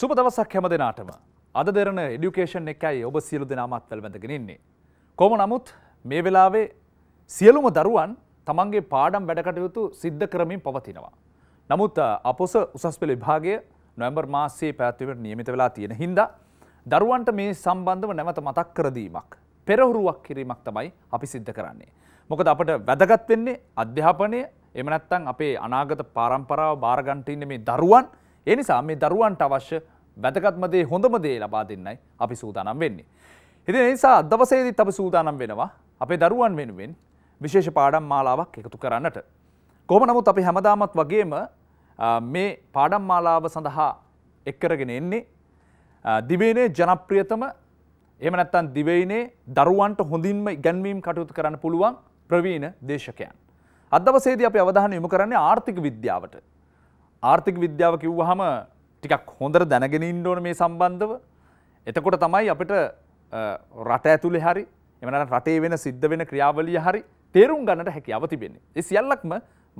සුබ දවසක් හැම දෙනාටම අද දෙරන එඩියුකේෂන් එකයි ඔබ සියලු දෙනාමත් වැළඳගෙන ඉන්නේ. කොහොම නමුත් මේ වෙලාවේ සියලුම දරුවන් තමන්ගේ පාඩම් වැඩකටයුතු සිද්ධ කරමින් පවතිනවා. නමුත් අපොස උසස් පෙළ විභාගය නොවැම්බර් මාසයේ පැවැත්වීමට නියමිත වෙලා තියෙන හින්දා දරුවන්ට මේ සම්බන්ධව නැවත මතක් කර දීමක් පෙරහුරුවක් කිරීමක් තමයි අපි සිද්ධ කරන්නේ. මොකද අපට වැදගත් වෙන්නේ අධ්‍යාපනය එම නැත්නම් අපේ අනාගත පරම්පරාව බාර ගන්නට ඉන්න මේ දරුවන් ඒ නිසා මේ දරුවන්ට අවශ්‍ය වැදගත්මදේ හොඳමදේ ලබා දෙන්නයි අපි සූදානම් වෙන්නේ. එති නිසා අදවසේදිත් අප සූදානම් වෙනවා අපේ දරුවන් වෙනුවෙන් විශේෂ පාඩම් මාලාවක් එකතු කරන්නට. කොහොම නමුත් අපි හැමදාමත් වගේම මේ පාඩම් මාලාව සඳහා එක්කරගෙන එන්නේ දිවේනේ ජනප්‍රියතම එම නැත්තන් දිවයිනේ දරුවන්ට හොඳින්ම ඉගැන්වීම් කටයුතු කරන්න පුළුවන් ප්‍රවීණ දේශකයන්. අදවසේද අපි අවධාන යොමු කරන්නේ ආර්ථික විද්‍යාවට. ආර්ථික විද්‍යාව කිව්වහම ටිකක් හොඳර දැනගෙන ඉන්ඩෝන මේ සම්බන්ධව එතකොට තමයි අපිට රට ඇතුළෙ හරි එමන රටේ වෙන සිද්ධ වෙන ක්‍රියාවලිය හරි තේරුම් ගන්නට හැකි අවතිබෙන්නේ. එ සියල්ලක්ම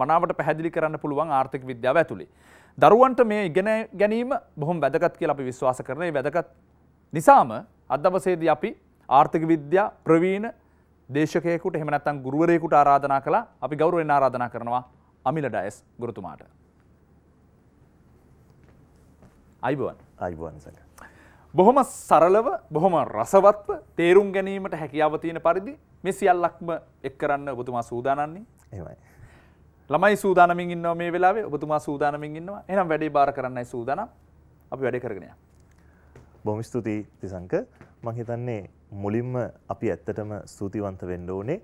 මනාවට පැහැදිලි කරන්න පුළුවන් ආර්ථික විද්‍යාව ඇතුළේ. දරුවන්ට මේ ඉගෙන ගැනීම බොහොම වැදගත් කියලා අපි විශ්වාස කරන වැදගත් නිසාම අදවසේද අපි ආර්ථික විද්‍යා ප්‍රවීණ දේශකයකුට හෙමනත්තන් ගුරුවරයෙකුට ආරාධනා කලා අපි ගෞරුවෙන් ආරාධනා කරනවා අමිල ඩයස් ගුරුතුමාට. අයිබවන් අයිබවන් සඟ. බොහොම සරලව බොහොම රසවත්ව තේරුම් ගැනීමට හැකියාව තියෙන පරිදි මෙ සියල්ලක්ම එක් කරන්න ඔබතුමා සූදානන්නේ ඒමයි. ළමයි සූදානමින් ඉන්න මේ වෙලාවේ ඔබතුමා සූදානමින් ඉන්නවා එනම් වැඩේ බාර කරන්නයි සූදානම් අපි වැඩ කරගෙනය. බොම ස්තුතියි තිසංක මහිතන්නේ මුලින්ම අපි ඇත්තටම ස්තුතිවන්ත වෙන්න ඕනේ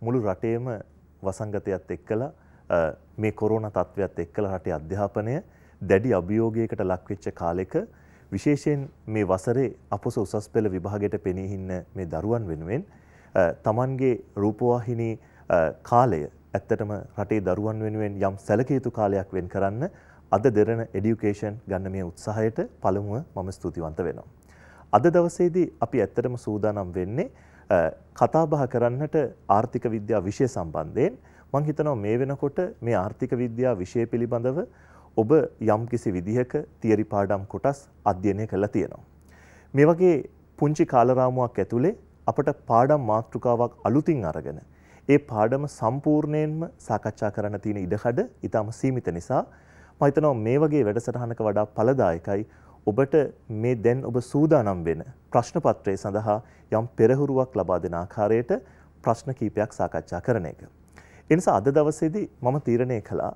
මුළු රටේම වසංගතයත් එක් කලා මේ කොරෝන තත්ත්වයක් එක් කළ රටේ අධ්‍යාපනය දැඩි අභියෝගයකට ලක්වෙච්ච කාලෙක විශේෂයෙන් මේ වසරේ අපොස උසස් පෙළ විභාගයට පෙනී ඉන්න මේ දරුවන් වෙනුවෙන් තමන්ගේ රූපවාහිනී කාලය ඇත්තටම රටේ දරුවන් වෙනුවෙන් යම් සැලකිය යුතු කාලයක් වෙන් කරන්න අද දෙරණ එඩියුකේෂන් ගන්න මේ උත්සාහයට පළමුව මම ස්තුතිවන්ත වෙනවා. අද දවසේදී අපි ඇත්තටම සූදානම් වෙන්නේ කතාබහ කරන්නට ආර්ථික විද්‍යා විෂය සම්බන්ධයෙන් මම හිතනවා මේ වෙනකොට මේ ආර්ථික විද්‍යා විෂය පිළිබඳව ඔබ යම් කිසි විදිහක තියරි පාඩම් කොටස් අධ්‍යයනය කරලා තියෙනවා. මේ වගේ පුංචි කාලරාමුවක් ඇතුලේ අපට පාඩම් මාතෘකාවක් අලුතින් අරගෙන ඒ පාඩම සම්පූර්ණයෙන්ම සාකච්ඡා කරන්න තියෙන ඉඩකඩ ඉතාම සීමිත නිසා මම හිතනවා මේ වගේ වැඩසටහනක වඩා ඵලදායකයි ඔබට මේ දැන් ඔබ සූදානම් වෙන ප්‍රශ්න පත්‍රය සඳහා යම් පෙරහුරුවක් ලබා දෙන ආකාරයට ප්‍රශ්න කීපයක් සාකච්ඡා කරන එක. එනිසා අද දවසේදී මම තීරණය කළා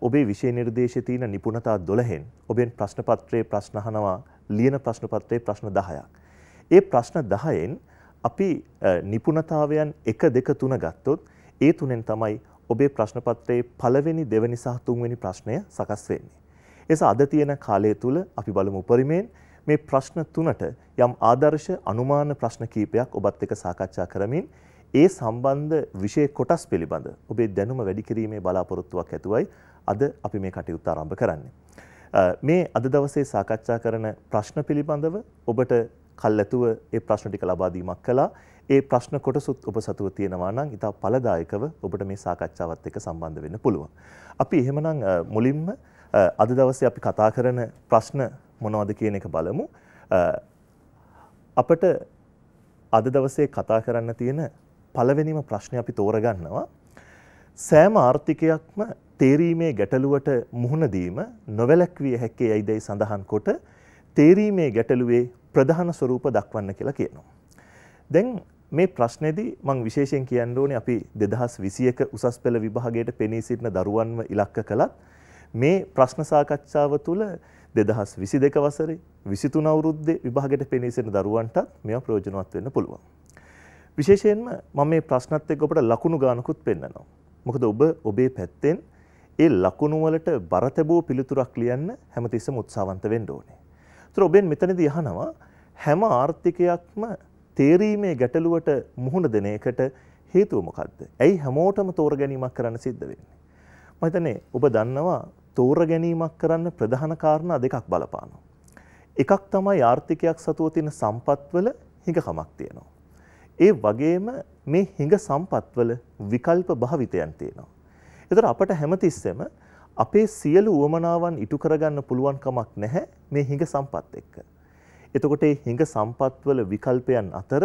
ඔබේ විෂය නිර්දේශය තියෙන නිපුණතා දොළහෙන් ඔබෙන් ප්‍රශ්නපත්‍රයේ ප්‍රශ්නහනවා ලියන ප්‍රශ්නපත්‍රයේ ප්‍රශ්න දහයක්. ඒ ප්‍රශ්න දහයෙන් අපි නිපුණතාවයන් එක දෙක තුන ගත්තොත් ඒ තුනෙන් තමයි ඔබේ ප්‍රශ්නපත්‍රයේ පළවෙනි දෙවැනි සහ තුන්වෙනි ප්‍රශ්නය සකස් වෙන්නේ. එස අද තියෙන කාලය තුළ අපි බලමු උපරිමයෙන් මේ ප්‍රශ්න තුනට යම් ආදර්ශ අනුමාන ප්‍රශ්න කීපයක් ඔබත් එක්ක සාකච්ඡා කරමින් ඒ සම්බන්ධ විෂය කොටස් පිළිබඳ ඔබේ දැනුම වැඩි කිරීමේ බලාපොරොත්තුවක් ඇතුවයි අද අපි මේ කටයුත්ත ආරම්භ කරන්නේ. මේ අද දවසේ සාකච්ඡා කරන ප්‍රශ්න පිළිබඳව ඔබට කල් ඇතුව ඒ ප්‍රශ්න ටික ලබා දීමක් කළා. ඒ ප්‍රශ්න කොටසුත් ඔබ සතුව තියෙනවා නම් ඉතා ඵලදායකව ඔබට මේ සාකච්ඡාවත් එක්ක සම්බන්ධ වෙන්න පුළුවන්. අපි එහෙමනම් මුලින්ම අද දවසේ අපි කතා කරන ප්‍රශ්න මොනවද කියන එක බලමු. අපට අද දවසේ කතා කරන්න තියෙන පළවෙනිම ප්‍රශ්නය අපි තෝරගන්නවා සෑම ආර්ථිකයක්ම තේරීමේ ගැටලුවට මුහුණ දීම නොවැළැක්විය හැක්කේ යයිදයි සඳහන් කොට තේරීමේ ගැටලුවේ ප්‍රධාන ස්වરૂප දක්වන්න කියලා කියනවා. දැන් මේ ප්‍රශ්නේදී මම විශේෂයෙන් කියන්න ඕනේ අපි 2021 උසස් පෙළ විභාගයට පෙනී සිටින දරුවන්ව ඉලක්ක කළත් මේ ප්‍රශ්න සාකච්ඡාව තුළ 2022 වසරේ 23 අවුරුද්දේ විභාගයට පෙනී සිටින දරුවන්ටත් මේවා ප්‍රයෝජනවත් වෙන්න පුළුවන්. විශේෂයෙන්ම මම මේ ප්‍රශ්නත් එක්ක ඔබට ලකුණු ගානකුත් පෙන්නනවා. මොකද ඔබ ඔබේ පැත්තෙන් ඒ ලකුණු වලට බරතැබූ පිළිතුරක් ලියන්න හැමතිස්සම උත්සාහවන්ත වෙන්න ඕනේ. ඒතර ඔබෙන් මෙතනදී අහනවා හැම ආර්ථිකයක්ම තේරීමේ ගැටලුවට මුහුණ දෙන එකට හේතුව මොකක්ද? ඇයි හැමෝටම තෝර ගැනීමක් කරන්න සිද්ධ වෙන්නේ? මම හිතන්නේ ඔබ දන්නවා තෝර ගැනීමක් කරන්න ප්‍රධාන කාරණා දෙකක් බලපානවා. එකක් තමයි ආර්ථිකයක් සතුව තියෙන සම්පත්වල හිඟකමක් තියෙනවා. ඒ වගේම මේ හිඟ සම්පත්වල විකල්ප භාවිතයන් තියෙනවා. ඒතර අපට හැමතිස්සෙම අපේ සියලු උවමනාවන් ඉටු කරගන්න පුළුවන් කමක් නැහැ මේ හිඟ සම්පත් එක්ක. එතකොට මේ හිඟ සම්පත්වල විකල්පයන් අතර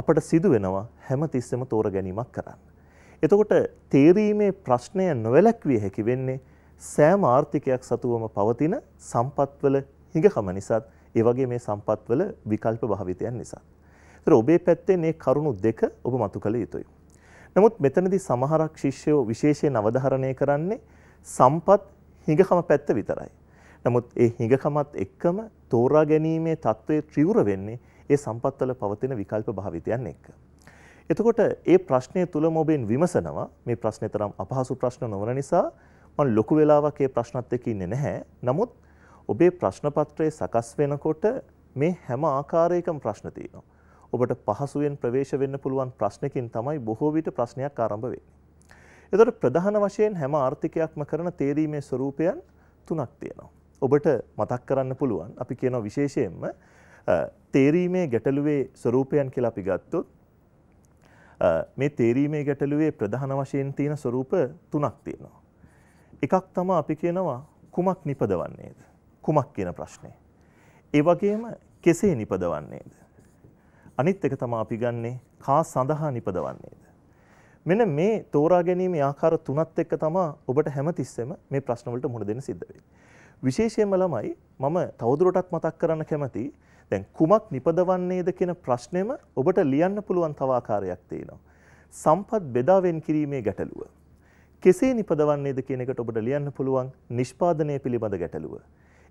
අපට සිදු වෙනවා හැමතිස්සෙම තෝර ගැනීමක් කරන්න. එතකොට තේරීමේ ප්‍රශ්නය නොවැළැක්විය හැකි වෙන්නේ සෑම ආර්ථිකයක් සතුවම පවතින සම්පත්වල හිඟකම නිසාත් ඒ වගේ මේ සම්පත්වල විකල්ප භාවිතයන් නිසා. ඒතර ඔබේ පැත්තේ මේ කරුණු දෙක ඔබ මතු කළ යුතුයි. නමුත් මෙතනදී සමහරක් ශිෂ්‍යයෝ විශේෂයෙන් අවධාරණය කරන්නේ සම්පත් හිඟකම පැත්ත විතරයි. නමුත් ඒ හිඟකමත් එක්කම තෝරා ගැනීමේ தત્ත්වය ත්‍රිවුර වෙන්නේ ඒ සම්පත්වල පවතින විකල්ප භාවිතයන් එක්ක. එතකොට ඒ ප්‍රශ්නය තුලම ඔබෙන් විමසනවා මේ ප්‍රශ්නේ තරම් අපහසු ප්‍රශ්න නොවන නිසා මම ලොකු වෙලාවක් ඒ ප්‍රශ්නත් එක්ක ඉන්නේ නැහැ. නමුත් ඔබේ ප්‍රශ්න පත්‍රය සකස් වෙනකොට මේ හැම ආකාරයකම ප්‍රශ්න තියෙනවා. ඔබට පහසුවෙන් ප්‍රවේශ වෙන්න පුළුවන් ප්‍රශ්නකින් තමයි බොහෝ විට ප්‍රශ්නයක් ආරම්භ වෙන්නේ. එතකොට ප්‍රධාන වශයෙන් හැම ආර්ථිකයක්ම කරන තේරීමේ ස්වરૂපයන් තුනක් තියෙනවා. ඔබට මතක් කරන්න පුළුවන් අපි කියනවා විශේෂයෙන්ම තේරීමේ ගැටලුවේ ස්වરૂපයන් කියලා අපි ගත්තොත් මේ තේරීමේ ගැටලුවේ ප්‍රධාන වශයෙන් තියෙන ස්වરૂප තුනක් තියෙනවා. එකක් තමයි අපි කියනවා කුමක් නිපදවන්නේද? කුමක් කියන ප්‍රශ්නේ. ඒ වගේම කෙසේ නිපදවන්නේද? අනිත් එක තමයි අපි ගන්නෙ කා සඳහා නිපදවන්නේද. මෙන්න මේ තෝරා ගැනීමේ ආකාර තුනත් එක්ක තමයි ඔබට හැමතිස්සෙම මේ ප්‍රශ්න වලට මුහුණ දෙන්න සිද්ධ වෙන්නේ. විශේෂයෙන්ම ළමයි මම තවදුරටත් මතක් කරන්න කැමති දැන් කුමක් නිපදවන්නේද කියන ප්‍රශ්නෙම ඔබට ලියන්න පුළුවන් තව ආකාරයක් තියෙනවා. සම්පත් බෙදා වෙන් කිරීමේ ගැටලුව. කෙසේ නිපදවන්නේද කියන එකට ඔබට ලියන්න පුළුවන් නිෂ්පාදනය පිළිබඳ ගැටලුව.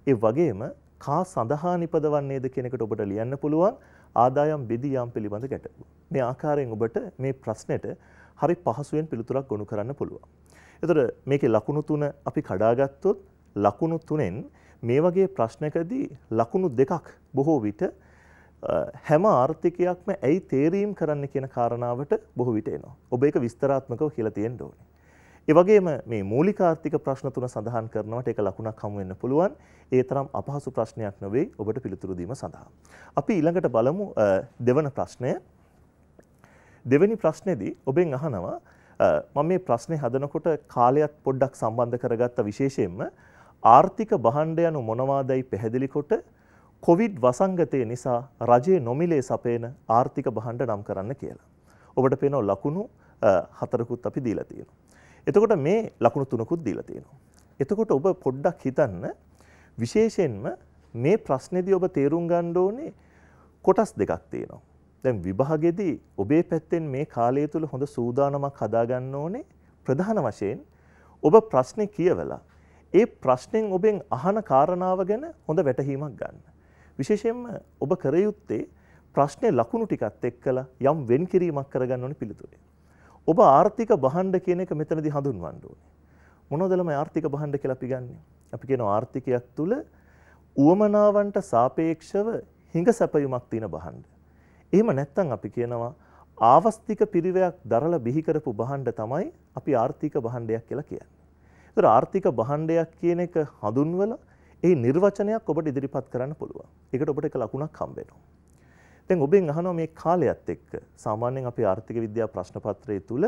ඒ වගේම කා සඳහා නිපදවන්නේද කියන එකට ඔබට ලියන්න පුළුවන් ආදායම් බෙදීයාම් පිළිබඳ ගැටලුව. මේ ආකාරයෙන් ඔබට මේ ප්‍රශ්නෙට හරි පහසුවෙන් පිළිතුරක් ගොනු කරන්න පුළුවන්. එතකොට මේකේ ලකුණු තුන අපි කඩාගත්තොත් ලකුණු තුනෙන් මේ වගේ ප්‍රශ්නකදී ලකුණු දෙකක් බොහෝ විට හැම ආර්ථිකයක්ම ඇයි තේරීම් කරන්න කියන කාරණාවට බොහෝ විට එනවා. ඔබ ඒක විස්තරාත්මකව කියලා තියෙන්න ඕනේ. ඒ වගේම මේ මූලික ආර්ථික ප්‍රශ්න තුන සඳහන් කරනවට ඒක ලකුණක් හමු වෙන්න පුළුවන්. ඒ තරම් අපහසු ප්‍රශ්නයක් නොවේ ඔබට පිළිතුරු දීම සඳහා. අපි ඊළඟට බලමු දෙවන ප්‍රශ්නය. දෙවෙනි ප්‍රශ්නේදී ඔබෙන් අහනවා මම මේ ප්‍රශ්නේ හදනකොට කාලයත් පොඩ්ඩක් සම්බන්ධ කරගත්ත විශේෂයෙන්ම ආර්ථික බහණ්ඩ යනු මොනවාදයි පැහැදිලි කොට කොවිඩ් වසංගතය නිසා රජයේ නොමිලේ සපයන ආර්ථික බහණ්ඩ නම් කරන්න කියලා. ඔබට පේනව ලකුණු හතරකුත් අපි දීලා තියෙනවා. එතකොට මේ ලකුණු තුනකුත් දීලා තියෙනවා. එතකොට ඔබ පොඩ්ඩක් හිතන්න විශේෂයෙන්ම මේ ප්‍රශ්නේදී ඔබ තේරුම් ගන්න ඕනේ කොටස් දෙකක් තියෙනවා. දැන් විභාගෙදී ඔබේ පැත්තෙන් මේ කාලය තුල හොඳ සූදානමක් හදාගන්න ඕනේ ප්‍රධාන වශයෙන් ඔබ ප්‍රශ්නේ කියවලා ඒ ප්‍රශ්නෙන් ඔබෙන් අහන කාරණාව ගැන හොඳ වැටහීමක් ගන්න. විශේෂයෙන්ම ඔබ කර යුත්තේ ප්‍රශ්නේ ලකුණු ටිකත් එක්කලා යම් වෙන්කිරීමක් කරගන්න ඕනේ පිළිතුරේ. ඔබ ආර්ථික බහණ්ඩ කියන එක මෙතනදී හඳුන්වන්න ඕනේ. මොනවද ළමයි ආර්ථික බහණ්ඩ කියලා අපි ගන්නෙ? අපි කියනවා ආර්ථිකයක් තුල උවමනාවන්ට සාපේක්ෂව හිඟ සැපයුමක් තියෙන බහණ්ඩ. එහෙම නැත්නම් අපි කියනවා ආවස්තික පිරිවයක් දරලා බිහි කරපු බහණ්ඩ තමයි අපි ආර්ථික බහණ්ඩයක් කියලා කියන්නේ. ඒතර ආර්ථික බහණ්ඩයක් කියන එක හඳුන්වලා ඒ නිර්වචනයක් ඔබට ඉදිරිපත් කරන්න පුළුවන්. ඒකට ඔබට එක ලකුණක් හම්බ වෙනවා. දැන් ඔබෙන් අහනවා මේ කාලයත් එක්ක සාමාන්‍යයෙන් අපි ආර්ථික විද්‍යා ප්‍රශ්න පත්‍රය තුල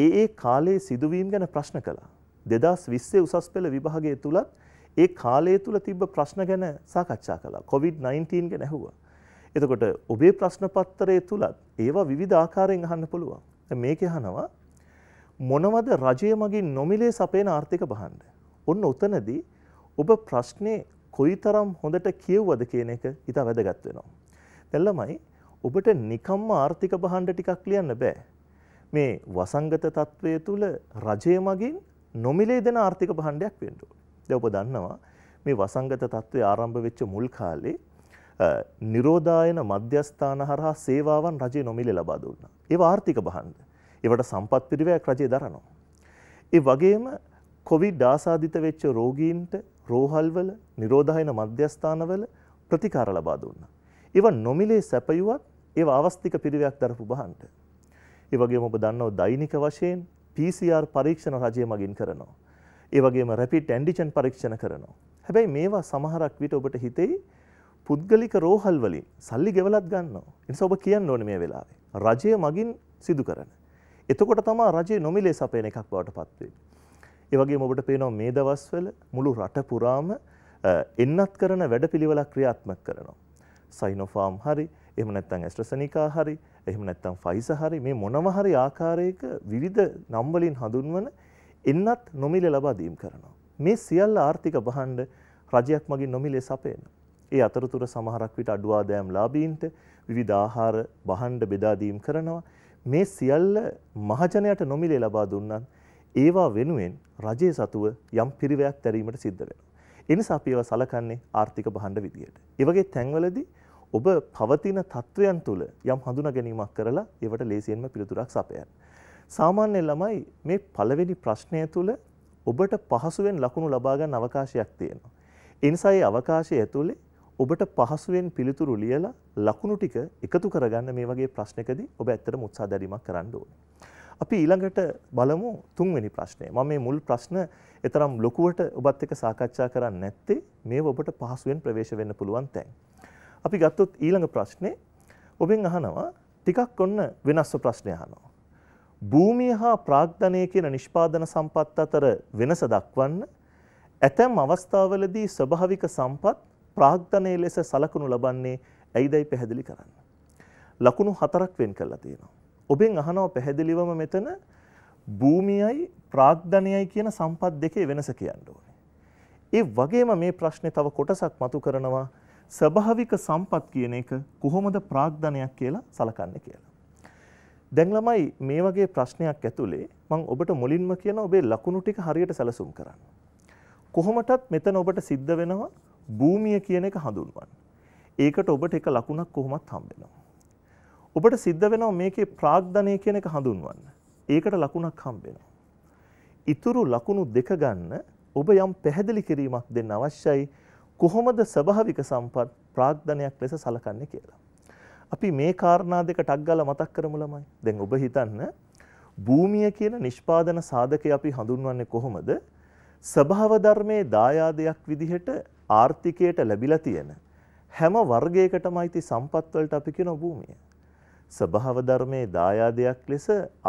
ඒ ඒ කාලයේ සිදුවීම් ගැන ප්‍රශ්න කළා. 2020 උසස් පෙළ විභාගය තුලත් ඒ කාලය තුල තිබ්බ ප්‍රශ්න ගැන සාකච්ඡා කළා. COVID-19 ගැන ඇහුවා. එතකොට ඔබේ ප්‍රශ්න පත්‍රය තුලත් ඒවා විවිධ ආකාරයෙන් අහන්න පුළුවන්. දැන් මේකේ අහනවා මොනවද රජය මගින් නොමිලේ සපයන ආර්ථික බහන්න. ඔන්න උතනදී ඔබ ප්‍රශ්නේ කොයිතරම් හොඳට කියව්වද කියන එක ඉතා වැදගත් වෙනවා. දැන් ළමයි ඔබට නිකම්ම ආර්ථික භාණ්ඩ ටිකක් ලියන්න බෑ. මේ වසංගත తත්වයේ තුල රජය මගින් නොමිලේ දෙන ආර්ථික භාණ්ඩයක් වෙන්න ඕනේ. දැන් ඔබ දන්නවා මේ වසංගත తත්වයේ ආරම්භ වෙච්ච මුල් කාලේ නිරෝධායන මධ්‍යස්ථාන හරහා සේවාවන් රජය නොමිලේ ලබා දුන්නා. ඒවා ආර්ථික භාණ්ඩ. ඒවට සම්පත් පිරිවැයක් රජය දරනවා. ඒ වගේම කොවිඩ් ආසාදිත වෙච්ච රෝගීන්ට රෝහල්වල නිරෝධායන මධ්‍යස්ථානවල ප්‍රතිකාර ලබා දුන්නා. ඒව නොමිලේ සැපයුවත් ඒව අවස්ථික පිරිවයක් දරපු බහන්ට. ඒ වගේම ඔබ දන්නව දෛනික වශයෙන් PCR පරීක්ෂණ රජය මගින් කරනවා. ඒ වගේම රැපිඩ් ඇන්ටිජන් පරීක්ෂණ කරනවා. හැබැයි මේවා සමහරක් විට ඔබට හිතෙයි පුද්ගලික රෝහල් වලින් සල්ලි ගෙවලත් ගන්නවා. ඒ නිසා ඔබ කියන්න ඕනේ මේ වෙලාවේ. රජය මගින් සිදු කරන. එතකොට තමයි රජය නොමිලේ සපයන එකක් බවට පත් වෙන්නේ. ඒ වගේම ඔබට පේනවා මේ දවස්වල මුළු රට පුරාම එන්නත් කරන වැඩපිළිවෙලක් ක්‍රියාත්මක කරනවා. සයිනොෆාම් හරි එහෙම නැත්නම් ඇස්ට්‍රසනිකා හරි එහෙම නැත්නම් ෆයිස හරි මේ මොනම හරි ආකාරයක විවිධ නම් වලින් හඳුන්වන එන්නත් නොමිලේ ලබා දීම් කරනවා. මේ සියල්ල ආර්ථික බහඬ රජයක් මගින් නොමිලේ සපයන. ඒ අතරතුර සමහරක් විට අඩුවාදෑම් ලාභීන්ට විවිධ ආහාර බහඬ බෙදා දීම් කරනවා. මේ සියල්ල මහජනයට නොමිලේ ලබා දුන්නත් ඒවා වෙනුවෙන් රජයේ සතුව යම් පිරිවැයක් දැරීමට සිද්ධ වෙනවා. එනිසා අපි ඒවා සලකන්නේ ආර්ථික බහඬ විදියට. ඒ වගේ තැන්වලදී ඔබ පවතින තත්ත්වයන් තුළ යම් හඳුනා ගැනීමක් කරලා ඒවට ලේසියෙන්ම පිළිතුරක් සපයන්න. සාමාන්‍ය ළමයි මේ පළවෙනි ප්‍රශ්නය තුළ ඔබට පහසුවෙන් ලකුණු ලබා ගන්න අවකාශයක් තියෙනවා. ඒ නිසා ඒ අවකාශය ඇතුලේ ඔබට පහසුවෙන් පිළිතුරු ලියලා ලකුණු ටික එකතු කරගන්න මේ වගේ ප්‍රශ්නකදී ඔබ ඇත්තටම උත්සාහ දැරීමක් කරන්න ඕනේ. අපි ඊළඟට බලමු තුන්වෙනි ප්‍රශ්නය. මම මේ මුල් ප්‍රශ්න ඊතරම් ලොකුවට ඔබත් එක්ක සාකච්ඡා කරන්නේ නැත්තේ මේව ඔබට පහසුවෙන් ප්‍රවේශ වෙන්න පුළුවන් තැන්. අපි ගත්තොත් ඊළඟ ප්‍රශ්නේ ඔබෙන් අහනවා ටිකක් ඔන්න වෙනස්ව ප්‍රශ්නය අහනවා. භූමිය හා ප්‍රාග්ධනය කියන නිෂ්පාදන සම්පත් අතර වෙනස දක්වන්න ඇතැම් අවස්ථාවලදී ස්වභාවික සම්පත් ප්‍රාග්ධනය ලෙස සලකනු ලබන්නේ ඇයිදයි පැහැදිලි කරන්න. ලකුණු හතරක් වෙන් කරලා තියෙනවා. ඔබෙන් අහනවා පැහැදිලිවම මෙතන භූමියයි ප්‍රාග්ධනයයි කියන සම්පත් දෙකේ වෙනස කියන්න ඕනේ. ඒ වගේම මේ ප්‍රශ්නේ තව කොටසක් මතු කරනවා ස්වභාවික සම්පත් කියන එක කොහොමද ප්‍රාග්ධනයක් කියලා සලකන්නේ කියලා. දැන් ළමයි මේ වගේ ප්‍රශ්නයක් ඇතුලේ මම ඔබට මුලින්ම කියන ඔබේ ලකුණු ටික හරියට සැලසුම් කරන්න. කොහොමටත් මෙතන ඔබට සිද්ධ වෙනවා භූමිය කියන එක හඳුන්වන්න. ඒකට ඔබට එක ලකුණක් කොහොමත් හම්බෙනවා. ඔබට සිද්ධ වෙනවා මේකේ ප්‍රාග්ධනය කියන එක හඳුන්වන්න. ඒකට ලකුණක් හම්බෙනවා. ඉතුරු ලකුණු දෙක ගන්න ඔබ යම් පැහැදිලි කිරීමක් දෙන්න අවශ්‍යයි. කොහොමද ස්වභාවික සම්පත් ප්‍රාග්ධනයක් ලෙස සලකන්නේ කියලා. අපි මේ කාරණා දෙක ටක් ගාලා මතක් කරමු ළමයි. දැන් ඔබ හිතන්න භූමිය කියන නිෂ්පාදන සාධකය අපි හඳුන්වන්නේ කොහොමද? ස්වභාව ධර්මයේ දායාදයක් විදිහට ආර්ථිකයට ලැබිලා තියෙන හැම වර්ගයකටම අයිති සම්පත් වලට අපි කියන භූමිය. ස්වභාව ධර්මයේ දායාදයක් ලෙස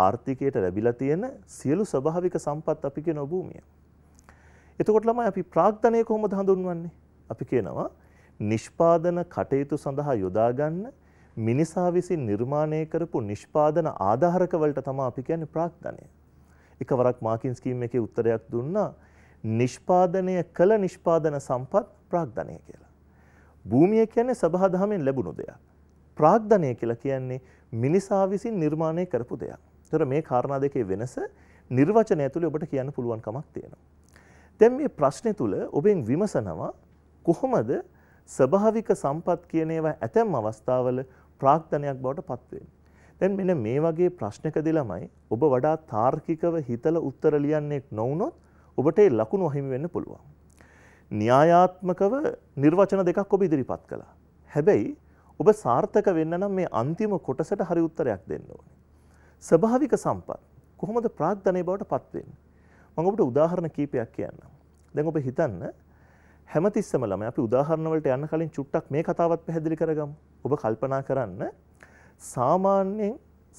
ආර්ථිකයට ලැබිලා තියෙන සියලු ස්වභාවික සම්පත් අපි කියන භූමිය. එතකොට ළමයි අපි ප්‍රාග්ධනය කොහොමද හඳුන්වන්නේ? අපි කියනවා නිෂ්පාදන කටයුතු සඳහා යොදාගන්න මිනිසා විසින් නිර්මාණය කරපු නිෂ්පාදන ආධාරක වලට තමයි අපි කියන්නේ ප්‍රාග්ධනය. එකවරක් මාකින් ස්කීම් එකේ උත්තරයක් දුන්නා නිෂ්පාදනය කළ නිෂ්පාදන සම්පත් ප්‍රාග්ධනය කියලා. භූමිය කියන්නේ සබහදහමෙන් ලැබුණු දෙයක්. ප්‍රාග්ධනය කියලා කියන්නේ මිනිසා විසින් නිර්මාණය කරපු දෙයක්. ඒතර මේ කාරණා දෙකේ වෙනස නිර්වචනය තුළ ඔබට කියන්න පුළුවන් කමක් තියෙනවා. දැන් මේ ප්‍රශ්නේ තුල ඔබෙන් විමසනවා කොහොමද ස්වභාවික සම්පත් කියන ඒවා ඇතැම් අවස්ථාවල ප්‍රාග්ධනයක් බවට පත්වෙන්නේ. දැන් මෙන්න මේ වගේ ප්‍රශ්නකදී ළමයි ඔබ වඩා තාර්කිකව හිතලා උත්තර ලියන්නෙක් නොවුනොත් ඔබට ඒ ලකුණු අහිමි වෙන්න පුළුවන්. න්‍යායාත්මකව නිර්වචන දෙකක් ඔබ ඉදිරිපත් කළා. හැබැයි ඔබ සාර්ථක වෙන්න නම් මේ අන්තිම කොටසට හරි උත්තරයක් දෙන්න ඕනේ. ස්වභාවික සම්පත් කොහොමද ප්‍රාග්ධනය බවට පත්වෙන්නේ? මම ඔබට උදාහරණ කීපයක් කියන්නම්. දැන් ඔබ හිතන්න හැමතිස්සම ළමයි අපි උදාහරණ වලට යන්න කලින් චුට්ටක් මේ කතාවත් පැහැදිලි කරගමු. ඔබ කල්පනා කරන්න සාමාන්‍යයෙන්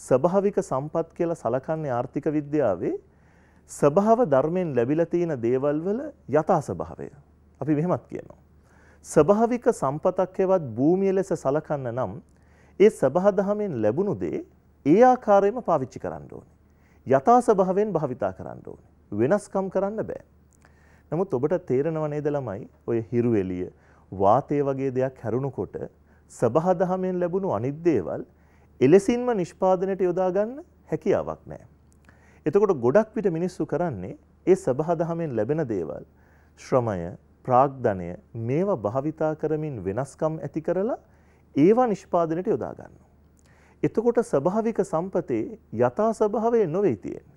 ස්වභාවික සම්පත් කියලා සලකන්නේ ආර්ථික විද්‍යාවේ ස්වභාව ධර්මයෙන් ලැබිලා තියෙන දේවල් වල යථා ස්වභාවය. අපි මෙහෙමත් කියනවා. ස්වභාවික සම්පතක් හෙවත් භූමිය ලෙස සලකන්න නම් ඒ සබහදහමෙන් ලැබුණු දේ ඒ ආකාරයෙන්ම පාවිච්චි කරන්න ඕනේ. යථා ස්වභාවයෙන් භාවිතා කරන්න ඕනේ. වෙනස්කම් කරන්න බෑ. නමුත් ඔබට තේරෙනව නේද ළමයි ඔය හිරු එළිය වාතය වගේ දෙයක් හැරුණුකොට සබහදහමෙන් ලැබුණු අනිත් දේවල් එලෙසින්ම නිෂ්පාදනයට යොදා ගන්න හැකියාවක් නැහැ. එතකොට ගොඩක් විට මිනිස්සු කරන්නේ ඒ සබහදහමෙන් ලැබෙන දේවල් ශ්‍රමය, ප්‍රාග්ධනය මේවා භාවිතා කරමින් වෙනස්කම් ඇති කරලා ඒවා නිෂ්පාදනයට යොදා ගන්නවා. එතකොට ස්වභාවික සම්පතේ යථා ස්වභාවය නොවේ තියෙන්නේ.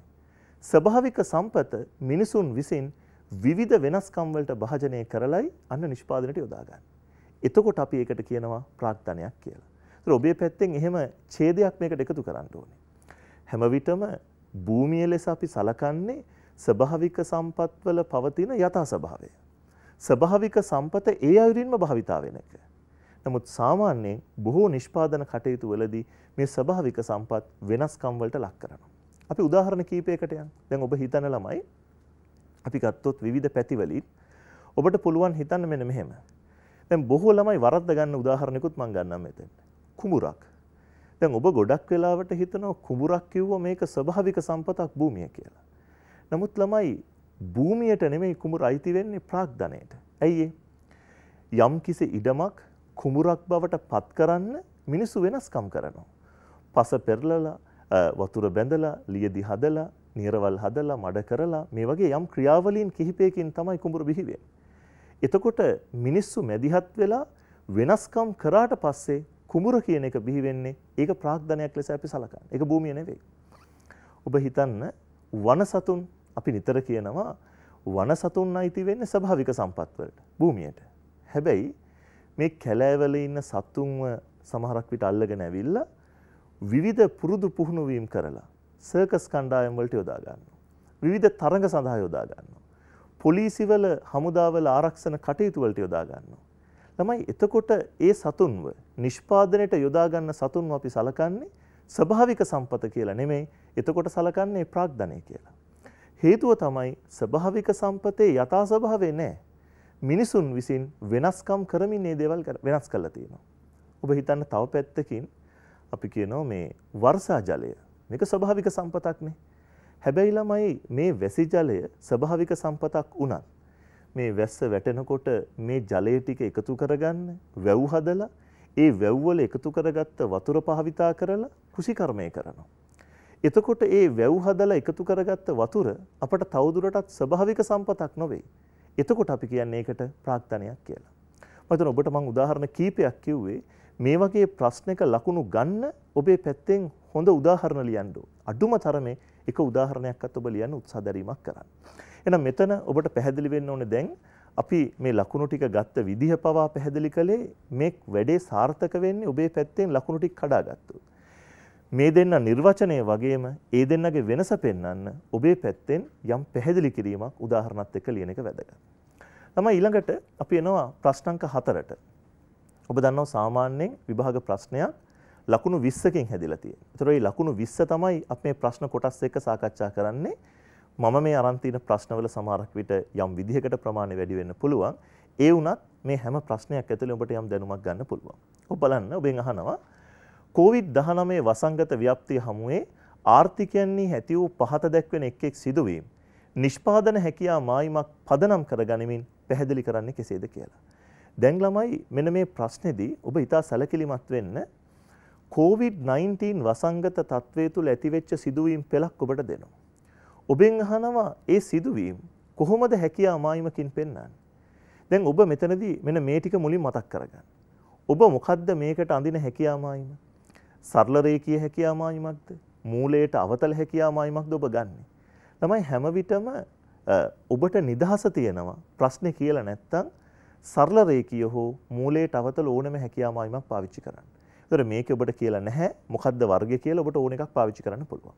ස්වභාවික සම්පත මිනිසුන් විසින් විවිධ වෙනස්කම් වලට භාජනය කරලයි අන්න නිෂ්පාදනයට යොදා ගන්න. එතකොට අපි ඒකට කියනවා ප්‍රාග්ධනයක් කියලා. ඒතර ඔබේ පැත්තෙන් එහෙම ඡේදයක් මේකට එකතු කරන්න ඕනේ. හැම විටම භූමිය ලෙස අපි සලකන්නේ ස්වභාවික සම්පත්වල පවතින යථා ස්වභාවය. ස්වභාවික සම්පත ඒ අයුරින්ම භාවිතා වෙන එක. නමුත් සාමාන්‍යයෙන් බොහෝ නිෂ්පාදන කටයුතු වලදී මේ ස්වභාවික සම්පත් වෙනස්කම් වලට ලක් කරනවා. අපි උදාහරණ කීපයකට යන්. දැන් ඔබ හිතන ළමයි අපි ගත්තොත් විවිධ පැතිවලින් ඔබට පුළුවන් හිතන්න මෙන්න මෙහෙම. දැන් බොහෝ ළමයි වරද්ද ගන්න උදාහරණයකුත් මම ගන්නම් මෙතෙන්. කුඹුරක්. දැන් ඔබ ගොඩක් වෙලාවට හිතනවා කුඹුරක් කිව්වොත් මේක ස්වභාවික සම්පතක් භූමිය කියලා. නමුත් ළමයි භූමියට නෙමෙයි කුඹුර අයිති වෙන්නේ ප්‍රාග්ධනයට. ඇයි යම් කිසි ඉඩමක් කුඹුරක් බවට පත් කරන්න මිනිස්සු වෙනස්කම් කරනවා. පස පෙරලලා වතුර බැඳලා ලියදි හදලා නීරවල් හදලා මඩ කරලා මේ වගේ යම් ක්‍රියාවලීන් කිහිපයකින් තමයි කුඹුර බිහි වෙන්නේ. එතකොට මිනිස්සු මැදිහත් වෙලා වෙනස්කම් කරාට පස්සේ කුඹුර කියන එක බිහි වෙන්නේ ඒක ප්‍රාග්ධනයක් ලෙස අපි සලකන්නේ. ඒක භූමිය නෙවෙයි. ඔබ හිතන්න වනසතුන් අපි නිතර කියනවා වනසතුන් අයිති වෙන්නේ ස්වභාවික සම්පත් වලට, භූමියට. හැබැයි මේ කැලෑවල ඉන්න සතුන්ව සමහරක් විට අල්ලගෙන ඇවිල්ලා විවිධ පුරුදු පුහුණු වීම් කරලා සර්කස් කණ්ඩායම් වලට යොදා ගන්නවා. විවිධ තරඟ සඳහා යොදා ගන්නවා. පොලිසිවල හමුදාවල ආරක්ෂණ කටයුතු වලට යොදා ගන්නවා. ළමයි එතකොට ඒ සතුන්ව නිෂ්පාදනයට යොදා ගන්න සතුන්ව අපි සලකන්නේ ස්වභාවික සම්පත කියලා නෙමෙයි. එතකොට සලකන්නේ ප්‍රාග්ධනය කියලා. හේතුව තමයි ස්වභාවික සම්පතේ යථා ස්වභාවය නැහැ. මිනිසුන් විසින් වෙනස්කම් කරමින් මේ දේවල් වෙනස් කරලා තියෙනවා. ඔබ හිතන්න තව පැත්තකින් අපි කියනවා මේ වර්ෂා ජලය මේක ස්වභාවික සම්පතක්නේ. හැබැයි ළමයි මේ වැසි ජලය ස්වභාවික සම්පතක් වුණත් මේ වැස්ස වැටෙනකොට මේ ජලය ටික එකතු කරගන්න වැව් හදලා ඒ වැව් වල එකතු කරගත්ත වතුර භාවිතා කරලා කුසිකර්මය කරනවා. එතකොට ඒ වැව් හදලා එකතු කරගත්ත වතුර අපට තවදුරටත් ස්වභාවික සම්පතක් නොවේ. එතකොට අපි කියන්නේ ඒකට ප්‍රාක්තනයක් කියලා. මම ඔබට මම උදාහරණ කීපයක් කිව්වේ මේ වගේ ප්‍රශ්නයක ලකුණු ගන්න ඔබේ පැත්තෙන් හොඳ උදාහරණ ලියන්න අඩුම තරමේ එක උදාහරණයක්වත් ඔබ ලියන්න උත්සාහ දරීමක් කරන්න. එහෙනම් මෙතන ඔබට පැහැදිලි වෙන්න ඕනේ දැන් අපි මේ ලකුණු ටික ගත්ත විදිහ පවා පැහැදිලි කළේ මේ වැඩේ සාර්ථක වෙන්නේ ඔබේ පැත්තෙන් ලකුණු ටික කඩාගත්තොත්. මේ දෙන්න නිර්වචනය වගේම ඒ දෙන්නගේ වෙනස පෙන්වන්න ඔබේ පැත්තෙන් යම් පැහැදිලි කිරීමක් උදාහරණත් එක්ක ලියන එක වැදගත්. ළමයි ඊළඟට අපි එනවා ප්‍රශ්නංක 4ට. ඔබ දන්නවා සාමාන්‍යයෙන් විභාග ප්‍රශ්නයක් ලකුණු 20කින් හැදිලා තියෙනවා. ඒතර ඒ ලකුණු 20 තමයි අපේ ප්‍රශ්න කොටස් එක්ක සාකච්ඡා කරන්නේ. මම මේ අරන් තියෙන ප්‍රශ්නවල සමහරක් විට යම් විදිහකට ප්‍රමාණය වැඩි වෙන්න පුළුවන්. ඒ වුණත් මේ හැම ප්‍රශ්නයක් ඇතුළේ ඔබට යම් දැනුමක් ගන්න පුළුවන්. ඔබ බලන්න ඔබෙන් අහනවා COVID-19 වසංගත ව්‍යාප්තිය හමුවේ ආර්ථිකයන්හි ඇති වූ පහත දැක්වෙන එක් එක් සිදුවීම් නිෂ්පාදන හැකියා මායිමක් පදනම් කරගනිමින් පැහැදිලි කරන්නේ කෙසේද කියලා. දැන් ළමයි මෙන්න මේ ප්‍රශ්නේදී ඔබ ඉතා සැලකිලිමත් වෙන්න COVID-19 වසංගත තත්ත්වය තුළ ඇතිවෙච්ච සිදුවීම් පෙළක් ඔබට දෙනවා. ඔබෙන් අහනවා ඒ සිදුවීම් කොහොමද හැකියා අමායිමකින් පෙන්වන්නේ? දැන් ඔබ මෙතනදී මෙන්න මේ ටික මුලින් මතක් කරගන්න. ඔබ මොකද්ද මේකට අඳින හැකියා අමායිම? සරල රේඛීය හැකියා අමායිමක්ද? මූලයට අවතල හැකියා අමායිමක්ද ඔබ ගන්නෙ? ළමයි හැම විටම ඔබට නිදහස තියෙනවා ප්‍රශ්නේ කියලා නැත්තම් සරල රේඛීය හෝ මූලයට අවතල ඕනම හැකියාමායිමක් පාවිච්චි කරන්න. ඒතර මේක ඔබට කියලා නැහැ මොකද්ද වර්ගය කියලා ඔබට ඕන එකක් පාවිච්චි කරන්න පුළුවන්.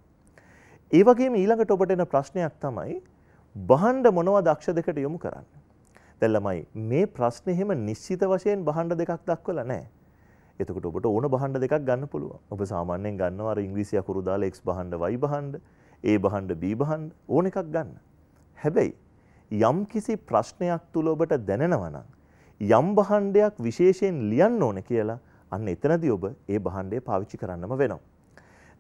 ඒ වගේම ඊළඟට ඔබට එන ප්‍රශ්නයක් තමයි බහණ්ඩ මොනවා දක්ෂ දෙකට යොමු කරන්න. දැන් ළමයි මේ ප්‍රශ්නේ හැම නිශ්චිත වශයෙන් බහණ්ඩ දෙකක් දක්වලා නැහැ. එතකොට ඔබට ඕන බහණ්ඩ දෙකක් ගන්න පුළුවන්. ඔබ සාමාන්‍යයෙන් ගන්නවා අර ඉංග්‍රීසි අකුරු දාලා x බහණ්ඩ y බහණ්ඩ, a බහණ්ඩ b බහණ්ඩ ඕන එකක් ගන්න. හැබැයි යම් කිසි ප්‍රශ්නයක් තුල ඔබට දැනෙනවා නම් යම් භාණ්ඩයක් විශේෂයෙන් ලියන්න ඕන කියලා අන්න එතනදී ඔබ ඒ භාණ්ඩය පාවිච්චි කරන්නම වෙනවා.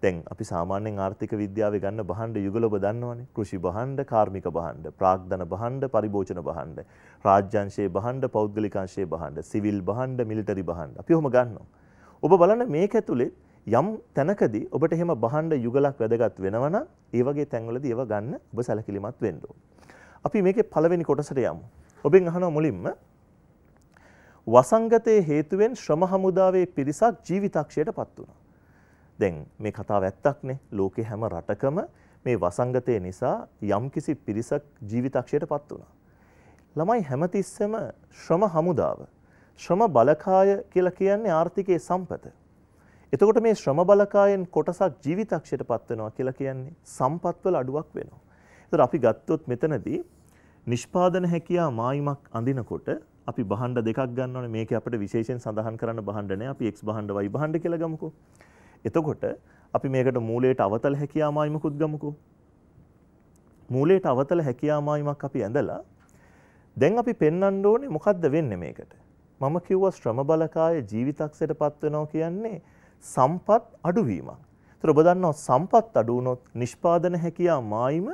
දැන් අපි සාමාන්‍යයෙන් ආර්ථික විද්‍යාවේ ගන්න බහණ්ඩ යුගල ඔබ දන්නවනේ. කෘෂි බහණ්ඩ, කාර්මික බහණ්ඩ, ප්‍රාග්ධන බහණ්ඩ, පරිභෝජන බහණ්ඩ, රාජ්‍යංශයේ බහණ්ඩ, පෞද්ගලිකංශයේ බහණ්ඩ, සිවිල් බහණ්ඩ, මිලිටරි බහණ්ඩ. අපි ඔහොම ගන්නවා. ඔබ බලන්න මේක ඇතුලේ යම් තැනකදී ඔබට එහෙම බහණ්ඩ යුගලක් වැදගත් වෙනවනම් ඒ වගේ තැන්වලදී ඒව ගන්න ඔබ සැලකිලිමත් වෙන්න අපි මේකේ පළවෙනි කොටසට යමු. ඔබෙන් අහනවා මුලින්ම වසංගතයේ හේතුවෙන් ශ්‍රම හමුදාවේ පිරිසක් ජීවිතක්ෂයට පත් වුණා. දැන් මේ කතාව ඇත්තක්නේ. ලෝකේ හැම රටකම මේ වසංගතය නිසා යම්කිසි පිරිසක් ජීවිතක්ෂයට පත් වුණා. ළමයි හැමතිස්සෙම ශ්‍රම හමුදාව. ශ්‍රම බලකාය කියලා කියන්නේ ආර්ථිකයේ සම්පත. එතකොට මේ ශ්‍රම බලකායෙන් කොටසක් ජීවිතක්ෂයට පත් වෙනවා කියලා කියන්නේ සම්පත්වල අඩුවක් වෙනවා. ඒතර අපි ගත්තොත් මෙතනදී නිෂ්පාදන හැකියා මායිමක් අඳිනකොට අපි බහණ්ඩ දෙකක් ගන්න ඕනේ මේක අපිට විශේෂයෙන් සඳහන් කරන්න බහණ්ඩ නෑ අපි x බහණ්ඩ y බහණ්ඩ කියලා ගමුකෝ. එතකොට අපි මේකට මූලයට අවතල හැකියාමායිමකුත් ගමුකෝ. මූලයට අවතල හැකියාමායිමක් අපි ඇඳලා දැන් අපි පෙන්වන්න ඕනේ මොකද්ද වෙන්නේ මේකට? මම කිව්වා ශ්‍රම බලකාය ජීවිතක්ෂයට පත් වෙනවා කියන්නේ සම්පත් අඩුවීමක්. ඒතර ඔබ දන්නවා සම්පත් අඩු වුණොත් නිෂ්පාදන හැකියාව මායිම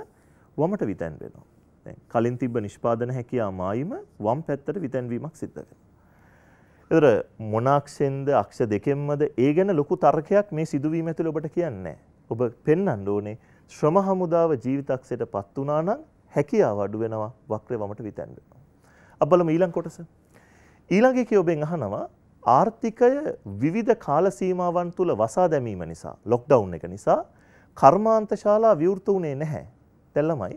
වමට විතැන් වෙනවා. දැන් කලින් තිබ්බ නිෂ්පාදන හැකියා මායිම වම් පැත්තට විතැන්වීමක් සිද්ධ වෙනවා. මොනාක්ෂෙන්ද අක්ෂ දෙකෙන්මද ඒ ගැන ලොකු තර්කයක් මේ සිදුවීම ඇතුළේ ඔබට කියන්නේ ඔබ පෙන්වන්න ඕනේ ශ්‍රම හමුදාව ජීවිතක්ෂයට පත් වුණා නම් හැකියාව අඩු වෙනවා වක්‍රේ වමට විතැන්වෙනවා. අපි බලමු ඊළඟ කොටස. ඊළඟ එකේ ඔබෙන් අහනවා ආර්ථිකය විවිධ කාල සීමාවන් තුල වසා දැමීම නිසා ලොක්ඩවුන් එක නිසා කර්මාන්ත ශාලා විවෘත වුණේ නැහැ. දැන් ළමයි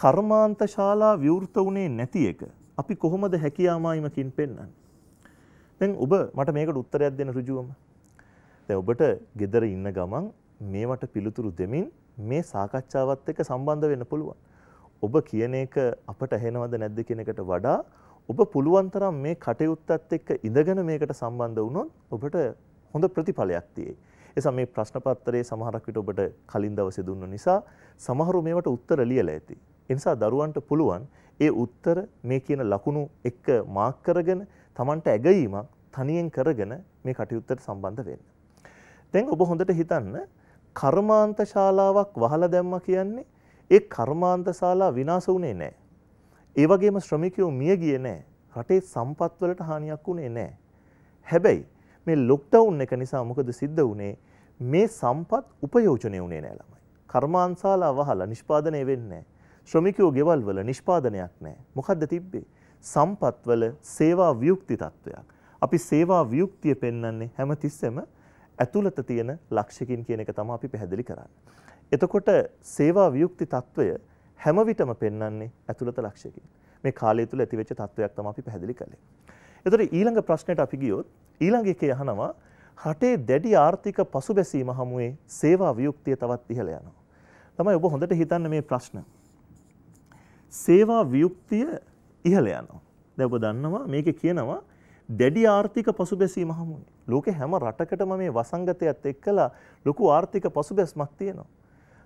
කර්මාන්ත ශාලා විවෘත වුණේ නැති එක අපි කොහොමද හැකියාමායිමකින් පෙන්වන්නේ? දැන් ඔබ මට මේකට උත්තරයක් දෙන්න ඍජුවම. දැන් ඔබට gedara ඉන්න ගමන් මේවට පිළිතුරු දෙමින් මේ සාකච්ඡාවත් එක්ක සම්බන්ධ වෙන්න පුළුවන්. ඔබ කියන එක අපට ඇහෙනවද නැද්ද කියන එකට වඩා ඔබ පුළුවන් තරම් මේ කටයුත්තත් එක්ක ඉඳගෙන මේකට සම්බන්ධ වුණොත් ඔබට හොඳ ප්‍රතිඵලයක් තියෙයි. එසම මේ ප්‍රශ්න පත්‍රයේ සමහරක් විට ඔබට කලින් දවසේ දුන්න නිසා සමහරු මේවට උත්තර ලියලා ඇති. එනිසා දරුවන්ට පුළුවන් ඒ උත්තර මේ කියන ලකුණු එක්ක මාක් කරගෙන Tamanට ඇගීමක් තනියෙන් කරගෙන මේ කටයුත්තට සම්බන්ධ වෙන්න. දැන් ඔබ හොඳට හිතන්න කර්මාන්ත ශාලාවක් වහලා දැම්මා කියන්නේ ඒ කර්මාන්ත ශාලා විනාශ වුණේ නැහැ. ඒ වගේම ශ්‍රමිකයෝ මිය ගියේ නැහැ. රටේ සම්පත් වලට හානියක් වුණේ නැහැ. හැබැයි මේ ලොක්ඩවුන් එක නිසා මොකද සිද්ධ වුණේ? මේ සම්පත් උපයෝජනය වුණේ නැහැ ළමයි. කර්මාන්තශාලා වහලා නිෂ්පාදනය වෙන්නේ නැහැ. ශ්‍රමිකයෝ ගෙවල් වල නිෂ්පාදනයක් නැහැ. මොකද්ද තිබ්බේ? සම්පත්වල සේවා ව්‍යුක්ති තත්වයක්. අපි සේවා ව්‍යුක්තිය පෙන්වන්නේ හැමතිස්සෙම ඇතුළත තියෙන ලක්ෂකින් කියන එක තමයි අපි පැහැදිලි කරන්නේ. එතකොට සේවා ව්‍යුක්ති තත්වය හැම විටම පෙන්වන්නේ ඇතුළත ලක්ෂකින්. මේ කාලය තුල ඇතිවෙච්ච තත්වයක් තමයි අපි පැහැදිලි කළේ. එතකොට ඊළඟ ප්‍රශ්නෙට අපි ගියොත් ඊළඟ එකේ අහනවා රටේ දැඩි ආර්ථික පසුබැසීම හමුවේ සේවා ව්‍යුක්තිය තවත් ඉහළ යනවා. තමයි ඔබ හොඳට හිතන්න මේ ප්‍රශ්න. සේවා වියුක්තිය ඉහළ යනවා. දැන් ඔබ දන්නවා මේකේ කියනවා දැඩි ආර්ථික පසුබැසීම හමුනේ. ලෝකේ හැම රටකටම මේ වසංගතයත් එක්කලා ලොකු ආර්ථික පසුබැස්මක් තියෙනවා.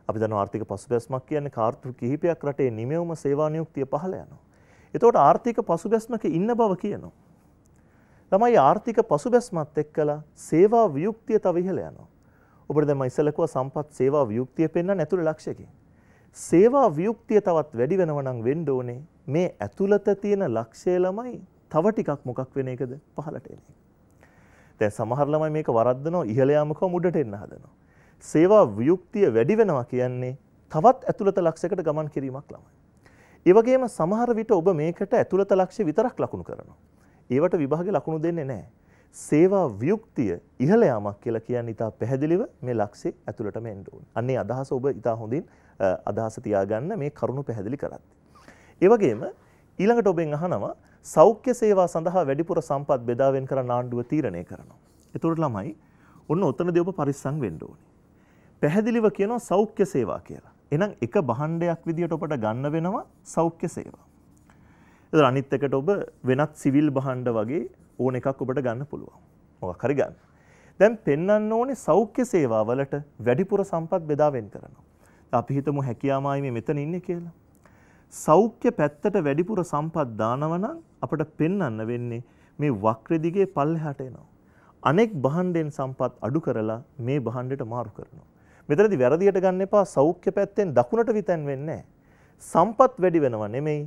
අපි දන්නවා ආර්ථික පසුබැස්මක් කියන්නේ කාර්තු කිහිපයක් රටේ නිමෙවුම සේවා නියුක්තිය පහළ යනවා. එතකොට ආර්ථික පසුබැස්මක ඉන්න බව කියනවා. ළමයි ආර්ථික පසුබැස්මත් එක්කලා සේවා වියුක්තිය තව ඉහළ යනවා. ඔබට දැන් මම ඉස්සෙල්ලා කිව්වා සම්පත් සේවා වියුක්තිය පෙන්වන්න ඇතුළේ ලක්ෂ්‍යකින්. සේවා ව්‍යුක්තිය තවත් වැඩි වෙනව නම් වෙන්න ඕනේ මේ ඇතුළත තියෙන ලක්ෂය ළමයි තව ටිකක් මොකක් වෙන එකද පහළට එන එක. දැන් සමහර ළමයි මේක වරද්දනවා ඉහළ යාමකම උඩට එන්න හදනවා. සේවා ව්‍යුක්තිය වැඩි වෙනවා කියන්නේ තවත් ඇතුළත ලක්ෂයකට ගමන් කිරීමක් ළමයි. ඒ වගේම සමහර විට ඔබ මේකට ඇතුළත ලක්ෂ්‍ය විතරක් ලකුණු කරනවා. ඒවට විභාගේ ලකුණු දෙන්නේ නැහැ. සේවා ව්‍යුක්තිය ඉහළ යාමක් කියලා කියන්නේ ඉතා පැහැදිලිව මේ ලක්ෂ්‍ය ඇතුළටම එන්න ඕනේ. අන්නේ අදහස ඔබ ඉතා හොඳින් අදහස තියාගන්න මේ කරුණු පැහැදිලි කරද්දී. ඒ වගේම ඊළඟට ඔබෙන් අහනවා සෞඛ්‍ය සේවා සඳහා වැඩිපුර සම්පත් බෙදා වෙන් කරන ආණ්ඩුව තීරණය කරනවා. ඒතකොට ළමයි ඔන්න ඔතනදී ඔබ පරිස්සම් වෙන්න ඕනේ. පැහැදිලිව කියනවා සෞඛ්‍ය සේවා කියලා. එහෙනම් එක භාණ්ඩයක් විදියට ඔබට ගන්න වෙනවා සෞඛ්‍ය සේවා. ඒතර අනිත් එකට ඔබ වෙනත් සිවිල් භාණ්ඩ වගේ ඕන එකක් ඔබට ගන්න පුළුවන්. මොකක් හරි ගන්න. දැන් පෙන්වන්න ඕනේ සෞඛ්‍ය සේවාවලට වැඩිපුර සම්පත් බෙදා වෙන් කරනවා. අපි හිතමු හැකියාමයි මේ මෙතන ඉන්නේ කියලා. සෞඛ්‍ය පැත්තට වැඩිපුර සම්පත් දානවා නම් අපිට පෙන්වන්න වෙන්නේ මේ වක්‍ර දිගේ පල්ලෙහාට එනවා. අනෙක් බහණ්ඩෙන් සම්පත් අඩු කරලා මේ බහණ්ඩයට මාරු කරනවා. මෙතනදී වැරදියට ගන්න එපා සෞඛ්‍ය පැත්තෙන් දකුණට විතැන් වෙන්නේ සම්පත් වැඩි වෙනවා නෙමෙයි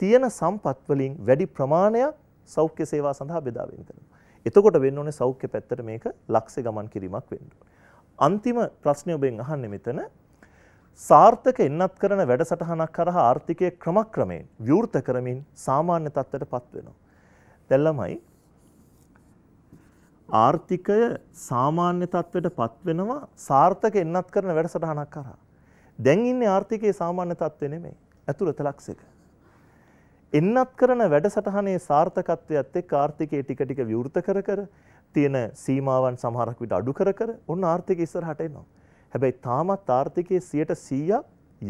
තියෙන සම්පත් වලින් වැඩි ප්‍රමාණයක් සෞඛ්‍ය සේවා සඳහා බෙදා වෙනවා. එතකොට වෙන්න ඕනේ සෞඛ්‍ය පැත්තට මේක ලක්ෂ්‍ය ගමන් කිරීමක් වෙන්න. අන්තිම ප්‍රශ්නේ ඔබෙන් අහන්නේ මෙතන සාර්ථක එන්නත් කරන වැඩසටහනක් කරහා ආර්ථිකය ක්‍රමක්‍රමයෙන් විවෘත කරමින් සාමාන්‍ය තත්ත්වයට පත්වෙනවා. දැල්ලමයි ආර්ථිකය සාමාන්‍ය තත්ත්වයට පත්වෙනවා සාර්ථක එන්නත් කරන වැඩසටහනක් කරහා. දැන් ඉන්නේ ආර්ථිකයේ සාමාන්‍ය තත්ත්වෙ නෙමෙයි. ඇතුළත ලක්ෂක. එන්නත් කරන වැඩසටහනේ සාර්ථකත්වයත් එක්ක ආර්ථිකයේ ටික ටික විවෘත කර කර තියෙන සීමාවන් සමහරක් විට අඩු කර කර ඔන්න ආර්ථිකය ඉස්සරහට එනවා. හැබැයි තාමත් ආර්ථිකයේ 100%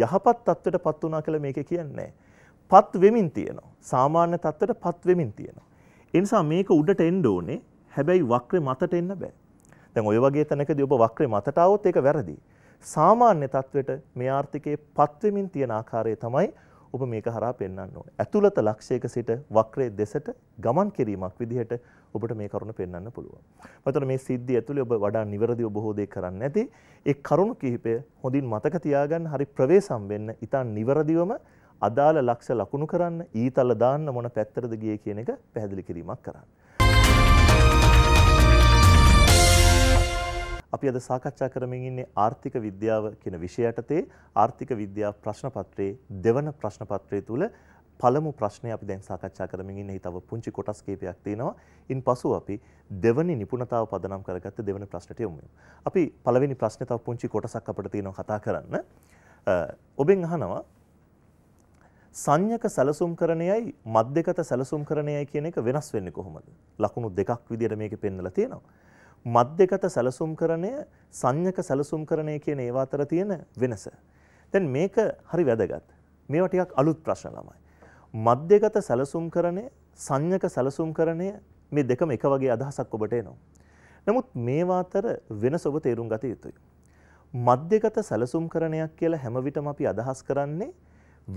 යහපත් තත්ත්වයට පත් වුණා කියලා මේක කියන්නේ පත් වෙමින් තියෙනවා. සාමාන්‍ය තත්ත්වයට පත් වෙමින් තියෙනවා. ඒ නිසා මේක උඩට එන්න ඕනේ. හැබැයි වක්‍රේ මතට එන්න බෑ. දැන් ඔය වගේ තැනකදී ඔබ වක්‍රේ මතට આવොත් ඒක වැරදි. සාමාන්‍ය තත්ත්වයට මේ ආර්ථිකයේ පත් වෙමින් තියෙන ආකාරය තමයි ඔබ මේක හරහා පෙන්වන්න ඕනේ. ඇතුළත ලක්ෂයක සිට වක්‍රයේ දෙසට ගමන් කිරීමක් විදිහට ඔබට මේ කරුණ පෙන්වන්න පුළුවන්. මතන මේ සිද්ධිය ඇතුලේ ඔබ වඩා නිවැරදිව බොහෝ දේ කරන්නේ නැති ඒ කරුණු කිහිපය හොඳින් මතක තියාගන්න හරි ප්‍රවේසම් වෙන්න ඊට නිවැරදිවම අදාළ ලක්ෂ ලකුණු කරන්න ඊතල දාන්න මොන පැත්තරද ගියේ කියන එක පැහැදිලි කිරීමක් කරන්න. අපි අද සාකච්ඡා කරමින් ඉන්නේ ආර්ථික විද්‍යාව කියන විෂය යටතේ ආර්ථික විද්‍යා ප්‍රශ්න පත්‍රයේ දෙවන ප්‍රශ්න පත්‍රය තුල පළමු ප්‍රශ්නය අපි දැන් සාකච්ඡා කරමින් ඉන්නේ තව පුංචි කොටස් කීපයක් තියෙනවා. ඉන්පසු අපි දෙවැනි නිපුණතාව පදනම් කරගත්ත දෙවැනි ප්‍රශ්නට යමු. අපි පළවෙනි ප්‍රශ්නේ තව පුංචි කොටසක් අපිට තියෙනවා කතා කරන්න. ඔබෙන් අහනවා සංයක සැලසුම්කරණයයි මධ්‍යගත සැලසුම්කරණයයි කියන එක වෙනස් වෙන්නේ කොහොමද? ලකුණු දෙකක් විදිහට මේකේ පෙන්නලා තියෙනවා. මධ්‍යගත සැලසුම්කරණය සංයක සැලසුම්කරණය කියන ඒවා අතර තියෙන වෙනස. දැන් මේක හරි වැදගත්. මේවා ටිකක් අලුත් ප්‍රශ්න ළමයි. මධ්‍යගත සැලසුම් කරණය සංඥක සැලසුම් කරණය මේ දෙකම එක වගේ අදහසක් ඔබට එනවා. නමුත් මේවා අතර වෙනස ඔබ තේරුම් ගත යුතුයි. මධ්‍යගත සැලසුම් කරණයක් කියලා හැම විටම අපි අදහස් කරන්නේ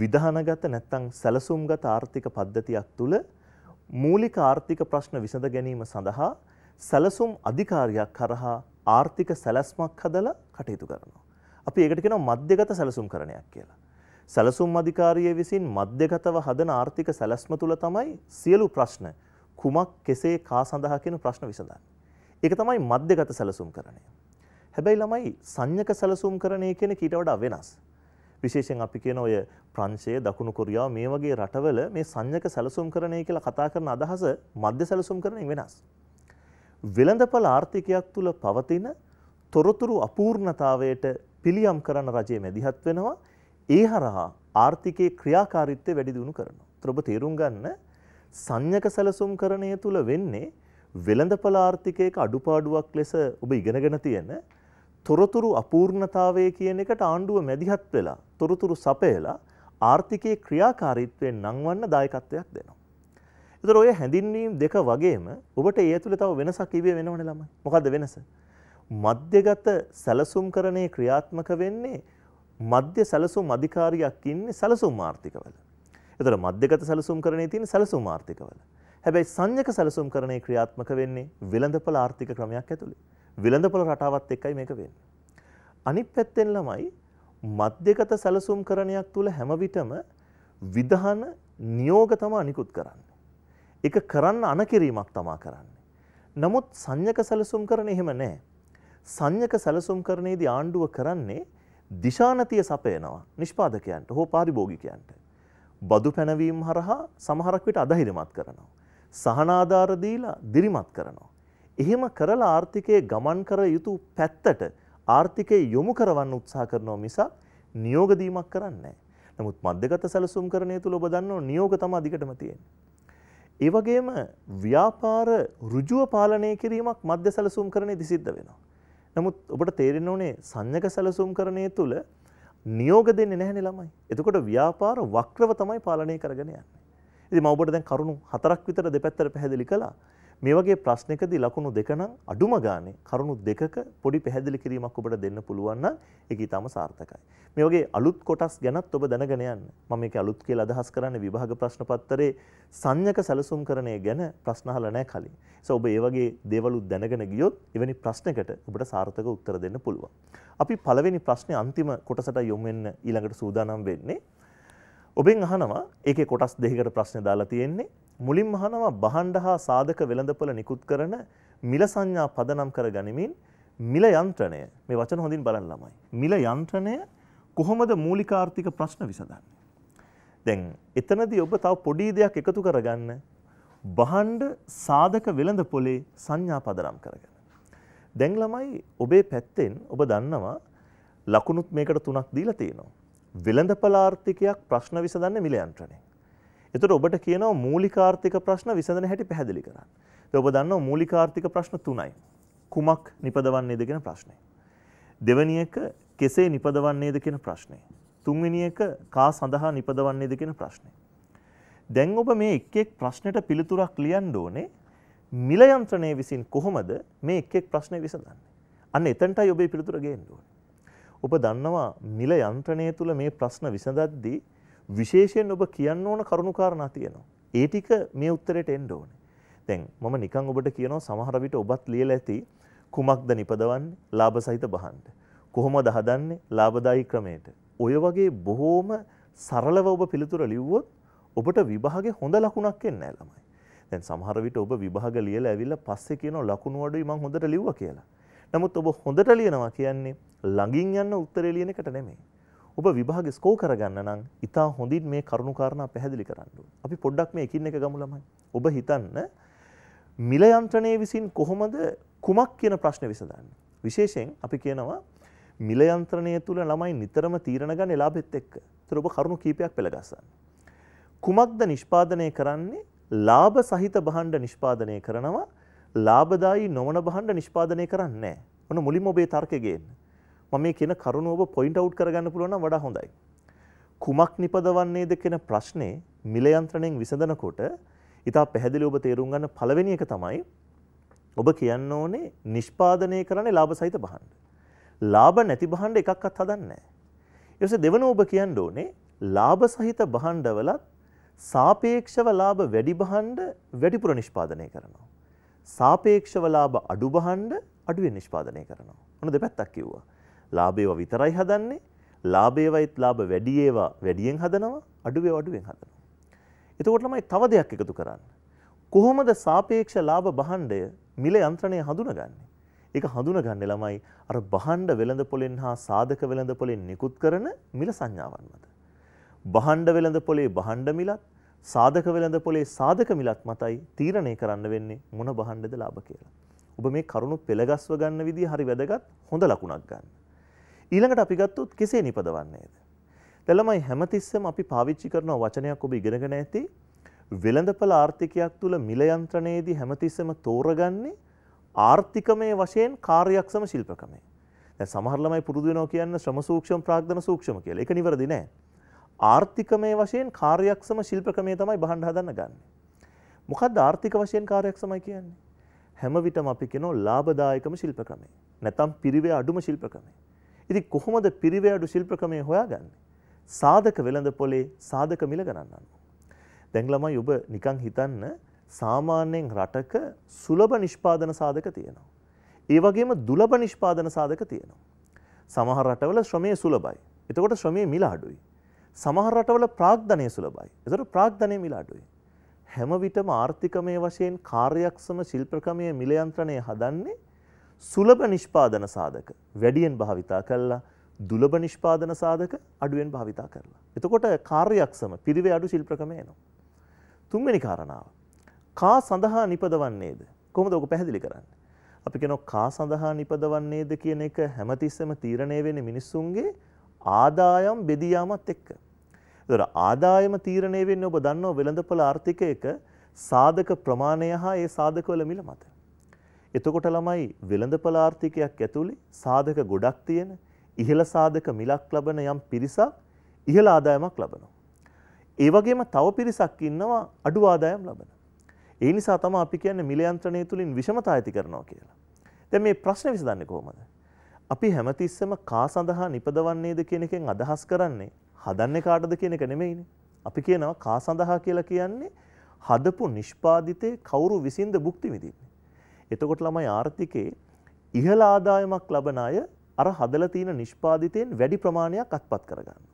විධානගත නැත්නම් සැලසුම්ගත ආර්ථික පද්ධතියක් තුළ මූලික ආර්ථික ප්‍රශ්න විසඳ ගැනීම සඳහා සැලසුම් අධිකාරියක් කරහා ආර්ථික සැලැස්මක් හදලා කටයුතු කරනවා. අපි ඒකට කියනවා මධ්‍යගත සැලසුම් කරණයක් කියලා. සැලසුම් අධිකාරිය විසින් මධ්‍යගතව හදන ආර්ථික සැලැස්ම තුළ තමයි සියලු ප්‍රශ්න කුමක් කෙසේ කා සඳහා කියන ප්‍රශ්න විසඳන්නේ. ඒක තමයි මධ්‍යගත සැලසුම් කරණය. හැබැයි ළමයි සංයක සැලසුම් කරණය කියන ඊට වඩා වෙනස්. විශේෂයෙන් අපි කියන ඔය ප්‍රංශය දකුණු කොරියාව මේ වගේ රටවල මේ සංයක සැලසුම් කරණය කියලා කතා කරන අදහස මධ්‍ය සැලසුම් කරණයෙන් වෙනස්. වෙළඳපළ ආර්ථිකයක් තුළ පවතින තොරතුරු අපූර්ණතාවයට පිළියම් කරන රජය මැදිහත් වෙනවා ඒ හරහා ආර්ථිකයේ ක්‍රියාකාරීත්වය වැඩි දියුණු කරනවා. ඒතර ඔබ තේරුම් ගන්න සංඥක සැලසුම් කරණය තුල වෙන්නේ වෙළඳපළ ආර්ථිකයක අඩුපාඩුවක් ලෙස ඔබ ඉගෙනගෙන තියෙන තොරතුරු අපූර්ණතාවය කියන එකට ආණ්ඩුව මැදිහත් වෙලා තොරතුරු සපයලා ආර්ථිකයේ ක්‍රියාකාරීත්වයෙන් නංවන්න දායකත්වයක් දෙනවා. ඒතර ඔය හැඳින්වීම් දෙක වගේම ඔබට ඒ ඇතුළේ තව වෙනසක් ඉබේ වෙනවනේ ළමයි. මොකද්ද වෙනස? මධ්‍යගත සැලසුම් කරණේ ක්‍රියාත්මක වෙන්නේ මධ්‍ය සැලසුම් අධිකාරියක් ඉන්නේ සැලසුම් ආර්ථිකවල. ඒතර මධ්‍යගත සැලසුම් කරණේ තියෙන සැලසුම් ආර්ථිකවල. හැබැයි සංයක සැලසුම් කරණේ ක්‍රියාත්මක වෙන්නේ විලඳපොළ ආර්ථික ක්‍රමයක් ඇතුළේ. විලඳපොළ රටාවත් එක්කයි මේක වෙන්නේ. අනිත් පැත්තෙන් ළමයි මධ්‍යගත සැලසුම් කරණයක් තුල හැම විටම විධාන නියෝග තමයි අනිකුත් කරන්නේ. ඒක කරන්න අනකිරීමක් තමයි කරන්නේ. නමුත් සංයක සැලසුම් කරන එහෙම නැහැ. සංයක සැලසුම් කරණේදී ආණ්ඩුව කරන්නේ දිශානතිය සපයනවා නිෂ්පාදකයන්ට හෝ පාරිභෝගිකයන්ට. බදු පැනවීම් හරහා සමහරක් විට අදහිරිමත් කරනවා. සහනාධාර දීලා දිරිමත් කරනවා. එහෙම කරලා ආර්ථිකයේ ගමන් කර යුතු පැත්තට ආර්ථිකය යොමු කරවන්න උත්සාහ කරනවා මිසක් නියෝග දීමක් කරන්නේ නමුත් මධ්‍යගත සැලසුම් කරණය තුළ ඔබ දන්නවා නියෝග තමයි අධිකටම තියෙන්නේ. ඒ වගේම ව්‍යාපාර ඍජුව පාලනය කිරීමක් මධ්‍ය සැලසුම් කරණයේදී සිද්ධ වෙනවා. නමුත් ඔබට තේරෙන්න ඕනේ සංඥක සැලසුම් කරණය තුළ නියෝග දෙන්නේ නැහැනේ ළමයි. එතකොට ව්‍යාපාර වක්‍රව තමයි පාලනය කරගෙන යන්නේ. ඉතින් මම ඔබට දැන් කරුණු හතරක් විතර දෙපැත්තට පැහැදිලි කළා. මේ වගේ ප්‍රශ්නකදී ලකුණු දෙක නම් අඩුම ගානේ කරුණු දෙකක පොඩි පැහැදිලි කිරීමක් ඔබට දෙන්න පුළුවන් නම් ඒක ඊටම සාර්ථකයි. මේ වගේ අලුත් කොටස් ගැනත් ඔබ දැනගෙන යන්න. මම මේක අලුත් කියලා අදහස් කරන්නේ විභාග ප්‍රශ්න පත්‍රයේ සංඥක සැලසුම් කරණය ගැන ප්‍රශ්න අහලා නැහැ කලින්. ඒස ඔබ ඒ වගේ දේවලුත් දැනගෙන ගියොත් එවැනි ප්‍රශ්නකට ඔබට සාර්ථක උත්තර දෙන්න පුළුවන්. අපි පළවෙනි ප්‍රශ්නේ අන්තිම කොටසට යොමු වෙන්න ඊළඟට සූදානම් වෙන්නේ. ඔබෙන් අහනවා ඒකේ කොටස් දෙකකට ප්‍රශ්න දාලා තියෙන්නේ. මුලින්ම අහනවා බහණ්ඩ හා සාධක වෙළඳපොළ නිකුත් කරන මිල සංඥා පදනම් කර ගනිමින් මිල යන්ත්‍රණය මේ වචන හොඳින් බලන්න ළමයි. මිල යන්ත්‍රණය කොහොමද මූලික ආර්ථික ප්‍රශ්න විසඳන්නේ? දැන් එතනදී ඔබ තව පොඩි දෙයක් එකතු කරගන්න බහණ්ඩ සාධක වෙළඳපොලේ සංඥා පදනම් කරගන්න. දැන් ළමයි ඔබේ පැත්තෙන් ඔබ දන්නවා ලකුණුත් මේකට තුනක් දීලා තියෙනවා. වෙළඳපළ ආර්ථිකයක් ප්‍රශ්න විසඳන්නේ මිල යන්ත්‍රණය. එතකොට ඔබට කියනවා මූලිකාර්ථික ප්‍රශ්න විසඳන හැටි පැහැදිලි කරන්න. ඉතින් ඔබ දන්නවා මූලිකාර්ථික ප්‍රශ්න තුනයි. කුමක් නිපදවන්නේද කියන ප්‍රශ්නය. දෙවෙනි එක කෙසේ නිපදවන්නේද කියන ප්‍රශ්නය. තුන්වෙනි එක කා සඳහා නිපදවන්නේද කියන ප්‍රශ්නය. දැන් ඔබ මේ එක් එක් ප්‍රශ්නෙට පිළිතුරක් ලියන්න ඕනේ. මිල යන්ත්‍රණය විසින් කොහොමද මේ එක් එක් ප්‍රශ්නේ විසඳන්නේ? අන්න එතනටයි ඔබේ පිළිතුර ගේන්න ඕනේ. ඔබ දන්නවා මිල යන්ත්‍රණය තුල මේ ප්‍රශ්න විසඳද්දී විශේෂයෙන් ඔබ කියන්න ඕන කරුණු කාරණා තියෙනවා. ඒ ටික මේ උත්තරයට එන්න ඕනේ. දැන් මම නිකන් ඔබට කියනවා සමහර විට ඔබත් ලියලා ඇති කුමක්ද නිපදවන්නේ? ලාභ සහිත බහන්ඩ. කොහොමද හදන්නේ? ලාභදායී ක්‍රමයට. ඔය වගේ බොහෝම සරලව ඔබ පිළිතුර ලිව්වොත් ඔබට විභාගේ හොඳ ලකුණක් එන්නේ නැහැ ළමයි. දැන් සමහර විට ඔබ විභාග ලියලා ඇවිල්ලා පස්සේ කියනවා ලකුණු අඩුයි මං හොඳට ලිව්වා කියලා. නමුත් ඔබ හොඳට ලියනවා කියන්නේ ළඟින් යන්න උත්තරේ ලියන එකට නෙමෙයි. ඔබ විභාග ස්කෝ කරගන්න නම් ඉතා හොඳින් මේ කරුණු කාරණා පැහැදිලි කරන්න. අපි පොඩ්ඩක් මේ එකින් එක ගමු ළමයි. ඔබ හිතන්න මිල යන්ත්‍රණය විසින් කොහොමද කුමක් කියන ප්‍රශ්නේ විසඳන්නේ? විශේෂයෙන් අපි කියනවා මිල යන්ත්‍රණය තුල ළමයි නිතරම තීරණ ගන්න ලාභෙත් එක්ක. ඒතර ඔබ කරුණු කීපයක් පෙළගස්සන්න. කුමක්ද නිෂ්පාදනය කරන්නේ? ලාභ සහිත භාණ්ඩ නිෂ්පාදනය කරනවා. ලාභදායී නොවන භාණ්ඩ නිෂ්පාදනය කරන්නේ නැහැ. ඔන්න මුලින්ම ඔබේ තර්කය ගේන්න. මම මේ කියන කරුණ ඔබ පොයින්ට් අවුට් කරගන්න පුළුවන් නම් වඩා හොඳයි. කුමක් නිපදවන්නේද කියන ප්‍රශ්නේ මිල යන්ත්‍රණයෙන් විසඳනකොට ඉතා පැහැදිලි ඔබ තේරුම් ගන්න පළවෙනි එක තමයි ඔබ කියන්න ඕනේ නිෂ්පාදනය කරන්නේ ලාභ සහිත බහණ්ඩ. ලාභ නැති බහණ්ඩ එකක්වත් හදන්නේ නැහැ. දෙවන ඔබ කියන්න ඕනේ ලාභ සහිත බහණ්ඩවලත් සාපේක්ෂව ලාභ වැඩි බහණ්ඩ වැඩිපුර නිෂ්පාදනය කරනවා. සාපේක්ෂව ලාභ අඩු බහණ්ඩ අඩුවෙන් නිෂ්පාදනය කරනවා. මොන දෙපැත්තක් කිව්වා. ලාභේවා විතරයි හදන්නේ. ලාභේවයිත් ලාභ වැඩි ඒවා වැඩියෙන් හදනවා, අඩු ඒවා අඩුවෙන් හදනවා. එතකොට තමයි තව දෙයක් එකතු කරන්නේ. කොහොමද සාපේක්ෂ ලාභ භාණ්ඩය මිල යන්ත්‍රණය හඳුනගන්නේ? ඒක හඳුනගන්නේ ළමයි අර භාණ්ඩ වෙළඳ පොලෙන් හා සාධක වෙළඳ පොලෙන් නිකුත් කරන මිල සංඥාවන් මත. භාණ්ඩ වෙළඳ පොලේ භාණ්ඩ මිලත් සාධක වෙළඳ පොලේ සාධක මිලත් මතයි තීරණය කරන්න වෙන්නේ මොන බහණ්ඩද ලාභ කියලා. ඔබ මේ කරුණු පෙළගස්ව ගන්න විදිහ හරි වැදගත් හොඳ ලකුණක් ගන්න. ඊළඟට අපි ගත්තොත් කෙසේ නිපදවන්නේද? දැලමයි හැමතිස්සෙම අපි පාවිච්චි කරන වචනයක් ඔබ ඉගෙනගෙන ඇති වෙළඳපළ ආර්ථිකයක් තුළ මිල යන්ත්‍රණයේදී හැමතිස්සෙම තෝරගන්නේ ආර්ථිකමය වශයෙන් කාර්යක්ෂම ශිල්පකමය. දැන් සමහර ළමයි පුරුදු වෙනවා කියන්නේ ශ්‍රම සූක්ෂම ප්‍රාග්ධන සූක්ෂම කියලා. ඒක නිවැරදි නෑ. ආර්ථිකමය වශයෙන් කාර්යක්ෂම ශිල්පකමය තමයි බහන් හදන්න ගන්න. මොකද්ද ආර්ථික වශයෙන් කාර්යක්ෂමයි කියන්නේ? හැම විටම අපි කියනවා ලාභදායකම ශිල්පකමය. නැත්නම් පිරිවේ අඩුම ශිල්පකමය. ඉතින් කොහොමද පිරිවැඩු ශිල්පක්‍රමය හොයාගන්නේ? සාධක වෙළඳ පොලේ සාධක මිල ගණන් අනුව. දැන් ළමයි ඔබ නිකන් හිතන්න සාමාන්‍යයෙන් රටක සුලභ නිෂ්පාදන සාධක තියෙනවා. ඒ වගේම දුලභ නිෂ්පාදන සාධක තියෙනවා. සමහර රටවල ශ්‍රමය සුලභයි. එතකොට ශ්‍රමය මිල අඩුයි. සමහර රටවල ප්‍රාග්ධනය සුලභයි. එතකොට ප්‍රාග්ධනය මිල අඩුයි. හැම විටම ආර්ථිකමය වශයෙන් කාර්යක්ෂම ශිල්පක්‍රමයේ මිල යන්ත්‍රණය හදන්නේ සුලභ නිෂ්පාදන සාධක වැඩියෙන් භාවිතා කළා දුලබ නිෂ්පාදන සාධක අඩුවෙන් භාවිතා කරලා. එතකොට කාර්යක්ෂම පිරිවේ අඩු ශිල්ප්‍රකම එනවා. තුන්වෙනි කාරණාව. කා සඳහා නිපදවන්නේද? කොහොමද ඔක පැහැදිලි කරන්නේ? අපි කියනවා කා සඳහා නිපදවන්නේද කියන එක හැමතිස්සෙම තීරණය වෙන්නේ මිනිස්සුන්ගේ ආදායම් බෙදියාමත් එක්ක. ඒතර ආදායම තීරණය වෙන්නේ ඔබ දන්නව වෙළඳපොළ ආර්ථිකයක සාධක ප්‍රමාණය හා ඒ සාධකවල මිල මත. එතකොට ළමයි වෙළඳ පළ ආර්ථිකයක් ඇතුළේ සාධක ගොඩක් තියෙන ඉහළ සාධක මිලක් ලබන යම් පිරිසක් ඉහළ ආදායමක් ලබනවා. ඒ වගේම තව පිරිසක් ඉන්නවා අඩු ආදායම් ලබන. ඒ නිසා තමයි අපි කියන්නේ මිල යන්ත්‍රණය තුලින් විෂමතා ඇති කරනවා කියලා. දැන් මේ ප්‍රශ්නේ විසඳන්නේ කොහොමද? අපි හැමතිස්සෙම කා සඳහා නිපදවන්නේද කියන එකෙන් අදහස් කරන්නේ හදන්නේ කාටද කියන එක නෙමෙයිනේ. අපි කියනවා කා සඳහා කියලා කියන්නේ හදපු නිෂ්පාදිතේ කවුරු විසින්ද භුක්ති විඳින්නේ? එතකොට ළමයි ආර්ථිකේ ඉහළ ආදායමක් ලබන අය අර හදලා තියෙන නිෂ්පාදිතයෙන් වැඩි ප්‍රමාණයක් අත්පත් කරගන්නවා.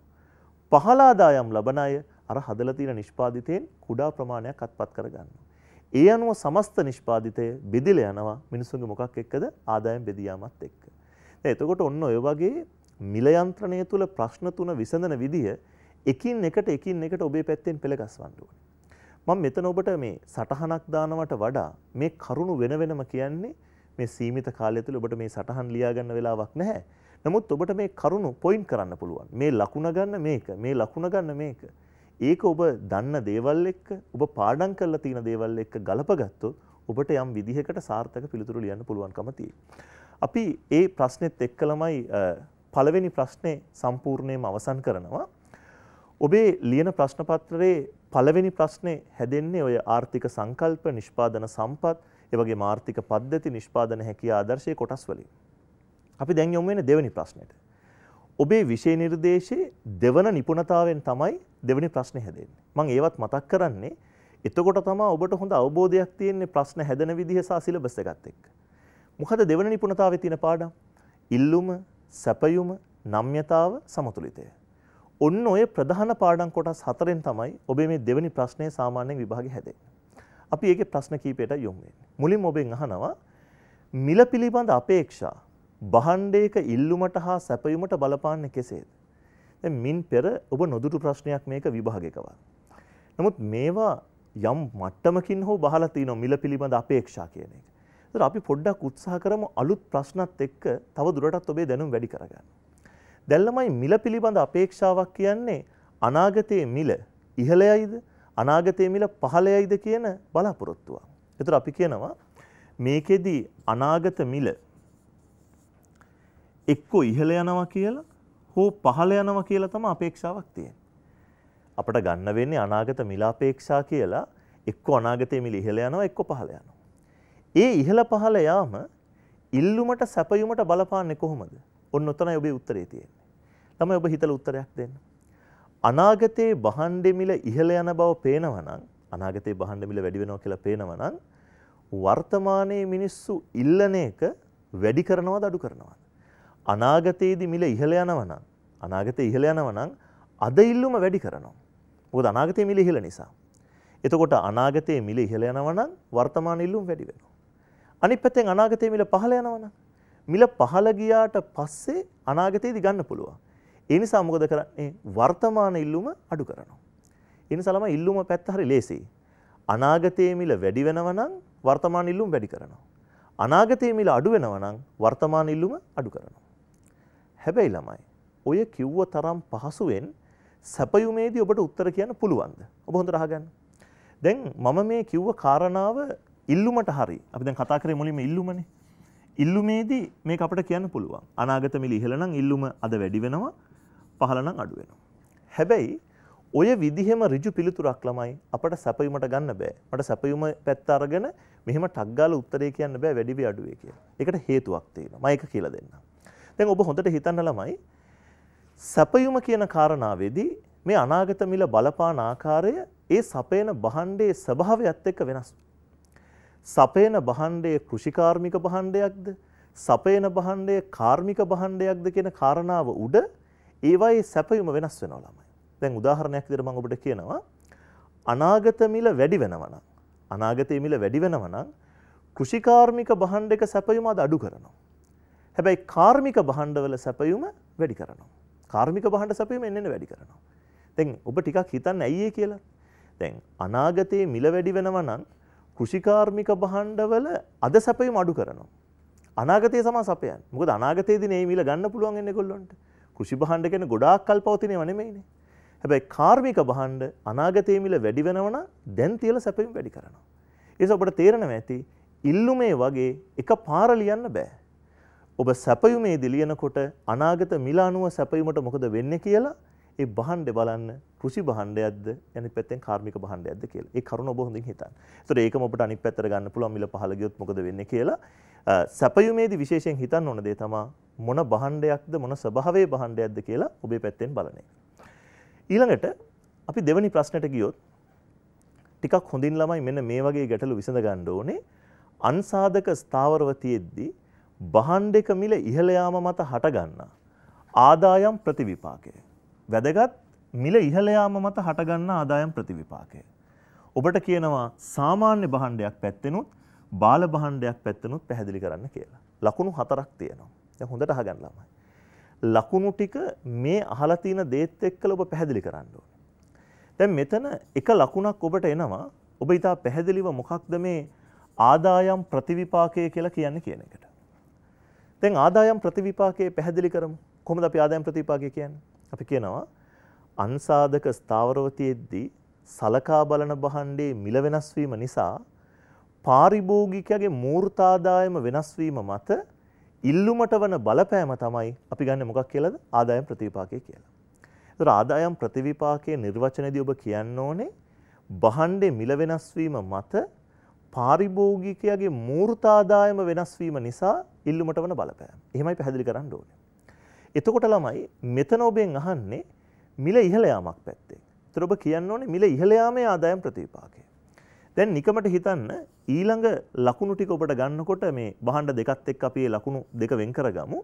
පහළ ආදායම් ලබන අය අර හදලා තියෙන නිෂ්පාදිතයෙන් කුඩා ප්‍රමාණයක් අත්පත් කරගන්නවා. ඒ අනුව සමස්ත නිෂ්පාදිතය බෙදිලා යනවා මිනිසුන්ගේ මොකක් එක්කද ආදායම් බෙදියාමත් එක්ක. එතකොට ඔන්න ඔය වගේ මිල යන්ත්‍රණය තුල ප්‍රශ්න තුන විසඳන විදිය එකින් එකට එකින් එකට ඔබේ පැත්තෙන් පෙළගස්වන්න ඕනේ. මම මෙතන ඔබට මේ සටහනක් දානවට වඩා මේ කරුණු වෙන වෙනම කියන්නේ මේ සීමිත කාලය තුළ ඔබට මේ සටහන් ලියා ගන්න වෙලාවක් නැහැ. නමුත් ඔබට මේ කරුණු පොයින්ට් කරන්න පුළුවන්. මේ ලකුණ ගන්න මේක, මේ ලකුණ ගන්න මේක. ඒක ඔබ දන්න දේවල් එක්ක, ඔබ පාඩම් කරලා තියෙන දේවල් එක්ක ගලපගත්තොත් ඔබට යම් විදිහකට සාර්ථක පිළිතුරු ලියන්න පුළුවන්කම අපි ඒ ප්‍රශ්නෙත් එක්කලමයි පළවෙනි ප්‍රශ්නේ සම්පූර්ණයෙන්ම අවසන් කරනවා. ඔබේ ලියන ප්‍රශ්න පත්‍රයේ පළවෙනි ප්‍රශ්නේ හැදෙන්නේ ඔය ආර්ථික සංකල්ප, නිෂ්පාදන සම්පත්, ඒ වගේම ආර්ථික පද්ධති, නිෂ්පාදන හැකියා ආදර්ශයේ කොටස් වලින්. අපි දැන් යමු වෙන්නේ දෙවෙනි ප්‍රශ්නෙට. ඔබේ විෂය නිර්දේශයේ දෙවන නිපුණතාවයෙන් තමයි දෙවෙනි ප්‍රශ්නේ හැදෙන්නේ. මම ඒවත් මතක් කරන්නේ එතකොට තමයි ඔබට හොඳ අවබෝධයක් තියෙන්නේ ප්‍රශ්න හැදෙන විදිහ සහ සිලබස් එකත් එක්ක. මොකද දෙවන නිපුණතාවයේ තියෙන පාඩම්? ඉල්ලුම, සැපයුම, නම්‍යතාව, සමතුලිතය. ඔන්න ඔය ප්‍රධාන පාඩම් කොටස් හතරෙන් තමයි ඔබේ මේ දෙවෙනි ප්‍රශ්නේ සාමාන්‍යයෙන් විභාගෙ හැදෙන්නේ. අපි ඒකේ ප්‍රශ්න කීපයට යොමු වෙන්නේ. මුලින්ම ඔබෙන් අහනවා මිල පිළිබඳ අපේක්ෂා බහණ්ඩයක ඉල්ලුමට හා සැපයුමට බලපාන්නේ කෙසේද? දැන් මින් පෙර ඔබ නොදුටු ප්‍රශ්නයක් මේක විභාගෙකව. නමුත් මේවා යම් මට්ටමකින් හෝ බහලා තිනවා මිල පිළිබඳ අපේක්ෂා කියන එක. ඒතර අපි පොඩ්ඩක් උත්සාහ කරමු අලුත් ප්‍රශ්නත් එක්ක තව දුරටත් ඔබේ දැනුම වැඩි කරගන්න. දැන් ළමයි මිල පිළිබඳ අපේක්ෂාවක් කියන්නේ අනාගතයේ මිල ඉහළයයිද අනාගතයේ මිල පහළයයිද කියන බලාපොරොත්තුවක්. ඒතර අපි කියනවා මේකෙදි අනාගත මිල එක්කෝ ඉහළ යනවා කියලා හෝ පහළ යනවා කියලා තමයි අපේක්ෂාවක් තියෙන්නේ. අපිට ගන්න වෙන්නේ අනාගත මිල අපේක්ෂා කියලා එක්කෝ අනාගතයේ මිල ඉහළ යනවා එක්කෝ පහළ යනවා. ඒ ඉහළ පහළ යාම ඉල්ලුමට සැපයුමට බලපාන්නේ කොහොමද? ඔන්න ඔතනයි ඔබේ උත්තරේ තියෙන්නේ. ළමයි ඔබ හිතලා උත්තරයක් දෙන්න. අනාගතයේ බහණ්ඩ මිල ඉහළ යන බව පේනවා නම් අනාගතයේ බහණ්ඩ මිල වැඩි වෙනවා කියලා පේනවා නම් වර්තමානයේ මිනිස්සු ඉල්ලන එක වැඩි කරනවද අඩු කරනවද? අනාගතයේදී මිල ඉහළ යනවා නම් අනාගතයේ ඉහළ යනවා නම් අද ඉල්ලුම වැඩි කරනවා. මොකද අනාගතයේ මිල ඉහළ නිසා. එතකොට අනාගතයේ මිල ඉහළ යනවා නම් වර්තමාන ඉල්ලුම් වැඩි වෙනවා. අනිත් පැත්තෙන් අනාගතයේ මිල පහළ යනවා නම් මිල පහළ ගියාට පස්සේ අනාගතයේදී ගන්න පුළුවන්. ඒ නිසා මොකද කරන්නේ? වර්තමාන ඉල්ලුම අඩු කරනවා. ඒ නිසා ළමයි ඉල්ලුම පැත්ත හරි ලේසියි. අනාගතයේ මිල වැඩි වෙනවා නම් වර්තමාන ඉල්ලුම වැඩි කරනවා. අනාගතයේ මිල අඩු වෙනවා නම් වර්තමාන ඉල්ලුම අඩු කරනවා. හැබැයි ළමයි ඔය කිව්ව තරම් පහසුවෙන් සැපයුමේදී ඔබට උත්තර කියන්න පුළුවන්ද? ඔබ හොඳට අහගන්න. දැන් මම මේ කිව්ව කාරණාව ඉල්ලුමට හරි අපි දැන් කතා කරේ මුලින්ම ඉල්ලුමනේ ඉල්ලුමේදී මේක අපිට කියන්න පුළුවන්. අනාගත මිල ඉහළ නම් ඉල්ලුම අද වැඩි වෙනවා, පහළ නම් අඩු වෙනවා. හැබැයි ඔය විදිහෙම ඍජු පිළිතුරක් ළමයි අපට සැපයීමට ගන්න බෑ. මට සැපයීම පැත්ත අරගෙන මෙහෙම ටක් ගාලා උත්තරේ කියන්න බෑ වැඩි වේ අඩු වේ කියලා. ඒකට හේතුවක් තියෙනවා. මම ඒක කියලා දෙන්නම්. දැන් ඔබ හොඳට හිතන්න ළමයි සැපයීම කියන කාරණාවේදී මේ අනාගත මිල බලපාන ආකාරය ඒ සපේන බහණ්ඩේ ස්වභාවයත් එක්ක වෙනස් සපේන බහණ්ඩය කෘෂිකාර්මික බහණ්ඩයක්ද සපේන බහණ්ඩය කාර්මික බහණ්ඩයක්ද කියන කාරණාව උඩ ඒවයි සැපයුම වෙනස් වෙනවා ළමයි. දැන් උදාහරණයක් විදිහට මම ඔබට කියනවා අනාගත මිල වැඩි වෙනවා නම් අනාගතයේ මිල වැඩි වෙනවා නම් කෘෂිකාර්මික බහණ්ඩයක සැපයුම අද අඩු කරනවා. හැබැයි කාර්මික බහණ්ඩවල සැපයුම වැඩි කරනවා. කාර්මික බහණ්ඩ සැපයුම එන්න එන්න වැඩි කරනවා. දැන් ඔබ ටිකක් හිතන්න ඇයි කියලා. දැන් අනාගතයේ මිල වැඩි වෙනවා නම් කෘෂිකාර්මික බහණ්ඩවල අද සැපයීම අඩු කරනවා. අනාගතය සමා සපයන් මොකද අනාගතයේදී මේ මිල ගන්න පුළුවන් වෙන්නේ ඒගොල්ලන්ට. කෘෂි බහණ්ඩ කියන්නේ ගොඩාක් කල් පවතිනව නෙමෙයිනේ. හැබැයි කාර්මික බහණ්ඩ අනාගතයේ මිල වැඩි වෙනවනම් දැන් තියලා සැපයීම වැඩි කරනවා. ඒස ඔබට තේරෙනවා ඇති ඉල්ලුමේ වගේ එක පාර ලියන්න බෑ. ඔබ සැපයුමේදී ලියනකොට අනාගත මිල අනුව සැපයීමට මොකද වෙන්නේ කියලා ඒ භාණ්ඩ බලන්න කෘෂි භාණ්ඩයක්ද යනි පැත්තෙන් කාර්මික භාණ්ඩයක්ද කියලා. ඒ කරුණ ඔබ හොඳින් හිතන්න. ඒතර ඒකම අපිට අනිත් පැත්තට ගන්න පුළුවන් මිල පහළ ගියොත් මොකද වෙන්නේ කියලා. සැපයුමේදී විශේෂයෙන් හිතන්න ඕන දේ තමයි මොන භාණ්ඩයක්ද මොන ස්වභාවයේ භාණ්ඩයක්ද කියලා ඔබේ පැත්තෙන් බලන එක. ඊළඟට අපි දෙවැනි ප්‍රශ්නට ගියොත් ටිකක් හොඳින් ළමයි මෙන්න මේ වගේ ගැටලු විසඳ ගන්න ඕනේ. අන්සාධක ස්ථාවරව තියෙද්දී භාණ්ඩක මිල ඉහළ යාම මත හටගන්නා ආදායම් ප්‍රතිවිපාකය වැදගත් මිල ඉහළයාම මත හටගන්න ආදායම් ප්‍රතිවිපාකය. ඔබට කියනවා සාමාන්‍ය බහණ්ඩයක් පැත්තෙනුත් බාල බහණ්ඩයක් පැත්තෙනුත් පැහැදිලි කරන්න කියලා. ලකුණු හතරක් තියෙනවා. දැන් හොඳට අහගන්න ළමයි. ලකුණු ටික මේ අහලා තියෙන දේත් එක්කලා ඔබ පැහැදිලි කරන්න ඕනේ. දැන් මෙතන එක ලකුණක් ඔබට එනවා. ඔබ ඊට පැහැදිලිව මොකක්ද මේ ආදායම් ප්‍රතිවිපාකය කියලා කියන්නේ කියන එකට. දැන් ආදායම් ප්‍රතිවිපාකය පැහැදිලි කරමු. කොහොමද අපි ආදායම් ප්‍රතිවිපාකය කියන්නේ? අපි කියනවා අන්සාධක ස්ථාවරවතියෙද්දී සලකා බලන බහණ්ඩේ මිල වෙනස් වීම නිසා පාරිභෝගිකයාගේ මූර්තාදායම වෙනස් වීම මත ඉල්ලුමට වන බලපෑම තමයි අපි ගන්න මොකක් කියලාද ආදායම් ප්‍රතිවිපාකය කියලා. ඒතර ආදායම් ප්‍රතිවිපාකයේ නිර්වචනයේදී ඔබ කියන්න ඕනේ බහණ්ඩේ මිල වෙනස් වීම මත පාරිභෝගිකයාගේ මූර්තාදායම වෙනස් වීම නිසා ඉල්ලුමට වන බලපෑම. එහෙමයි පැහැදිලි කරන්න ඕනේ. එතකොට ළමයි මෙතන ඔබෙන් අහන්නේ මිල ඉහළ යාමක් පැත්තේ. ඒතර ඔබ කියන්න ඕනේ මිල ඉහළ යාමේ ආදායම් ප්‍රතිවිපාකය. දැන් නිකමට හිතන්න ඊළඟ ලකුණු ටික ඔබට ගන්නකොට මේ බහණ්ඩ දෙකත් එක්ක අපි මේ ලකුණු දෙක වෙන් කරගමු.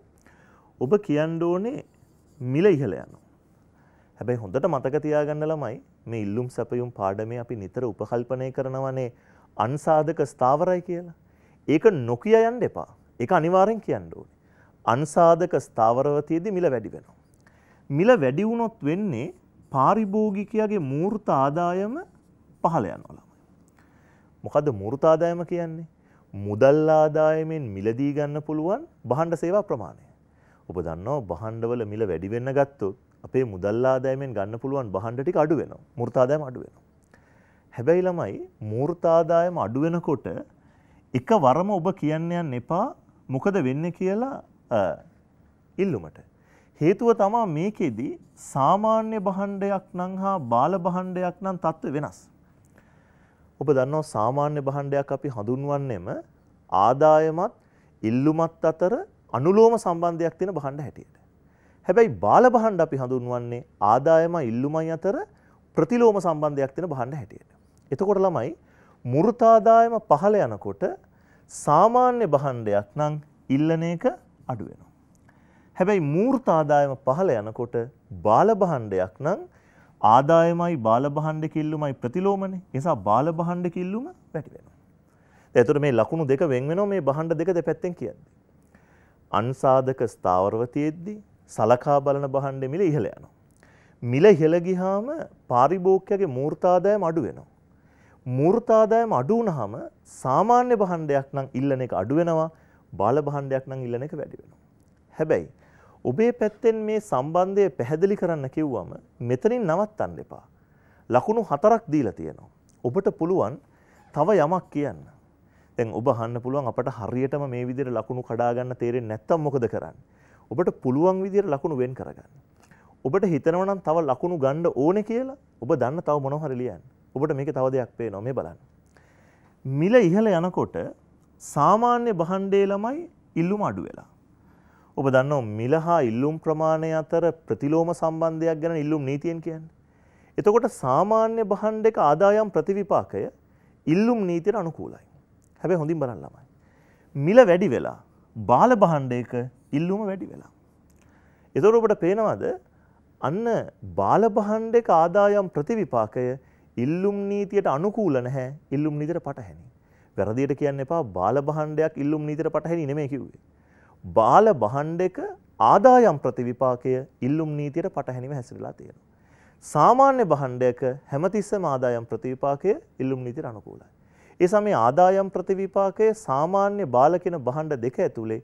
ඔබ කියන්න ඕනේ මිල ඉහළ යනවා. හැබැයි හොඳට මතක තියාගන්න ළමයි මේ ඉල්ලුම් සැපයුම් පාඩමේ අපි නිතර උපකල්පනය කරනවනේ අන්සාධක ස්ථාවරයි කියලා. ඒක නොකිය යන්න එපා. ඒක අනිවාර්යෙන් කියන්න ඕනේ. අන්සාධක ස්ථාවරවතියේදී මිල වැඩි වෙනවා. මිල වැඩි වුණොත් වෙන්නේ පාරිභෝගිකයාගේ මූර්ත ආදායම පහළ යනවා ළමයි. මොකද මූර්ත ආදායම කියන්නේ? මුදල් ආදායමෙන් මිලදී ගන්න පුළුවන් බහණ්ඩ සේවා ප්‍රමාණය. ඔබ දන්නවා බහණ්ඩවල මිල වැඩි වෙන්න ගත්තොත් අපේ මුදල් ආදායමෙන් ගන්න පුළුවන් බහණ්ඩ ටික අඩු වෙනවා. මූර්ත ආදායම අඩු වෙනවා. හැබැයි ළමයි මූර්ත ආදායම අඩු වෙනකොට එකවරම ඔබ කියන්න යන්න එපා මොකද වෙන්නේ කියලා ඉල්ලුමට. හේතුව තමා මේකෙදි සාමාන්‍ය බහණ්ඩයක් නම් හා බාල බහණ්ඩයක් නම් තත්ත්ව වෙනස්. ඔබ දන්නවා සාමාන්‍ය බහණ්ඩයක් අපි හඳුන්වන්නෙම ආදායමත් ඉල්ලුමත් අතර අනුලෝම සම්බන්ධයක් තියෙන බහණ්ඩ හැටියට. හැබැයි බාල බහණ්ඩ අපි හඳුන්වන්නේ ආදායම ඉල්ලුමයි අතර ප්‍රතිලෝම සම්බන්ධයක් තියෙන බහණ්ඩ හැටියට. එතකොට ළමයි මෘත ආදායම පහළ යනකොට සාමාන්‍ය බහණ්ඩයක් නම් ඉල්ලන එක අඩු වෙනවා. හැබැයි මූර්ත ආදායම පහළ යනකොට බාලභාණ්ඩයක් නම් ආදායමයි බාලභාණ්ඩ කිල්ලුමයි ප්‍රතිලෝමනේ. නිසා බාලභාණ්ඩ කිල්ලුම වැඩි වෙනවා. දැන් එතකොට මේ ලකුණු දෙක වෙන් වෙනවා මේ භාණ්ඩ දෙක දෙපැත්තෙන් කියන්නේ. අන්සාධක ස්ථාවරව තියෙද්දි සලකා බලන භාණ්ඩ මිල ඉහළ යනවා. මිල ඉහළ ගියාම පාරිභෝගිකයාගේ මූර්ත ආදායම අඩු වෙනවා. මූර්ත ආදායම අඩු වුණාම සාමාන්‍ය භාණ්ඩයක් නම් ඉල්ලන එක අඩු වෙනවා. බාල භාණ්ඩයක් නම් ඉල්ලන එක වැඩි වෙනවා. හැබැයි ඔබේ පැත්තෙන් මේ සම්බන්ධය පැහැදිලි කරන්න කිව්වම මෙතනින් නවත්තන්න එපා. ලකුණු හතරක් දීලා තියෙනවා. ඔබට පුළුවන් තව යමක් කියන්න. දැන් ඔබ අහන්න පුළුවන් අපට හරියටම මේ විදිහට ලකුණු කඩා ගන්න තේරෙන්නේ නැත්තම් මොකද කරන්නේ? ඔබට පුළුවන් විදිහට ලකුණු වෙන් කරගන්න. ඔබට හිතනවා නම් තව ලකුණු ගන්න ඕනේ කියලා ඔබ දන්න තව මොනව හරි ලියන්න. ඔබට මේක තව දෙයක් පේනවා මේ බලන්න. මිල ඉහළ යනකොට සාමාන්‍ය බහන්ඩේ ළමයි ඉල්ලුම අඩු වෙලා. ඔබ දන්නවා මිල හා ඉල්ලුම් ප්‍රමාණය අතර ප්‍රතිලෝම සම්බන්ධයක් ගැන ඉල්ලුම් නීතියෙන් කියන්නේ. එතකොට සාමාන්‍ය බහන්ඩ එක ආදායම් ප්‍රතිවිපාකය ඉල්ලුම් නීතියට අනුකූලයි. හැබැයි හොඳින් බලන්න ළමයි. මිල වැඩි වෙලා බාල බහන්ඩ එක ඉල්ලුම වැඩි වෙලා. එතකොට ඔබට පේනවද අන්න බාල බහන්ඩ එක ආදායම් ප්‍රතිවිපාකය ඉල්ලුම් නීතියට අනුකූල නැහැ ඉල්ලුම් නීතියට පටහැනි. වැරදියට කියන්න එපා බාල බහන්ඩයක් ඉල්ලුම් නීතිර පටහැනි නෙමේ කිව්වේ. බාල බහන්ඩ එක ආදායම් ප්‍රතිවිපාකය ඉල්ලුම් නීතියට පටහැනිව හැසිරලා තියෙනවා. සාමාන්‍ය බහන්ඩයක හැමතිස්සම ආදායම් ප්‍රතිවිපාකය ඉල්ලුම් නීතිර අනුකූලයි. ඒ සමේ ආදායම් ප්‍රතිවිපාකය සාමාන්‍ය බාලකෙන බහන්ඩ දෙක ඇතුළේ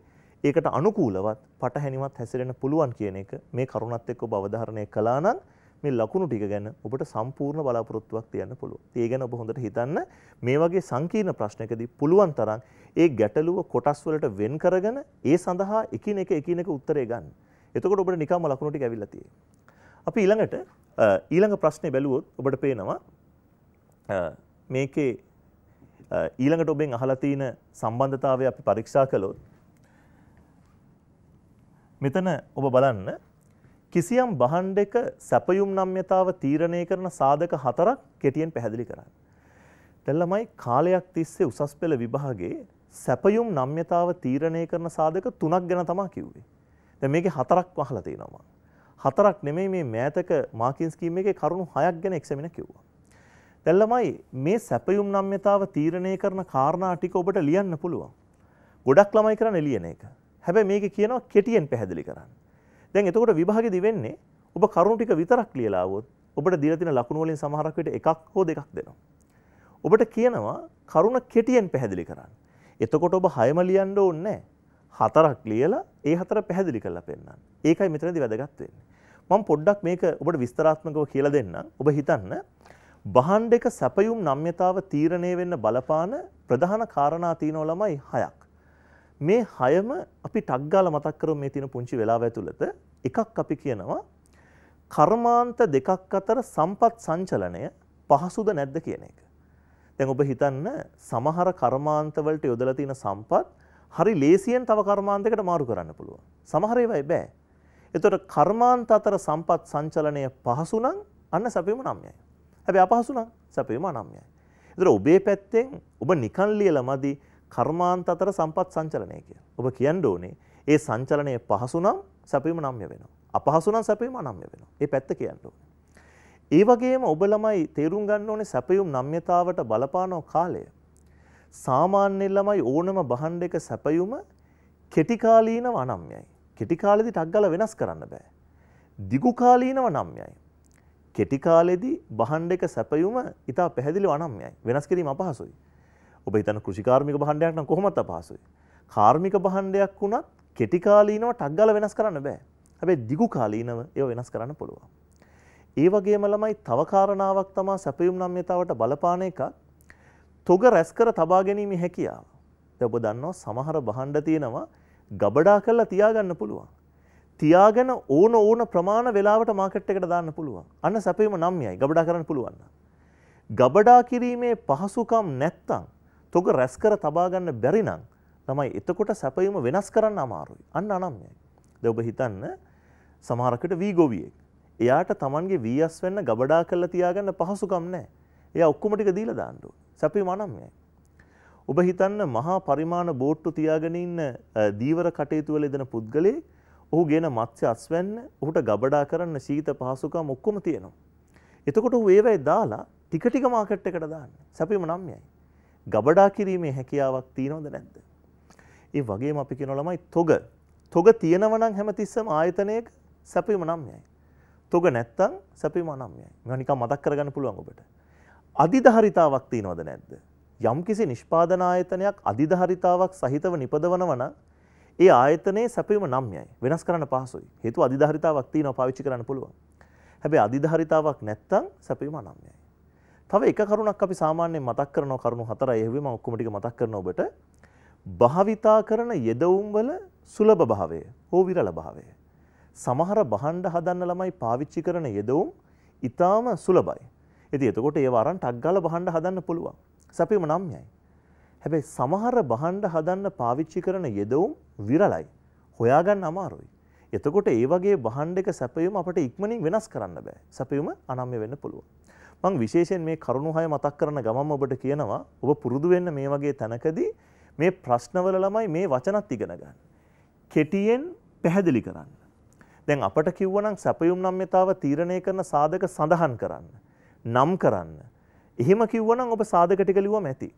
ඒකට අනුකූලවත් පටහැනිවත් හැසිරෙන පුළුවන් කියන එක මේ කරුණත් එක්ක බවධාරණය කලානන් මේ ලකුණු ටික ගැන ඔබට සම්පූර්ණ බලාපොරොත්තුවක් තියන්න පුළුවන්. ඒ ගැන ඔබ හොඳට හිතන්න මේ වගේ සංකීර්ණ ප්‍රශ්නයකදී පුළුවන් තරම් ඒ ගැටලුව කොටස් වලට වෙන් කරගෙන ඒ සඳහා එකිනෙක එකිනෙක උත්තරේ ගන්න. එතකොට ඔබට නිකම්ම ලකුණු ටික ඇවිල්ලා තියෙන්නේ. අපි ඊළඟට ඊළඟ ප්‍රශ්නේ බැලුවොත් ඔබට පේනවා මේකේ ඊළඟට ඔබෙන් අහලා තියෙන සම්බන්ධතාවය අපි පරීක්ෂා කළොත් මෙතන ඔබ බලන්න කිසියම් බහණ්ඩ එක සැපයුම් නම්්‍යතාව තීරණය කරන සාධක හතරක් කෙටියෙන් පැහැදිලි කරන්න. දැන් ළමයි කාලයක් තිස්සේ උසස් පෙළ විභාගයේ සැපයුම් නම්්‍යතාව තීරණය කරන සාධක තුනක් ගැන තමයි කිව්වේ. දැන් මේකේ හතරක් වහලා තියෙනවා හතරක් නෙමෙයි මේ මෑතක මාකින් ස්කීම් එකේ කරුණු හයක් ගැන එක්සැමින කිව්වා. දැන් ළමයි මේ සැපයුම් නම්්‍යතාව තීරණය කරන කාරණා ටික ඔබට ලියන්න පුළුවන්. ගොඩක් ළමයි කරන්නේ ලියන එක. හැබැයි මේක කියනවා කෙටියෙන් පැහැදිලි කරන්න. දැන් එතකොට විභාගෙදි වෙන්නේ ඔබ කරුණු ටික විතරක් ලියලා આવොත් ඔබට දීලා තියෙන ලකුණු වලින් සමහරක් විට එකක් හෝ දෙකක් දෙනවා. ඔබට කියනවා කරුණ කෙටියෙන් පැහැදිලි කරන්න. එතකොට ඔබ හයම ලියන්න ඕනේ නැහැ. හතරක් ලියලා ඒ හතර පැහැදිලි කරලා පෙන්නන්න. ඒකයි මෙතනදී වැදගත් වෙන්නේ. මම පොඩ්ඩක් මේක ඔබට විස්තරාත්මකව කියලා දෙන්නම්. ඔබ හිතන්න බහණ්ඩ එක සැපයුම් නම්‍යතාව තීරණය වෙන්න බලපාන ප්‍රධාන කාරණා තියෙනවා ළමයි හයක්. මේ හයම අපි ටක්ගාල මතක් කරමු මේ තියෙන පුංචි වෙලාව ඇතුළත එකක් අපි කියනවා කර්මාන්ත දෙකක් අතර සම්පත් සංචලනය පහසුද නැද්ද කියන එක. දැන් ඔබ හිතන්න සමහර කර්මාන්ත වලට යොදලා තියෙන සම්පත් හරි ලේසියෙන් තව කර්මාන්තයකට මාරු කරන්න පුළුවන්. සමහර ඒවායි බෑ. එතකොට කර්මාන්ත අතර සම්පත් සංචලනය පහසු නම් අන්න සැපේම නම්යයි. හැබැයි අපහසු නම් සැපේම අනම්යයි. එතකොට ඔබේ පැත්තෙන් ඔබ නිකන් ලියලා මදි කර්මාන්ත අතර සම්පත් සංචලනය කිය. ඔබ කියන්න ඕනේ ඒ සංචලනය පහසු නම් සැපීම නම්ය වෙනවා. අපහසු නම් සැපීම නම්ය වෙනවා. ඒ පැත්ත කියන්න ඕනේ. ඒ වගේම ඔබ ළමයි තේරුම් ගන්න ඕනේ සැපයුම් නම්‍යතාවට බලපානෝ කාලය. සාමාන්‍ය ළමයි ඕනම බහණ්ඩ එක සැපයුම කෙටිකාලීනව අනම්යයි. කෙටිකාලෙදි ටක් ගාලා වෙනස් කරන්න බෑ. දිගුකාලීනව නම්යයි. කෙටිකාලෙදි බහණ්ඩ එක සැපයුම ඊට පැහැදිලිව අනම්යයි. වෙනස් කිරීම අපහසුයි. ඔබ හිතන කෘෂිකාර්මික භාණ්ඩයක් නම් කොහොමත් අපහසුයි. කාර්මික භාණ්ඩයක් වුණත් කෙටි කාලීනව ටක් ගාලා වෙනස් කරන්න බෑ. හැබැයි දිගු කාලීනව ඒව වෙනස් කරන්න පුළුවන්. ඒ වගේම ළමයි තව කාරණාවක් තමා සැපයුම් නම්‍යතාවට බලපාන එකක් තොග රැස් කර තබා ගැනීම හැකියාව. ඔබ දන්නවා සමහර බහණ්ඩ තියෙනවා ගබඩා කරලා තියාගන්න පුළුවන්. තියාගෙන ඕන ඕන ප්‍රමාණ වෙලාවට මාකට් එකට දාන්න පුළුවන්. අන්න සැපයුම නම්යයි ගබඩා කරන්න පුළුවන්. ගබඩා කිරීමේ පහසුකම් නැත්තම් තොග රැස්කර තබාගන්න බැරිනම් තමයි එතකොට සැපයීම වෙනස් කරන්න අමාරුයි. අන්න අනම්යයි. ද ඔබ හිතන්න සමහරකට වී ගොවියෙක්. එයාට තමන්ගේ වීස් වෙන්න ගබඩා කරලා තියාගන්න පහසුකම් නැහැ. එයා ඔක්කොම ටික දීලා දාන්න ඕනේ. සැපයීම අනම්යයි. ඔබ හිතන්න මහා පරිමාණ බෝට්ටු තියාගෙන ඉන්න දීවර කටයුතු වල යෙදෙන පුද්ගලයෙක් ඔහු ගේන මත්ස්‍ය අස්වැන්න ඔහුට ගබඩා කරන්න ශීත පහසුකම් ඔක්කොම තියෙනවා. එතකොට ඔහු ඒවයි දාලා ටික ටික මාකට් එකට දාන්න. සැපයීම නම්යයි. ගබඩා කිරීමේ හැකියාවක් තියෙනවද නැද්ද? ඒ වගේම අපි කියන ළමයි තොග. තොග තියෙනවා නම් හැමතිස්සම ආයතනයක සැපීම නම්යයි. තොග නැත්තම් සැපීම අනම්යයි. මේවා නිකන් මතක් කරගන්න පුළුවන් ඔබට. අධිධාරිතාවක් තියෙනවද නැද්ද? යම්කිසි නිෂ්පාදන ආයතනයක් අධිධාරිතාවක් සහිතව නිපදවනවා නම් ඒ ආයතනයේ සැපීම නම්යයි. වෙනස් කරන්න පහසුයි. හේතුව අධිධාරිතාවක් තියෙනවා පාවිච්චි කරන්න පුළුවන්. හැබැයි අධිධාරිතාවක් නැත්තම් සැපීම අනම්යයි. තව එක කරුණක් අපි සාමාන්‍යයෙන් මතක් කරන කරුණු හතරයි එහෙවි මම ඔක්කොම ටික මතක් කරන ඔබට භාවිතා කරන යෙදවුම් වල සුලභ භාවය හෝ විරල භාවය සමහර බහණ්ඩ හදන්න ළමයි පාවිච්චි කරන යෙදවුම් ඊටාම සුලභයි. ඉතින් එතකොට ඒව අරන් ටක් ගාලා බහණ්ඩ හදන්න පුළුවන්. සැපේම නම්යයි. හැබැයි සමහර බහණ්ඩ හදන්න පාවිච්චි කරන යෙදවුම් විරලයි. හොයාගන්න අමාරුයි. එතකොට ඒ වගේ බහණ්ඩක සැපයුම අපට ඉක්මනින් වෙනස් කරන්න බෑ. සැපයුම අනම්‍ය වෙන්න පුළුවන්. මං විශේෂයෙන් මේ කරුණු හය මතක් කරන ගමම් ඔබට කියනවා ඔබ පුරුදු වෙන්න මේ වගේ තැනකදී මේ ප්‍රශ්නවල ළමයි මේ වචනත් ඉගෙන ගන්න. කෙටියෙන් පැහැදිලි කරන්න. දැන් අපට කිව්වනම් සැපයුම් නම්්‍යතාව තීරණය කරන සාධක සඳහන් කරන්න. නම් කරන්න. එහෙම කිව්වනම් ඔබ සාධක ටික ලිවුවම ඇති.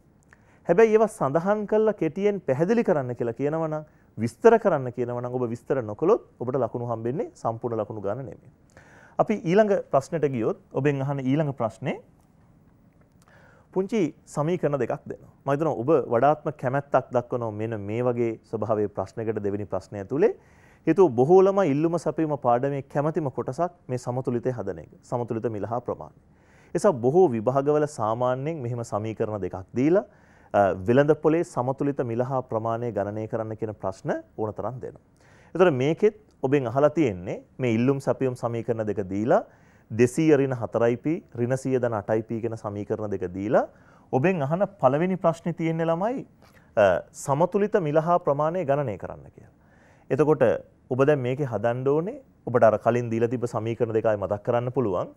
හැබැයි ඒවා සඳහන් කළා කෙටියෙන් පැහැදිලි කරන්න කියලා කියනවනම් විස්තර කරන්න කියනවනම් ඔබ විස්තර නොකළොත් ඔබට ලකුණු හම්බෙන්නේ සම්පූර්ණ ලකුණු ගන්න නෙමෙයි. අපි ඊළඟ ප්‍රශ්නට ගියොත් ඔබෙන් අහන ඊළඟ ප්‍රශ්නේ පුංචි සමීකරණ දෙකක් දෙනවා. මම හිතනවා ඔබ වඩාත්ම කැමැත්තක් දක්වනවා මෙන්න මේ වගේ ස්වභාවයේ ප්‍රශ්නයකට දෙවෙනි ප්‍රශ්නය ඇතුලේ. හේතුව බොහෝ ළමයි ඉල්ලුම සැපීම පාඩමේ කැමැතිම කොටසක් මේ සමතුලිතය හදන එක. සමතුලිත මිල හා ප්‍රමාණය. එසා බොහෝ විභාගවල සාමාන්‍යයෙන් මෙහෙම සමීකරණ දෙකක් දීලා වෙළඳ පොලේ සමතුලිත මිල හා ප්‍රමාණය ගණනය කරන්න කියන ප්‍රශ්න ඕනතරම් දෙනවා. එතකොට මේකෙත් ඔබෙන් අහලා තියෙන්නේ මේ ඉල්ලුම් සැපියුම් සමීකරණ දෙක දීලා 200 ඍණ 4p ඍණ 100 දන 8p කියන සමීකරණ දෙක දීලා ඔබෙන් අහන පළවෙනි ප්‍රශ්නේ තියෙන්නේ ළමයි සමතුලිත මිලහා ප්‍රමාණය ගණනය කරන්න කියලා. එතකොට ඔබ දැන් මේකේ හදන්න ඕනේ ඔබට අර කලින් දීලා තිබ්බ සමීකරණ දෙකයි මතක් කරන්න පුළුවන්.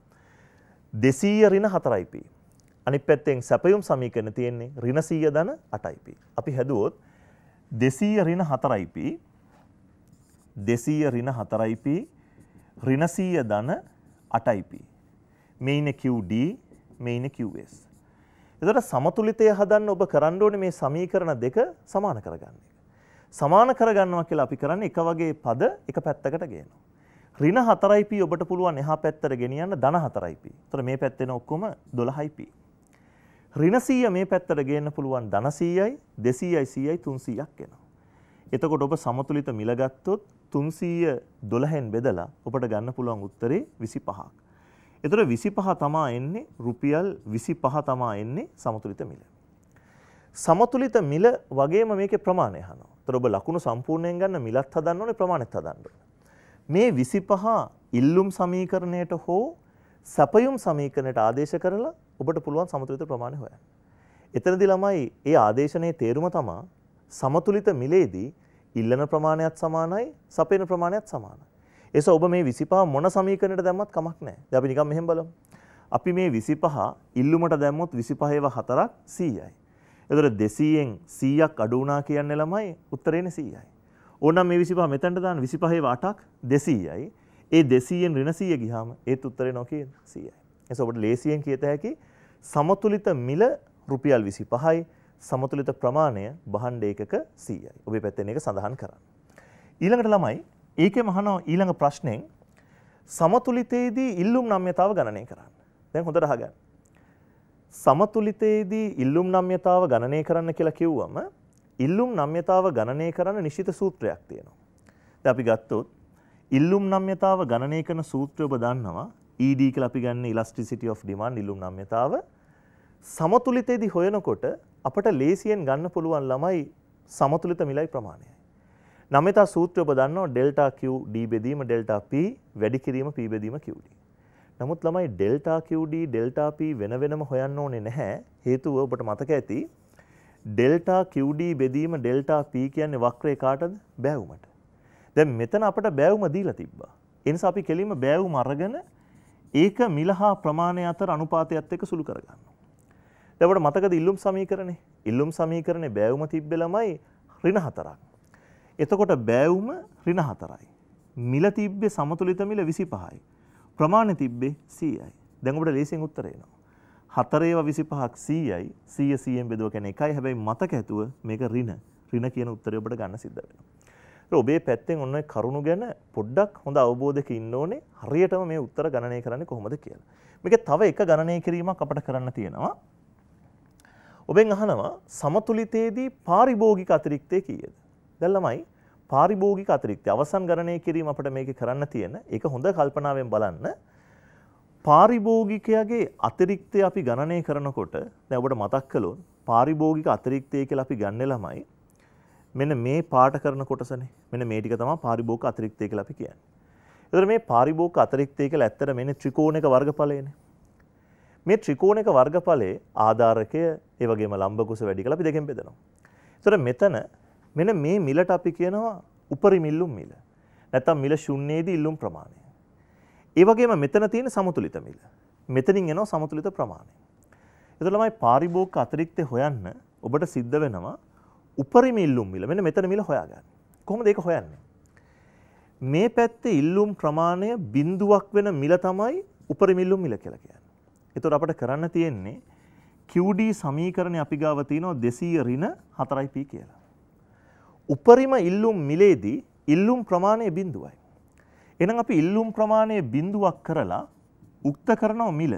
200 ඍණ 4p. අනිත් පැත්තෙන් සැපයුම් සමීකරණ තියෙන්නේ ඍණ 100 දන 8p. අපි හැදුවොත් 200 ඍණ 4p දෙසීය රින හතරයිP රිනසීය දන අටයිP මෙයින QD මෙයින QS එතට සමතුලිතය හදන්න ඔබ කරන්න ඕනේ මේ සමීකරණ දෙක සමාන කරගන්න එක සමාන කරගන්නවා කියලා අපි කරන්නේ එක වගේ පද එක පැත්තකට ගේනවා රින 4IP ඔබට පුළුවන් එහා පැත්තට ගෙනියන්න ධන 4IP. ඒතර මේ පැත්තේන ඔක්කොම 12IP. රින 100 මේ පැත්තට ගේන්න පුළුවන් ධන 100යි 200යි 100යි 300ක් එනවා. එතකොට ඔබ සමතුලිත මිල ගත්තොත් 312න් බෙදලා ඔබට ගන්න පුළුවන් උත්තරේ 25ක්. එතකොට 25 තමා එන්නේ රුපියල් 25 තමා එන්නේ සමතුලිත මිල. සමතුලිත මිල වගේම මේකේ ප්‍රමාණය අහනවා. එතකොට ඔබ ලකුණු සම්පූර්ණයෙන් ගන්න මිලත් හදන්න ඕනේ ප්‍රමාණයත් හදන්න ඕනේ. මේ 25 ඉල්ලුම් සමීකරණයට හෝ සැපයුම් සමීකරණයට ආදේශ කරලා ඔබට පුළුවන් සමතුලිත ප්‍රමාණය හොයන්න. එතනදි ළමයි ඒ ආදේශනයේ තේරුම තමා සමතුලිත මිලේදී ඉල්ලන ප්‍රමාණයත් සමානයි සපයන ප්‍රමාණයත් සමානයි. ඒස ඔබ මේ 25 මොන සමීකරණයට දැම්මත් කමක් නැහැ. දැන් අපි නිකන් මෙහෙම බලමු. අපි මේ 25 ඉල්ලුමට දැම්මොත් 25ව 4ක් 100යි. එතකොට 200න් 100ක් අඩු වුණා කියන්නේ ළමයි උත්තරේනේ 100යි. ඕනම් මේ 25 මෙතනට දාන්න 25ව 8ක් 200යි. ඒ 200න් ඍණ 100 ගියාම ඒත් උත්තරේ නොකිය 100යි. ඒස ඔබට ලේසියෙන් කියත හැකි සමතුලිත මිල රුපියල් 25යි සමතුලිත ප්‍රමාණය බහණ්ඩ ඒකක 100යි. ඔබේ පැත්තෙන් ඒක සඳහන් කරන්න. ඊළඟට ළමයි ඒකේ මහන ඊළඟ ප්‍රශ්නෙන් සමතුලිතයේදී ඉල්ලුම් නම්‍යතාව ගණනය කරන්න. දැන් හොඳට අහගන්න. සමතුලිතයේදී ඉල්ලුම් නම්‍යතාව ගණනය කරන්න කියලා කිව්වම ඉල්ලුම් නම්‍යතාව ගණනය කරන්න නිශ්චිත සූත්‍රයක් තියෙනවා. දැන් අපි ගත්තොත් ඉල්ලුම් නම්‍යතාව ගණනය කරන සූත්‍රය ඔබ දන්නවා ED කියලා අපි ගන්න elasticity of demand ඉල්ලුම් නම්‍යතාව සමතුලිතයේදී හොයනකොට අපට ලේසියෙන් ගන්න පුළුවන් ළමයි සමතුලිත මිලයි ප්‍රමාණයයි. නමතා සූත්‍රය ඔබ දන්නවා ඩෙල්ටා Q D බෙදීම ඩෙල්ටා P වැඩි කිරීම P බෙදීම QD. නමුත් ළමයි ඩෙල්ටා QD ඩෙල්ටා P වෙන වෙනම හොයන්න ඕනේ නැහැ. හේතුව ඔබට මතක ඇති ඩෙල්ටා QD බෙදීම ඩෙල්ටා P කියන්නේ වක්‍රේ කාටද? බෑවුමට. දැන් මෙතන අපට බෑවුම දීලා තිබ්බා. ඒ නිසා අපි කෙලින්ම බෑවුම අරගෙන ඒක මිල හා ප්‍රමාණය අතර අනුපාතයත් එක්ක සුළු කරගන්නවා. දැන් මතකද ඉල්ලුම් සමීකරණේ? ඉල්ලුම් සමීකරණේ බෑවුම තිබ්බේ ළමයි ඍණ 4ක්. එතකොට බෑවුම ඍණ 4යි. මිල තිබ්බේ සමතුලිත මිල 25යි. ප්‍රමාණය තිබ්බේ 100යි. දැන් ඔබට ලේසියෙන් උත්තරේ එනවා. හතරේව 25ක් 100යි 100 100න් බෙදුව කියන්නේ එකයි හැබැයි මතක ඇතුව මේක ඍණ ඍණ කියන උත්තරය ඔබට ගන්න සිද්ධ වෙනවා. ඔබේ පැත්තෙන් ඔන්න කරුණු ගැන පොඩ්ඩක් හොඳ අවබෝධයක ඉන්න ඕනේ හරියටම මේ උත්තර ගණනය කරන්නේ කොහොමද කියලා. මේක තව එක ගණනය කිරීමක් අපිට කරන්න තියෙනවා. ඔබෙන් අහනවා සමතුලිතයේදී පාරිභෝගික අතිරික්තය කීයද? දැන් ළමයි පාරිභෝගික අතිරික්තය අවසන් ගණනය කිරීම අපිට මේකේ කරන්න තියෙන ඒක හොඳ කල්පනාවෙන් බලන්න. පාරිභෝගිකයාගේ අතිරික්තය අපි ගණනය කරනකොට දැන් ඔබට මතක් කළොත් පාරිභෝගික අතිරික්තය කියලා අපි ගන්නේ ළමයි මෙන්න මේ පාට කරන කොටසනේ. මෙන්න මේ ටික තමයි පාරිභෝගික අතිරික්තය කියලා අපි කියන්නේ. එතකොට මේ පාරිභෝගික අතිරික්තය කියලා ඇත්තට මෙන්නේ ත්‍රිකෝණයක වර්ගඵලයනේ. මේ ත්‍රිකෝණයක වර්ගඵලයේ ආධාරකය ඒ වගේම ලම්භ කුස වැඩි කියලා අපි දෙකෙන් බෙදනවා. ඒතර මෙතන මෙන්න මේ මිලට අපි කියනවා උපරි මිල්ලුම් මිල. නැත්තම් මිල ශුන්‍යයේදී ඉල්ලුම් ප්‍රමාණය. ඒ වගේම මෙතන තියෙන සමතුලිත මිල. මෙතනින් එනවා සමතුලිත ප්‍රමාණය. ඒතර ළමයි පාරිභෝගික අතිරික්තේ හොයන්න ඔබට සිද්ධ වෙනවා උපරිම ඉල්ලුම් මිල. මෙන්න මෙතන මිල හොයාගන්න. කොහොමද ඒක හොයන්නේ? මේ පැත්තේ ඉල්ලුම් ප්‍රමාණය බිඳුවක් වෙන මිල තමයි උපරිම ඉල්ලුම් මිල කියලා කියන්නේ. ඒතර අපිට කරන්න තියෙන්නේ QD සමීකරණය අපි ගාව තියෙනවා 200 ඍණ 4p කියලා. උපරිම ඉල්ලුම් මිලේදී ඉල්ලුම් ප්‍රමාණය බිඳුවයි. එහෙනම් අපි ඉල්ලුම් ප්‍රමාණය බිඳුවක් කරලා උක්ත කරනව මිල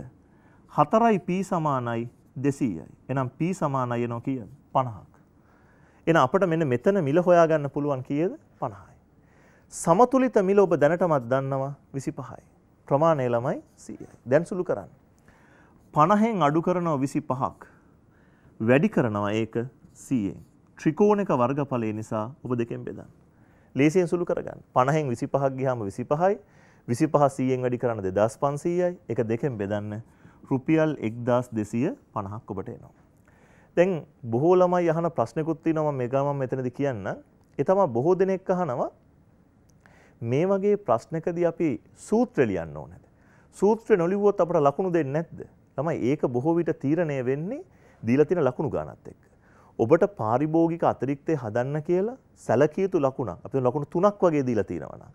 4p සමානයි 200යි. එහෙනම් p සමානයි එනවා කීයද? 50ක්. එහෙනම් අපිට මෙන්න මෙතන මිල හොයාගන්න පුළුවන් කීයද? 50යි. සමතුලිත මිල ඔබ දැනටමත් දන්නවා 25යි. ප්‍රමාණය ළමයි 100යි. දැන් සුළු කරන්න. පණහෙන් අඩු කරනව විසි පහක්. වැඩි කරනවා ඒක සීයෙන්. ත්‍රිකෝණක වර්ගඵලය නිසා ඔබ දෙකෙන් බෙදන්න. ලේසියෙන් සුළු කරගන්න. පණහෙන් විසි පහක් ගියාම විසි පහයි විසි පහ සීයෙන් වැඩි කරන්න දෙදස් පන්සීයයි එක දෙකෙන් බෙදන්න රුපියල් එක්දස් දෙසිය පණහක් ඔබට එනවා. දැන් බොහෝ ළමයි අහන ප්‍රශ්නකුත් තියෙනවා මෙගාමම් මෙතනදි කියන්න. ඒ තමයි බොහෝ දෙනෙක් අහනවා මේ වගේ ප්‍රශ්නකදී අපි සූත්‍ර ලියන්න ඕනද? සූත්‍ර නොලිව්වොත් අපට ලකුණු දෙන්නේ නැද්ද? තමයි ඒක බොහෝ විට තීරණය වෙන්නේ දීලා තියෙන ලකුණු ගානත් එක්ක. ඔබට පාරිභෝගික අතිරික්තය හදන්න කියලා සැලකිය යුතු ලකුණක් අපි ලකුණු තුනක් වගේ දීලා තියෙනවා නම්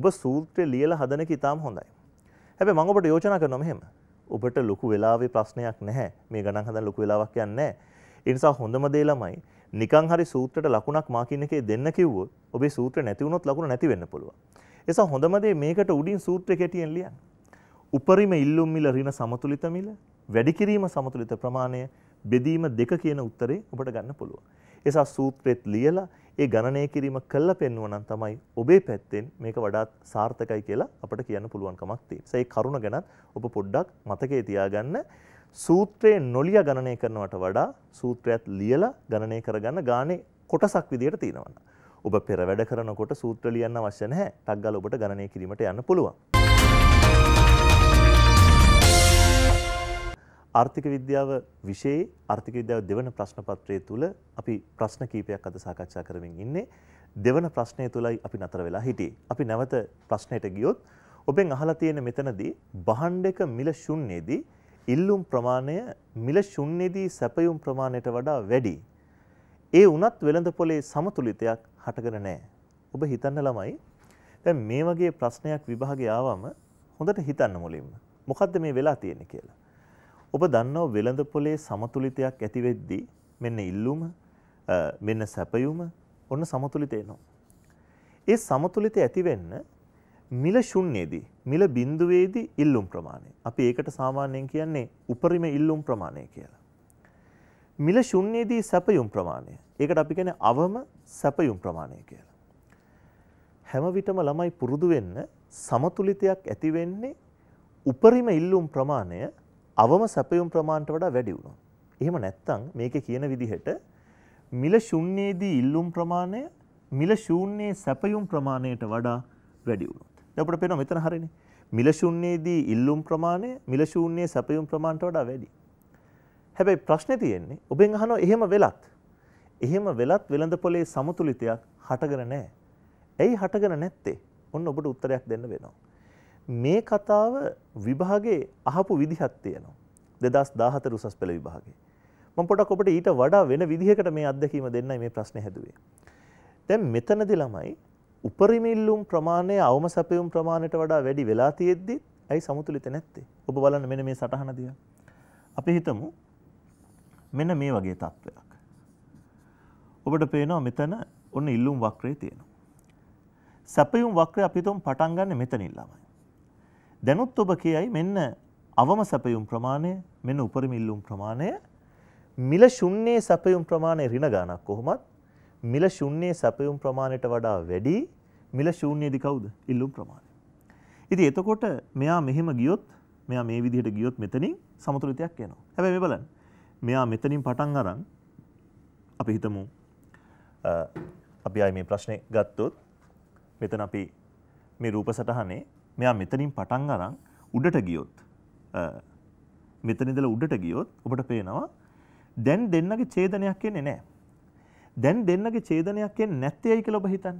ඔබ සූත්‍රය ලියලා හදන එක ඉතාම හොඳයි. හැබැයි මම ඔබට යෝජනා කරනවා මෙහෙම. ඔබට ලොකු වෙලාවේ ප්‍රශ්නයක් නැහැ. මේ ගණන් හදන්න ලොකු වෙලාවක් යන්නේ නැහැ. ඒ නිසා හොඳම දේ ළමයි නිකන් හරි සූත්‍රයට ලකුණක් මාකින් එකේ දෙන්න කිව්වොත් ඔබේ සූත්‍රය නැති වුණොත් ලකුණ නැති වෙන්න පුළුවන්. ඒ නිසා හොඳම දේ මේකට උඩින් සූත්‍රය කෙටියෙන් ලියන්න. උපරිම ඉල්ලුම් මිල ඍණ සමතුලිත මිල වැඩි කිරීම සමතුලිත ප්‍රමාණය බෙදීම දෙක කියන උත්තරේ ඔබට ගන්න පුළුවන්. එසා සූත්‍රෙත් ලියලා ඒ ගණනය කිරීම කළා පෙන්වුව නම් තමයි ඔබේ පැත්තෙන් මේක වඩාත් සාර්ථකයි කියලා අපිට කියන්න පුළුවන් කමක් තියෙනවා. ඒ කරුණ ගැනත් ඔබ පොඩ්ඩක් මතකයේ තියාගන්න. සූත්‍රේ නොලිය ගණනය කරනවට වඩා සූත්‍රයත් ලියලා ගණනය කරගන්න ගානේ කොටසක් විදියට තියෙනවා. ඔබ පෙර වැඩ කරනකොට සූත්‍ර ලියන්න අවශ්‍ය නැහැ. ටක් ගාලා ඔබට ගණනය කිරීමට යන්න පුළුවන්. ආර්ථික විද්‍යාව විෂයේ ආර්ථික විද්‍යාව දෙවන ප්‍රශ්න පත්‍රය තුල අපි ප්‍රශ්න කීපයක් අද සාකච්ඡා කරමින් ඉන්නේ. දෙවන ප්‍රශ්නය තුලයි අපි නතර වෙලා හිටියේ. අපි නැවත ප්‍රශ්නයට ගියොත් ඔබෙන් අහලා තියෙන මෙතනදී බහණ්ඩක මිල ශුන්‍යයේදී ඉල්ලුම් ප්‍රමාණය මිල ශුන්‍යයේදී සැපයුම් ප්‍රමාණයට වඩා වැඩි. ඒ වුණත් වෙළඳ පොලේ සමතුලිතයක් හටගෙන නැහැ. ඔබ හිතන්න ළමයි දැන් මේ වගේ ප්‍රශ්නයක් විභාගේ ආවම හොඳට හිතන්න මුලින්ම. මොකද්ද මේ වෙලා තියෙන්නේ කියලා. ඔබ දන්නව වෙළඳ පොලේ සමතුලිතයක් ඇති වෙද්දී මෙන්න ඉල්ලුම මෙන්න සැපයුම ඔන්න සමතුලිත එනවා. ඒ සමතුලිත ඇති වෙන්න මිල ශුන්‍යයේදී මිල බිඳුවේදී ඉල්ලුම් ප්‍රමාණය. අපි ඒකට සාමාන්‍යයෙන් කියන්නේ උපරිම ඉල්ලුම් ප්‍රමාණය කියලා. මිල ශුන්‍යයේදී සැපයුම් ප්‍රමාණය. ඒකට අපි කියන්නේ අවම සැපයුම් ප්‍රමාණය කියලා. හැම විටම ළමයි පුරුදු වෙන්න සමතුලිතයක් ඇති වෙන්නේ උපරිම ඉල්ලුම් ප්‍රමාණය අවම සැපයුම් ප්‍රමාණයට වඩා වැඩි වුණා. එහෙම නැත්නම් මේකේ කියන විදිහට මිල ශුන්‍යයේදී ඉල්ලුම් ප්‍රමාණය මිල ශූන්‍යයේ සැපයුම් ප්‍රමාණයට වඩා වැඩි වුණොත්. දැන් අපිට පේනවා මෙතන හරිනේ. මිල ශුන්‍යයේදී ඉල්ලුම් ප්‍රමාණය මිල ශූන්‍යයේ සැපයුම් ප්‍රමාණයට වඩා වැඩි. හැබැයි ප්‍රශ්නේ තියෙන්නේ ඔබෙන් අහනවා එහෙම වෙලත් එහෙම වෙලත් වෙළඳ පොලේ සමතුලිතයක් හටගෙන නැහැ. ඇයි හටගෙන නැත්තේ? ඔන්න ඔබට උත්තරයක් දෙන්න වෙනවා. මේ කතාව විභාගේ අහපු විදිහක් තියෙනවා. 2014 උසස් පෙළ විභාගේ. මම පොඩක් ඔබට ඊට වඩා වෙන විදිහකට මේ අත්දැකීම දෙන්නයි මේ ප්‍රශ්නේ හැදුවේ. දැන් මෙතනදී ළමයි උපරිම ඉල්ලුම් ප්‍රමාණය අවම සැපයුම් ප්‍රමාණයට වඩා වැඩි වෙලා තියෙද්දි ඇයි සමතුලිත නැත්තේ? ඔබ බලන්න මෙන්න මේ සටහන දිහා. අපි හිතමු මෙන්න මේ වගේ තත්වයක්. ඔබට පේනවා මෙතන ඔන්න ඉල්ලුම් වක්‍රය තියෙනවා. සැපයුම් වක්‍රය අපි තුම් පටන් ගන්න මෙතනින් ළමයි. දැනුත් ඔබ කියයි මෙන්න අවම සැපයුම් ප්‍රමාණය මෙන්න උපරිම ඉල්ලුම් ප්‍රමාණය මිල ශුන්‍යයේ සැපයුම් ප්‍රමාණය ඍණ ගණක් කොහොමත් මිල ශුන්‍යයේ සැපයුම් ප්‍රමාණයට වඩා වැඩි මිල ශුන්‍යයේදී කවුද ඉල්ලුම් ප්‍රමාණය. ඉතින් එතකොට මෙයා මෙහෙම ගියොත් මෙයා මේ විදිහට ගියොත් මෙතනින් සමතුලිතයක් එනවා. හැබැයි මේ බලන්න. මෙයා මෙතනින් පටන් අරන් අපි හිතමු අපි ආයේ මේ ප්‍රශ්නේ ගත්තොත් මෙතන අපි මේ රූප සටහනේ මෙයා මෙතනින් පටන් අරන් උඩට ගියොත් මෙතනිදල උඩට ගියොත් ඔබට පේනවා දැන් දෙන්නගේ ඡේදනයක් එන්නේ නැහැ. දැන් දෙන්නගේ ඡේදනයක් එන්නේ නැත්තේයි කියලා ඔබ හිතන්න.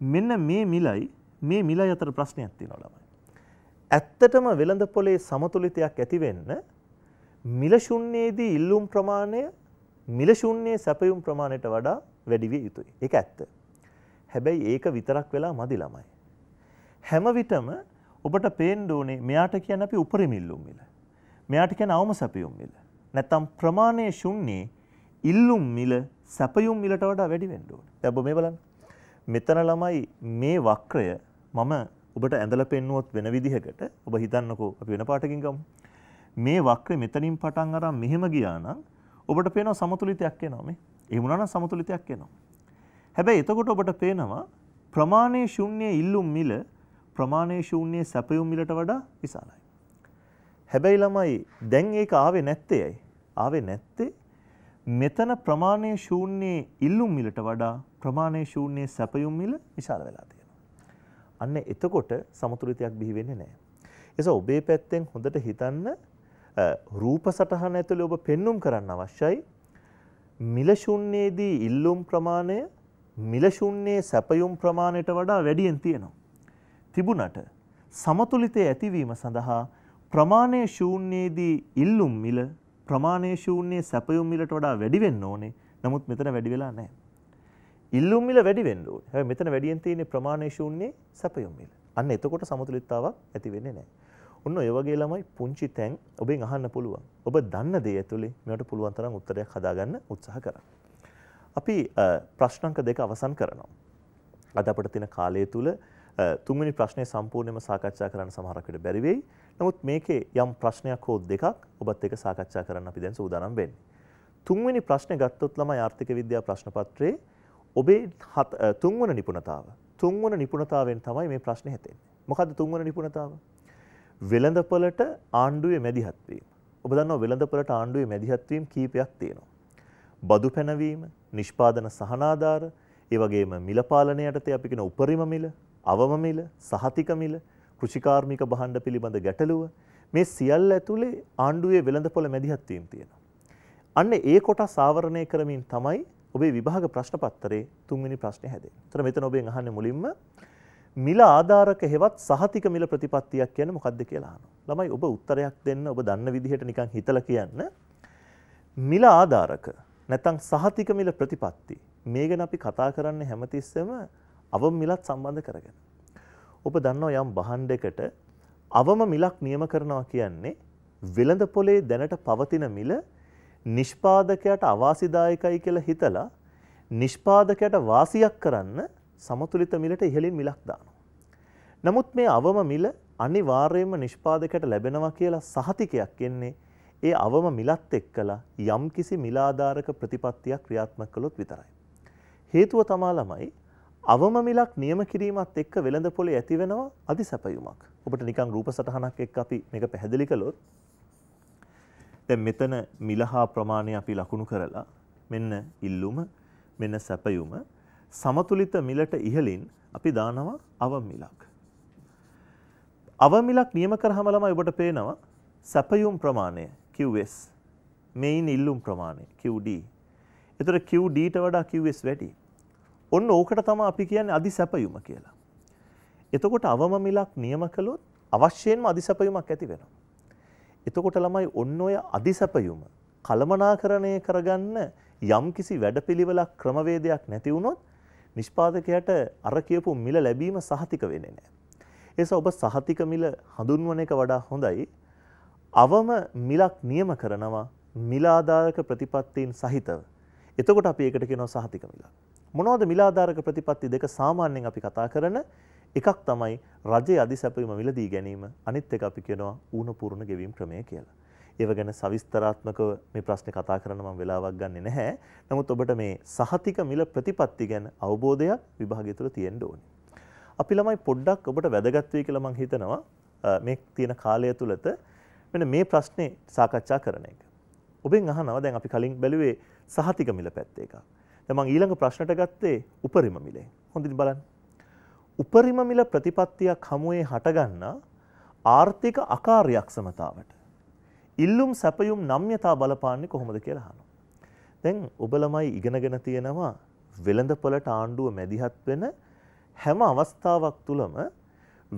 මෙන්න මේ මිලයි මේ මිලයි අතර ප්‍රශ්නයක් තියෙනවා ළමයි. ඇත්තටම වෙළඳ පොලේ සමතුලිතයක් ඇති වෙන්න මිල ශුන්‍යයේදී ඉල්ලුම් ප්‍රමාණය මිල ශුන්‍යයේ සැපයුම් ප්‍රමාණයට වඩා වැඩි විය යුතුයි. ඒක ඇත්ත. හැබැයි ඒක විතරක් වෙලා මදි ළමයි. හැමවිටම ඔබට පේන් ඕනේ මෙයාට කියන අපි උපරිමිල්ලුම් මිල. මෙයාට කියන අවම සැපයුම් මිල. නැත්තම් ප්‍රමාණය ශුන්නේ ඉල්ලුම් මිල සැපයුම් මිලට වඩා වැඩි වෙන්න ඕනේ. දැන් ඔබ මේ බලන්න. මෙතන ළමයි මේ වක්‍රය මම ඔබට ඇඳලා පෙන්නුවොත් වෙන විදිහකට ඔබ හිතන්නකෝ අපි වෙන පාටකින් ගමු. මේ වක්‍රය මෙතනින් පටන් අරන් මෙහෙම ගියා නම් ඔබට පේනවා සමතුලිතයක් එනවා මේ. එහෙම වුණා නම් සමතුලිතයක් එනවා. හැබැයි එතකොට ඔබට පේනවා ප්‍රමාණයේ ශුන්‍ය ඉල්ලුම් මිල ප්‍රමාණය ශූන්‍යයේ සැපයුම් මිලට වඩා විශාලයි. හැබැයි ළමයි දැන් ඒක ආවේ නැත්තේ ඇයි? ආවේ නැත්තේ මෙතන ප්‍රමාණය ශූන්‍යයේ ඉල්ලුම් මිලට වඩා ප්‍රමාණය ශූන්‍යයේ සැපයුම් මිල විශාල වෙලා තියෙනවා. අන්න එතකොට සමතුලිතයක් බිහි වෙන්නේ නැහැ. ඒස ඔබේ පැත්තෙන් හොඳට හිතන්න රූප සටහන ඇතුළේ ඔබ පෙන්눔 කරන්න අවශ්‍යයි. මිල ශූන්‍යයේදී ඉල්ලුම් ප්‍රමාණය මිල ශූන්‍යයේ සැපයුම් ප්‍රමාණයට වඩා වැඩියෙන් තියෙනවා. තිබුණට සමතුලිතය ඇතිවීම සඳහා ප්‍රමාණය ශූන්‍යයේදී ඉල්ලුම් මිල ප්‍රමාණය ශූන්‍යයේ සැපයුම් මිලට වඩා වැඩි වෙන්න ඕනේ. නමුත් මෙතන වැඩි වෙලා නැහැ. ඉල්ලුම් මිල වැඩි වෙන්න ඕනේ. හැබැයි මෙතන වැඩියෙන් තියෙන්නේ ප්‍රමාණය ශූන්‍යයේ සැපයුම් මිල. අන්න එතකොට සමතුලිතතාවක් ඇති වෙන්නේ නැහැ. ඔන්න ඔය වගේ ළමයි පුංචි තැන් ඔබෙන් අහන්න පුළුවන්. ඔබ දන්න දේ ඇතුලේ මේකට පුළුවන් තරම් උත්තරයක් හදාගන්න උත්සාහ කරන්න. අපි ප්‍රශ්න අංක දෙක අවසන් කරනවා. අද අපිට තියෙන කාලය තුල තුන්වෙනි ප්‍රශ්නය සම්පූර්ණයෙන්ම සාකච්ඡා කරන්න සමහරක් විට බැරි වෙයි. නමුත් මේකේ යම් ප්‍රශ්නයක් හෝ දෙකක් ඔබත් එක්ක සාකච්ඡා කරන්න අපි දැන් සූදානම් වෙන්නේ. තුන්වෙනි ප්‍රශ්නේ ගත්තොත් ළමයි ආර්ථික විද්‍යා ප්‍රශ්න පත්‍රයේ ඔබේ තුන්වන නිපුණතාව. තුන්වන නිපුණතාවෙන් තමයි මේ ප්‍රශ්නේ හැදෙන්නේ. මොකද්ද තුන්වන නිපුණතාව? වෙළඳපළට ආණ්ඩුවේ මැදිහත් වීම. ඔබ දන්නවා වෙළඳපළට ආණ්ඩුවේ මැදිහත් වීම කීපයක් තියෙනවා. බදු පැනවීම, නිෂ්පාදන සහනාධාර, ඒ වගේම මිල පාලනයටතේ අපි කියන උපරිම මිල, අවම මිල, සහතික මිල, කෘෂිකාර්මික භාණ්ඩ පිළිබඳ ගැටලුව මේ සියල්ල ඇතුලේ ආණ්ඩුවේ වෙළඳපොළ මැදිහත් වීම තියෙනවා. අන්න ඒ කොටස් ආවරණය කරමින් තමයි ඔබේ විභාග ප්‍රශ්න පත්‍රයේ තුන්වෙනි ප්‍රශ්නේ හැදෙන්නේ. ඒතර මෙතන ඔබෙන් අහන්නේ මුලින්ම මිල ආධාරක හෙවත් සහතික මිල ප්‍රතිපත්තියක් කියන්නේ මොකද්ද කියලා අහනවා. ළමයි ඔබ උත්තරයක් දෙන්න ඔබ දන්න විදිහට නිකන් හිතලා කියන්න. මිල ආධාරක නැත්නම් සහතික මිල ප්‍රතිපත්ති මේ ගැන අපි කතා කරන්නේ හැමතිස්සෙම අවම මිලත් සම්බන්ධ කරගෙන. ඔබ දන්නව යම් බහන්්ඩකට අවම මිලක් නියම කරනවා කියන්නේ වෙළඳ පොලේ දැනට පවතින මිල නිෂ්පාදකයට අවාසිදායකයි කියලා හිතලා නිෂ්පාදකයට වාසියක් කරන්න සමතුලිත මිලට ඉහළින් මිලක් දානවා. නමුත් මේ අවම මිල අනිවාර්යයෙන්ම නිෂ්පාදකයට ලැබෙනවා කියලා සහතිකයක් එන්නේ ඒ අවම මිලත් එක්කලා යම්කිසි මිලාධාරක ප්‍රතිපත්තියක් ක්‍රියාත්මක කළොත් විතරයි. හේතුව තමා ළමයි අවම මිලක් නියම කිරීමත් එක්ක වෙළඳ පොලේ ඇතිවෙනවා අධි සැපයුමක්. ඔබට නිකං රූප සටහනක් එක් අපි මේක පැහැදිලි කළොත්. දැන් මෙතන මිලහා ප්‍රමාණය අපි ලකුණු කරලා මෙන්න ඉල්ලුම මෙන්න සැපයුම සමතුලිත මිලට ඉහලින් අපි දානවා අවම මිලක්. අවම මිලක් නියම කරාම ළමයි ඔබට පේනවා සැපයුම් ප්‍රමාණය QS මෙයින් ඉල්ලුම් ප්‍රමාණය QD. එතකොට QD ට වඩා QS වැඩි. ඔන්න ඕකට තම අපි කියන්නේ අධි සැපයුම කියලා. එතකොට අවම මිලක් නියම කළොත් අවශ්‍යයෙන්ම අධි සැපයුමක් ඇති වෙනවා. එතකොට ළමයි ඔන්න ඔය අධි සැපයුම කළමනාකරණය කරගන්න යම්කිසි වැඩපිළිවෙලක් ක්‍රමවේදයක් නැති වුණොත් නිෂ්පාදකයට අර කියපු මිල ලැබීම සහතික වෙන්නේ නැහැ. ඒස ඔබ සහතික මිල හඳුන්වන එක වඩා හොඳයි. අවම මිලක් නියම කරනවා මිලාදායක ප්‍රතිපත්තීන් සහිතව එතකොට අපි ඒකට කියනවා සහතික මිලා. මොනවද මිලාධාරක ප්‍රතිපත්ති දෙක සාමාන්‍යයෙන් අපි කතා කරන එකක් තමයි රජයේ අධිසැපවීම මිලදී ගැනීම අනිත් එක අපි කියනවා ඌණ පූර්ණ ගෙවීම් ක්‍රමය කියලා. ඒව ගැන සවිස්තරාත්මකව මේ ප්‍රශ්නේ කතා කරන්න මම වෙලාවක් ගන්නෙ නැහැ. නමුත් ඔබට මේ සහතික මිල ප්‍රතිපත්ති ගැන අවබෝධයක් විභාගය තුළ තියෙන්න ඕනේ. අපි ළමයි පොඩ්ඩක් ඔබට වැදගත් වෙයි කියලා මම හිතනවා මේ තියෙන කාලය තුලත මෙන්න මේ ප්‍රශ්නේ සාකච්ඡා කරන එක. ඔබෙන් අහනවා දැන් අපි කලින් බැලුවේ සහතික මිල පැත්තේ එකක්. දැන් මම ඊළඟ ප්‍රශ්නට ගත්තේ උපරිම මිලේ. හොඳින් බලන්න. උපරිම මිල ප්‍රතිපත්තියක් හමුවේ හටගන්නා ආර්ථික අකාර්යක්ෂමතාවට. ඉල්ලුම් සැපයුම් නම්්‍යතා බලපාන්නේ කොහොමද කියලා අහනවා. දැන් ඔබ ළමයි ඉගෙනගෙන තියෙනවා වෙළඳපොළට ආණ්ඩුව මැදිහත් වෙන හැම අවස්ථාවක් තුලම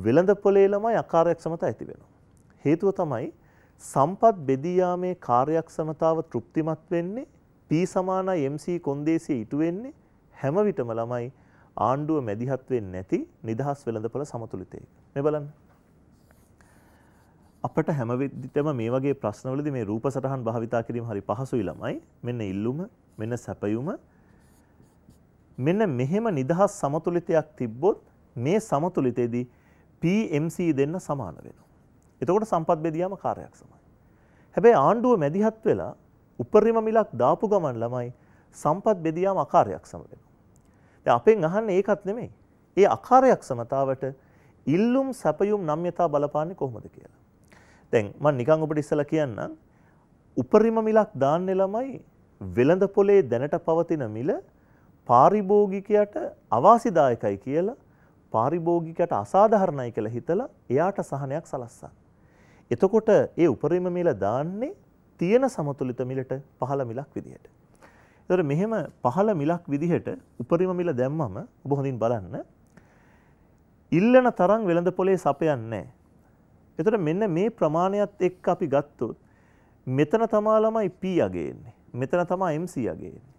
වෙළඳපොලේ ළමයි අකාර්යක්ෂමතා ඇති වෙනවා. හේතුව තමයි සම්පත් බෙදී යාමේ කාර්යක්ෂමතාව තෘප්තිමත් වෙන්නේ P සමානයි MC කොන්දේසිය ඉටු වෙන්නේ හැම විටම ළමයි ආණ්ඩුව මැදිහත් වෙන්නේ නැති නිදහස් වෙළඳපොළ සමතුලිතයක. මේ බලන්න. අපට හැම විටම මේ වගේ ප්‍රශ්නවලදී මේ රූප සටහන් භාවිතා කිරීම හරි පහසුයි ළමයි. මෙන්න ඉල්ලුම, මෙන්න සැපයුම. මෙන්න මෙහෙම නිදහස් සමතුලිතයක් තිබ්බොත් මේ සමතුලිතයේදී PMC දෙන්න සමාන වෙනවා. එතකොට සම්පත් බෙදියාම කාර්යක්ෂමයි. හැබැයි ආණ්ඩුව මැදිහත් වෙලා උපරිම මිලක් දාපු ගමන් ළමයි සම්පත් බෙදියාම අකාරයක් සම වෙනවා. දැන් අපෙන් අහන්නේ ඒකත් නෙමෙයි. ඒ අකාරයක් සමතාවට ඉල්ලුම් සැපයුම් නම්‍යතා බලපාන්නේ කොහොමද කියලා. දැන් මම නිකන් ඔබට ඉස්සලා කියන්නම්. උපරිම මිලක් දාන්නේ ළමයි වෙළඳ පොලේ දැනට පවතින මිල පාරිභෝගිකයට අවාසිදායකයි කියලා පාරිභෝගිකයට අසාධාරණයි කියලා හිතලා එයාට සහනයක් සලස්සන්න. එතකොට ඒ උපරිම මිල දාන්නේ තියෙන සමතුලිත මිලට පහළ මිලක් විදිහට. එතකොට මෙහෙම පහළ මිලක් විදිහට උපරිම මිල දැම්මම ඔබ හොඳින් බලන්න ඉල්ලන තරම් වෙළඳ පොලේ සපයන්නේ නැහැ. එතකොට මෙන්න මේ ප්‍රමාණයත් එක්ක අපි ගත්තොත් මෙතන තමා ළමයි P යගේ එන්නේ. මෙතන තමා MC යගේ එන්නේ.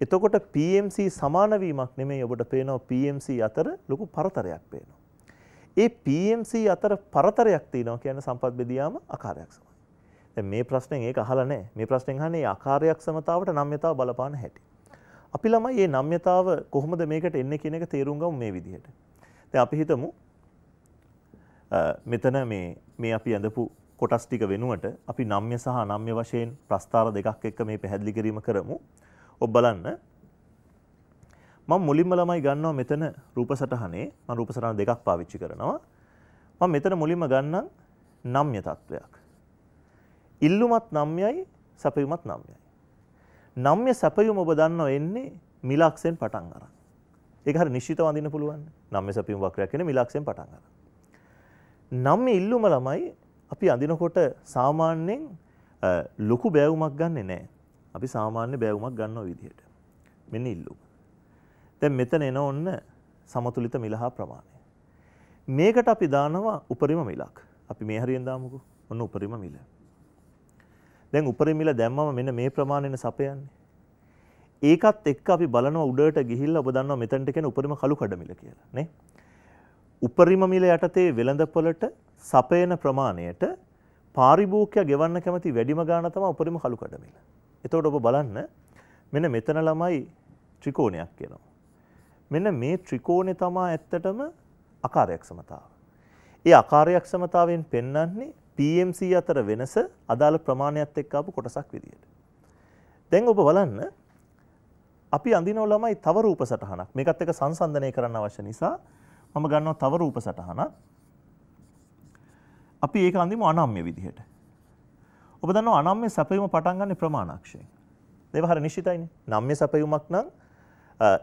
එතකොට PMC සමාන වීමක් නෙමෙයි ඔබට පේනවා PMC අතර ලොකු පරතරයක් පේනවා. ඒ PMC අතර පරතරයක් තියෙනවා කියන්නේ සම්පත් බෙදියාම ආකාරයක් සමානයි. දැන් මේ ප්‍රශ්නෙන් ඒක අහලා නැහැ. මේ ප්‍රශ්නෙන් අහන්නේ ආකාරයක් සමතාවට නම්‍යතාව බලපාන හැටි. අපි ළමයි මේ නම්‍යතාව කොහොමද මේකට එන්නේ කියන එක තේරුම් ගමු මේ විදිහට. දැන් අපි හිතමු මෙතන මේ මේ අපි ඇඳපු කොටස් ටික වෙනුවට අපි නම්‍ය සහ අනම්‍ය වශයෙන් ප්‍රස්තාර දෙකක් එක්ක මේ පැහැදිලි කිරීම කරමු. ඔබ බලන්න මම මුලින්ම ළමයි ගන්නවා මෙතන රූප සටහනේ මම රූප සටහන දෙකක් පාවිච්චි කරනවා මම මෙතන මුලින්ම ගන්නම් නම්‍ය තත්වයක් ඉල්ලුමත් නම්යයි සැපයුමත් නම්යයි. නම්ය සැපයුම ඔබ දන්නව එන්නේ මිලක්ෂෙන් පටන් අරන්. ඒක හරි නිශ්චිත වඳින්න පුළුවන්. නම්ය සැපයුම වක්‍රයක් කියන්නේ මිලක්ෂෙන් පටන් අරන්. නම්ය ඉල්ලුම ළමයි අපි අඳිනකොට සාමාන්‍යයෙන් ලොකු බෑවුමක් ගන්නෙ නැහැ. අපි සාමාන්‍ය බෑවුමක් ගන්නව විදිහට. මෙන්න ඉල්ලුම. දැන් මෙතන එන ඔන්න සමතුලිත මිලහා ප්‍රමාණය. මේකට අපි දානවා උපරිම මිලක්. අපි මේ හරියෙන් දාමුකෝ. ඔන්න උපරිම මිල. දැන් උපරිමිල දැම්මම මෙන්න මේ ප්‍රමාණයෙන් සපයන්නේ. ඒකත් එක්ක අපි බලනවා උඩට ගිහිල්ලා ඔබ දන්නවා මෙතනට කියන උපරිම කළු කඩමිල කියලා නේ. උපරිම මිල යටතේ වෙළඳපොළට සපයන ප්‍රමාණයට පාරිභෝගිකය ගෙවන්න කැමති වැඩිම ගාණ තමයි උපරිම කළු කඩමිල. එතකොට ඔබ බලන්න මෙන්න මෙතන ළමයි ත්‍රිකෝණයක් කියනවා. මෙන්න මේ ත්‍රිකෝණේ තමයි ඇත්තටම අකාර්යක්ෂමතාව. ඒ අකාර්යක්ෂමතාවෙන් පෙන්වන්නේ PMC අතර වෙනස අදාළ ප්‍රමාණයත් එක්ක ආපු කොටසක් විදියට. දැන් ඔබ බලන්න අපි අඳිනව ළමයි තව රූප සටහනක්. මේකත් එක්ක සංසන්දනය කරන්න අවශ්‍ය නිසා මම ගන්නවා තව රූප සටහනක්. අපි ඒක අඳිමු අනම්‍ය විදිහට. ඔබ දන්නවා අනම්‍ය සැපයීම පටන් ගන්න ප්‍රමාණාක්ෂයෙන්. ඒව හරිය නිශ්චිතයිනේ. නම්‍ය සැපයීමක් නම්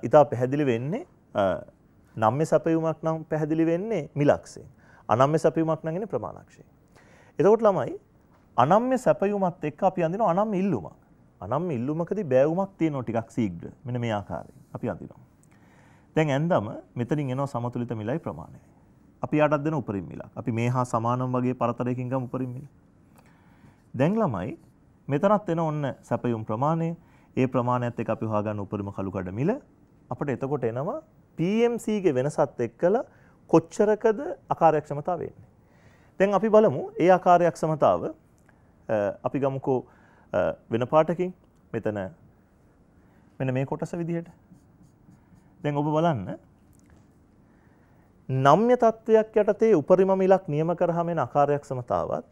ඊට පැහැදිලි වෙන්නේ නම්‍ය සැපයීමක් නම් පැහැදිලි වෙන්නේ මිලක්ෂයෙන්. අනම්‍ය සැපයීමක් නම් ඉන්නේ ප්‍රමාණාක්ෂයෙන්. එතකොට ළමයි අනම්ම සැපයුමත් එක්ක අපි අඳිනවා අනම්ම ඉල්ලුමක්. අනම්ම ඉල්ලුමකදී බෑවුමක් තියෙනවා ටිකක් සීඝ්‍ර. මෙන්න මේ ආකාරයෙන් අපි අඳිනවා. දැන් ඇඳම මෙතනින් එනවා සමතුලිත මිලයි ප්‍රමාණය. අපි යාටත් දෙන උපරිම මිලක්. අපි මේ හා සමානම වගේ පරතරයකින් ගමු උපරිම මිල. දැන් ළමයි මෙතනත් එන ඔන්න සැපයුම් ප්‍රමාණය. ඒ ප්‍රමාණයත් එක්ක අපි හොයාගන්න උපරිම කළු කඩ මිල. අපිට එතකොට එනවා PMC ගේ වෙනසත් එක්කලා කොච්චරකද අකාර්යක්ෂමතාව වෙන්නේ. දැන් අපි බලමු ඒ ආකාරයක් සමතාව අපි ගමුකෝ වෙන පාටකින් මෙතන මෙන මේ කොටස විදිහට දැන් ඔබ බලන්න නම්්‍ය තත්ත්වයක් යටතේ උපරිම මිලක් නියම කරහම එන ආකාරයක් සමතාවත්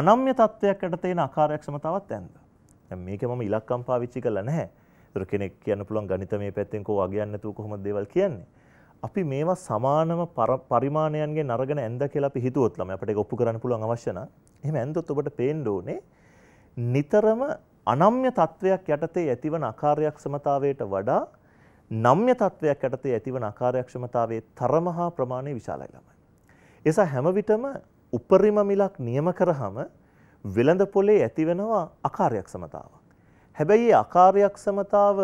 අනම්්‍ය තත්ත්වයක් යටතේ එන ආකාරයක් සමතාවත් ඇන්ද දැන් මේක මම ඉලක්කම් පාවිච්චි කළා නැහැ ඒතර කෙනෙක් කියන්න පුළුවන් ගණිත මේ පැත්තෙන් කෝ වගයන් නැතුව කොහොමද දේවල් කියන්නේ අපි මේවා සමානම පරිමාණයන්ගේ නරගෙන ඇන්ද කියලා අපි හිතුවොත් ළමයි අපිට ඒක ඔප්පු කරන්න පුළුවන් අවශ්‍ය නැහැ. එහෙම ඇන්දොත් ඔබට පේන්න ඕනේ නිතරම අනම්‍ය තත්වයක් යටතේ ඇතිවන අකාර්යක්ෂමතාවයට වඩා නම්්‍ය තත්වයක් යටතේ ඇතිවන අකාර්යක්ෂමතාවේ තරම හා ප්‍රමාණය විශාලයි ළමයි. එසා හැම විටම උපරිම මිලක් නියම කරාම වෙළඳ පොලේ ඇතිවෙනවා අකාර්යක්ෂමතාවක්. හැබැයි අකාර්යක්ෂමතාව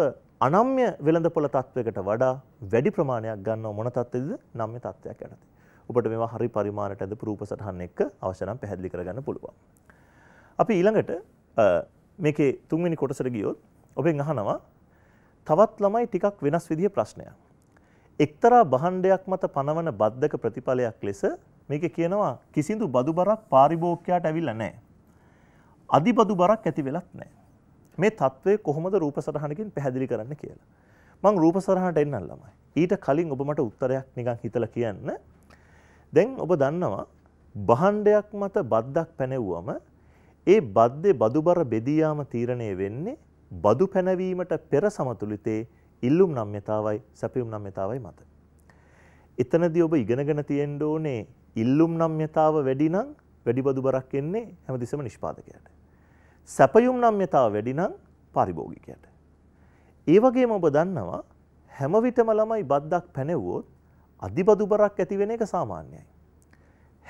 අනම්්‍ය වෙළඳපොළ තත්ත්වයකට වඩා වැඩි ප්‍රමාණයක් ගන්න මොන තත්ත්වද නම්ම තත්ත්වයක් ඇනති. ඔබට මෙවා හරි පරිමාණයට ඇද රූප සටහන් එක් අවශනම් පැහැදිලි කරගන්න පුළුවන්. අපි ඊළඟට මේක තුන්වෙනි කොටසට ගියොත් ඔබෙන් අහනවා තවත් ළමයි ටිකක් වෙනස් විදිහ ප්‍රශ්නය. එක්තරා බහන්ඩයක් මත පනවන බද්ධක ප්‍රතිඵලයක් ලෙස මේක කියනවා කිසිදු බදු බරක් පාරිභෝක්කයාට ඇවිල්ල නෑ. අධිබදු බරක් ඇති වෙලත් නෑ. මේ தત્ත්වය කොහොමද රූප සටහනකින් පැහැදිලි කරන්න කියලා. මං රූප සටහනට එන්නම් ළමයි. ඊට කලින් ඔබ මට උත්තරයක් නිකන් හිතලා කියන්න. දැන් ඔබ දන්නවා බහණ්ඩයක් මත බද්දක් පැනෙව්වම ඒ බද්දේ බදුබර බෙදී යාම තීරණය වෙන්නේ බදු පැනවීමට පෙර සමතුලිතේ ඉල්ලුම් නම්්‍යතාවයි සැපියුම් නම්්‍යතාවයි මත. එතනදී ඔබ ඉගෙනගෙන තියෙන්න ඕනේ ඉල්ලුම් නම්්‍යතාව වැඩි නම් වැඩි බදුබරක් එන්නේ හැමතිස්සම නිෂ්පාදකයට. සැපයුම් නම්්‍යතාව වැඩි නම් පරිභෝගිකයට. ඒ වගේම ඔබ දන්නවා හැම විටම ළමයි බද්දක් පැනෙවුවොත් අධිබදු බරක් ඇතිවෙන එක සාමාන්‍යයි.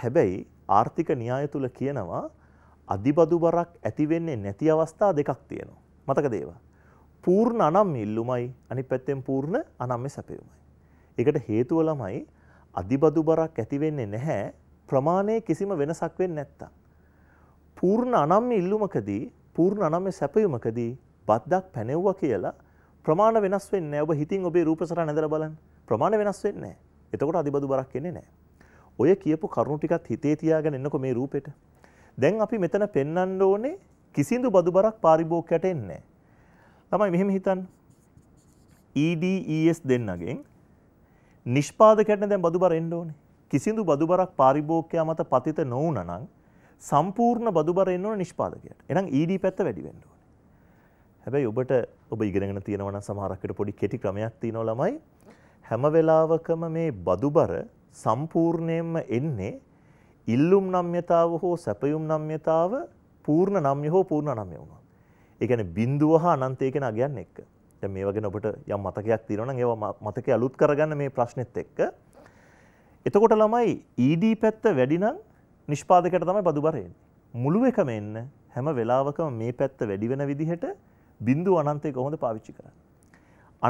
හැබැයි ආර්ථික න්‍යාය තුල කියනවා අධිබදු බරක් ඇතිවෙන්නේ නැති අවස්ථා දෙකක් තියෙනවා. මතක දේවා. පූර්ණ අනම් ඉල්ලුමයි අනි පැත්තෙන් පූර්ණ අනම්ම සැපයුමයි. එකට හේතුව ළමයි අධිබදු බරක් ඇතිවෙන්නේ නැහැ ප්‍රමාණය කිසිම වෙනසක් වෙන්නේ නැත්තම්. පූර්ණ අනම්ම ඉල්ලුමකදී පූර්ණ අනම්ම සැපයුමකදී බද්දක් පැනෙව්වා කියලා ප්‍රමාණ වෙනස් වෙන්න ඔබ හිතින් ඔබේ රූපසර නැදර බලන් ප්‍රමාණ වෙනස් වෙන්නේ එතකොට අධිබදු බරක් එන්නේ නැහැ. ඔය කියපු කරුණු ටිකත් හිතේ තියාගෙන එන්නකෝ මේ රූපෙට. දැන් අපි මෙතන පෙන්වන්න ඕනේ කිසිඳු බදු බරක් පාරිභෝගිකයට එන්නේ තමයි මෙහෙම හිතන්න. EDES දෙන්නගෙන් නිෂ්පාදකයන්ට දැන් බදු බර එන්න ඕනේ. කිසිඳු බදු බරක් පාරිභෝගිකයා මත පතිත නොවුණා නම් සම්පූර්ණ බදුබර එන්න ඕන නිෂ්පාදකයට. එහෙනම් ED පැත්ත වැඩි වෙන්න ඕනේ. හැබැයි ඔබට ඔබ ඉගෙනගෙන තියෙනවා නම් සමහරක්කට පොඩි කෙටි ක්‍රමයක් තියෙනවා ළමයි. හැම වෙලාවකම මේ බදුබර සම්පූර්ණයෙන්ම එන්නේ ඉල්ලුම් නම්්‍යතාව හෝ සැපයුම් නම්්‍යතාව පූර්ණ නම්ය හෝ පූර්ණ නම්ය වුණා. ඒකැන බින්දුව හා අනන්තයකෙන අගයන් එක්ක. දැන් මේ වගේ ඔබට යම් මතකයක් තියෙනවා නම් ඒවා මතකේ අලුත් කරගන්න මේ ප්‍රශ්නෙත් එක්ක. එතකොට ළමයි ED පැත්ත වැඩි නම් නිෂ්පාදකට තමයි බදුබරයෙන්. මුළු එකම එන්න හැම වෙලාවකම මේ පැත්ත වැඩි වෙන විදිහට බිඳු අනන්තය කොහොමද පාවිච්චි කරන්නේ?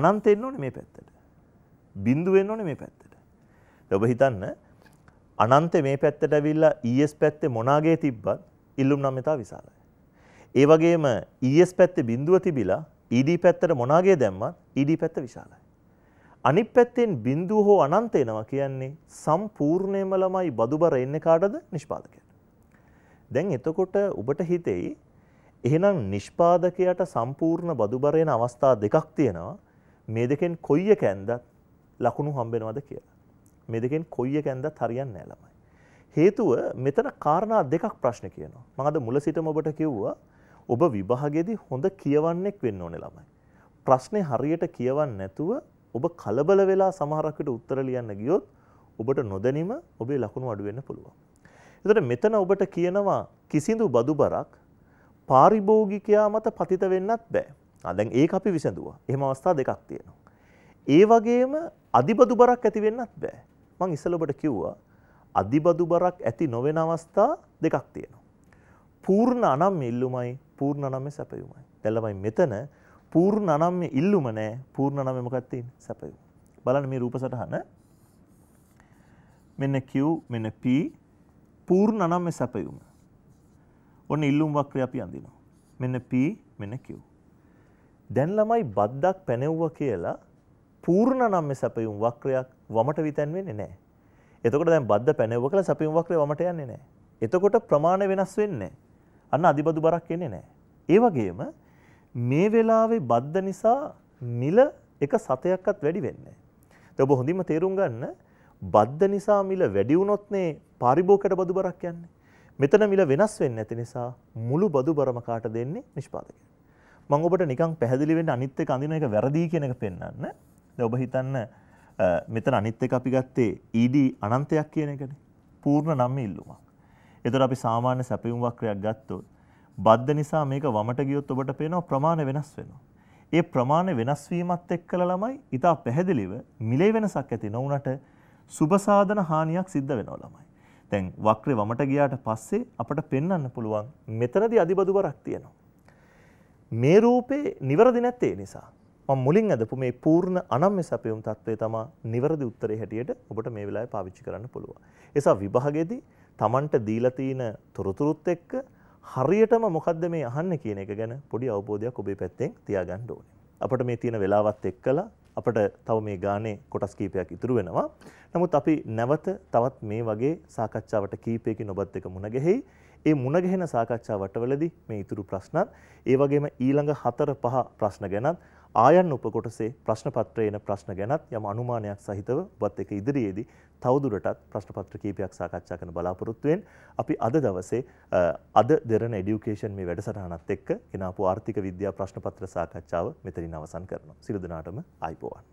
අනන්ත එන්න ඕනේ මේ පැත්තට. බිඳු වෙන්න ඕනේ මේ පැත්තට. ඔබ හිතන්න අනන්තේ මේ පැත්තට ඇවිල්ලා ES පැත්තේ මොනාගේ තිබ්බත් ඉල්ලුම් නම්‍යතාව විශාලයි. ඒ වගේම ES පැත්තේ බිඳුව තිබිලා ED පැත්තට මොනාගේ දැම්මත් ED පැත්ත විශාලයි. අනිත් පැත්තෙන් බිඳුව හෝ අනන්ත එනවා කියන්නේ සම්පූර්ණයෙන්ම ළමයි බදුබර එන්නේ කාටද? නිෂ්පාදකයට. දැන් එතකොට ඔබට හිතෙයි එහෙනම් නිෂ්පාදකයට සම්පූර්ණ බදුබර එන අවස්ථා දෙකක් තියෙනවා. මේ දෙකෙන් කොයි එක ඇන්දත් ලකුණු හම්බෙනවද කියලා. මේ දෙකෙන් කොයි එක ඇන්දත් හරියන්නේ නැහැ ළමයි. හේතුව මෙතන කාරණා දෙකක් ප්‍රශ්න කියනවා. මම අද මුල සිටම ඔබට කිව්වා ඔබ විභාගයේදී හොඳ කියවන්නෙක් වෙන්න ඕනේ ළමයි. ප්‍රශ්නේ හරියට කියවන්නේ නැතුව ඔබ කලබල වෙලා සමහරක් විට උත්තර ලියන්න ගියොත් ඔබට නොදැනීම ඔබේ ලකුණු අඩු වෙන්න පුළුවන්. එතකොට මෙතන ඔබට කියනවා කිසිඳු බදුබරක් පාරිභෝගිකයා මත පතිත වෙන්නත් බෑ. ආ දැන් ඒක අපි විසඳුවා. එහෙම අවස්ථා දෙකක් තියෙනවා. ඒ වගේම අධිබදු බරක් ඇති වෙන්නත් බෑ. මං ඉස්සෙල්ලා ඔබට කිව්වා අධිබදු බරක් ඇති නොවන අවස්ථා දෙකක් තියෙනවා. පූර්ණ අනම්ම ඉල්ලුමයි පූර්ණ අනම්ම සැපයුමයි. දැන් ළමයි මෙතන පූර්ණ නම් මේ ඉල්ලුම නෑ පූර්ණ නම මොකක් තියෙන්නේ සැප බලන්න මේ රූප සටහන මෙන්න q මෙන්න p පූර්ණ නම් මේ සැපයුම ඔන්න ඉල්ලුම් වක්‍රය අපි අඳිනවා මෙන්න p මෙන්න q දැන් ළමයි බද්දක් පැනෙව්වා කියලා පූර්ණ නම් මේ සැපයුම් වක්‍රයක් වමට විතැන් වෙන්නේ නෑ එතකොට දැන් බද්ද පැනෙව්වා කියලා සැපයුම් වක්‍රය වමට යන්නේ නෑ එතකොට ප්‍රමාණය වෙනස් වෙන්නේ අන්න අධිබදු බරක් එන්නේ නෑ ඒ වගේම මේ වෙලාවේ බද්ධ නිසා මිල එක සතයක්වත් වැඩි වෙන්නේ. ඒත් ඔබ හොඳින්ම තේරුම් ගන්න බද්ධ නිසා මිල වැඩි වුණොත්නේ පාරිභෝගිකයට බදු බරක් යන්නේ. මෙතන මිල වෙනස් වෙන්නේ නැති නිසා මුළු බදු බරම කාට දෙන්නේ නිෂ්පාදකයා. මම ඔබට නිකන් පැහැදිලි වෙන්න අනිත් එක අඳින එක වැරදි කියන එක පෙන්වන්න. දැන් ඔබ හිතන්න මෙතන අනිත් එක අපි ගත්තේ ED අනන්තයක් කියන එකනේ. පූර්ණ නම් ඉල්ලුමක්. ඒතර අපි සාමාන්‍ය සැපයුම් වක්‍රයක් ගත්තොත් බද්ධ නිසා මේක වමට ගියොත් ඔබට පේනවා ප්‍රමාණය වෙනස් වෙනවා. ඒ ප්‍රමාණය වෙනස් වීමත් එක්කලා ළමයි ඊට පැහැදිලිව මිලේ වෙනසක් ඇති නොවුනට සුබ සාධන හානියක් සිද්ධ වෙනවා ළමයි. දැන් වක්‍රේ වමට ගියාට පස්සේ අපට පෙන්වන්න පුළුවන් මෙතනදී අදිබදු වරක් තියෙනවා. මේ රූපේ නිවැරදි නැත්තේ නිසා මම මුලින් අදපු මේ පූර්ණ අනම්‍ය සැපයුම් තත්වය තමයි නිවැරදි උත්තරේ හැටියට ඔබට මේ වෙලාවේ පාවිච්චි කරන්න පුළුවන්. එසා විභාගයේදී Tamanට දීලා තියෙන තොරතුරුත් එක්ක හරියටම මොකද්ද මේ අහන්න කියන එක ගැන පොඩි අවබෝධයක් ඔබේ පැත්තෙන් තියාගන්න ඕනේ. අපට මේ තියෙන වෙලාවත් එක්කලා අපට තව මේ ගානේ කොටස් කීපයක් ඉතුරු වෙනවා. නමුත් අපි නැවත තවත් මේ වගේ සාකච්ඡාවට කීපයකින් ඔබත් එක්ක මුණ ගැහෙයි. ඒ මුණ ගැහෙන සාකච්ඡා වටවලදී මේ ඉතුරු ප්‍රශ්නත් ඒ වගේම ඊළඟ 4 5 ප්‍රශ්න ගැනත් ආයන් උපකොටසේ ප්‍රශ්න පත්‍රයේන ප්‍රශ්න ගැනත් යම් අනුමානයක් සහිතව ඔබත් එක්ක ඉදිරියේදී තවදුරටත් ප්‍රශ්න පත්‍ර කීපයක් සාකච්ඡා කරන බලාපොරොත්තු අපි අද දවසේ අද දෙරණ এඩියුකේෂන් මේ වැඩසටහනත් එක්ක ගෙනාපු ආර්ථික විද්‍යා ප්‍රශ්න පත්‍ර සාකච්ඡාව මෙතනින් අවසන් කරනවා. සියලු දෙනාටම ආයිබෝවන්.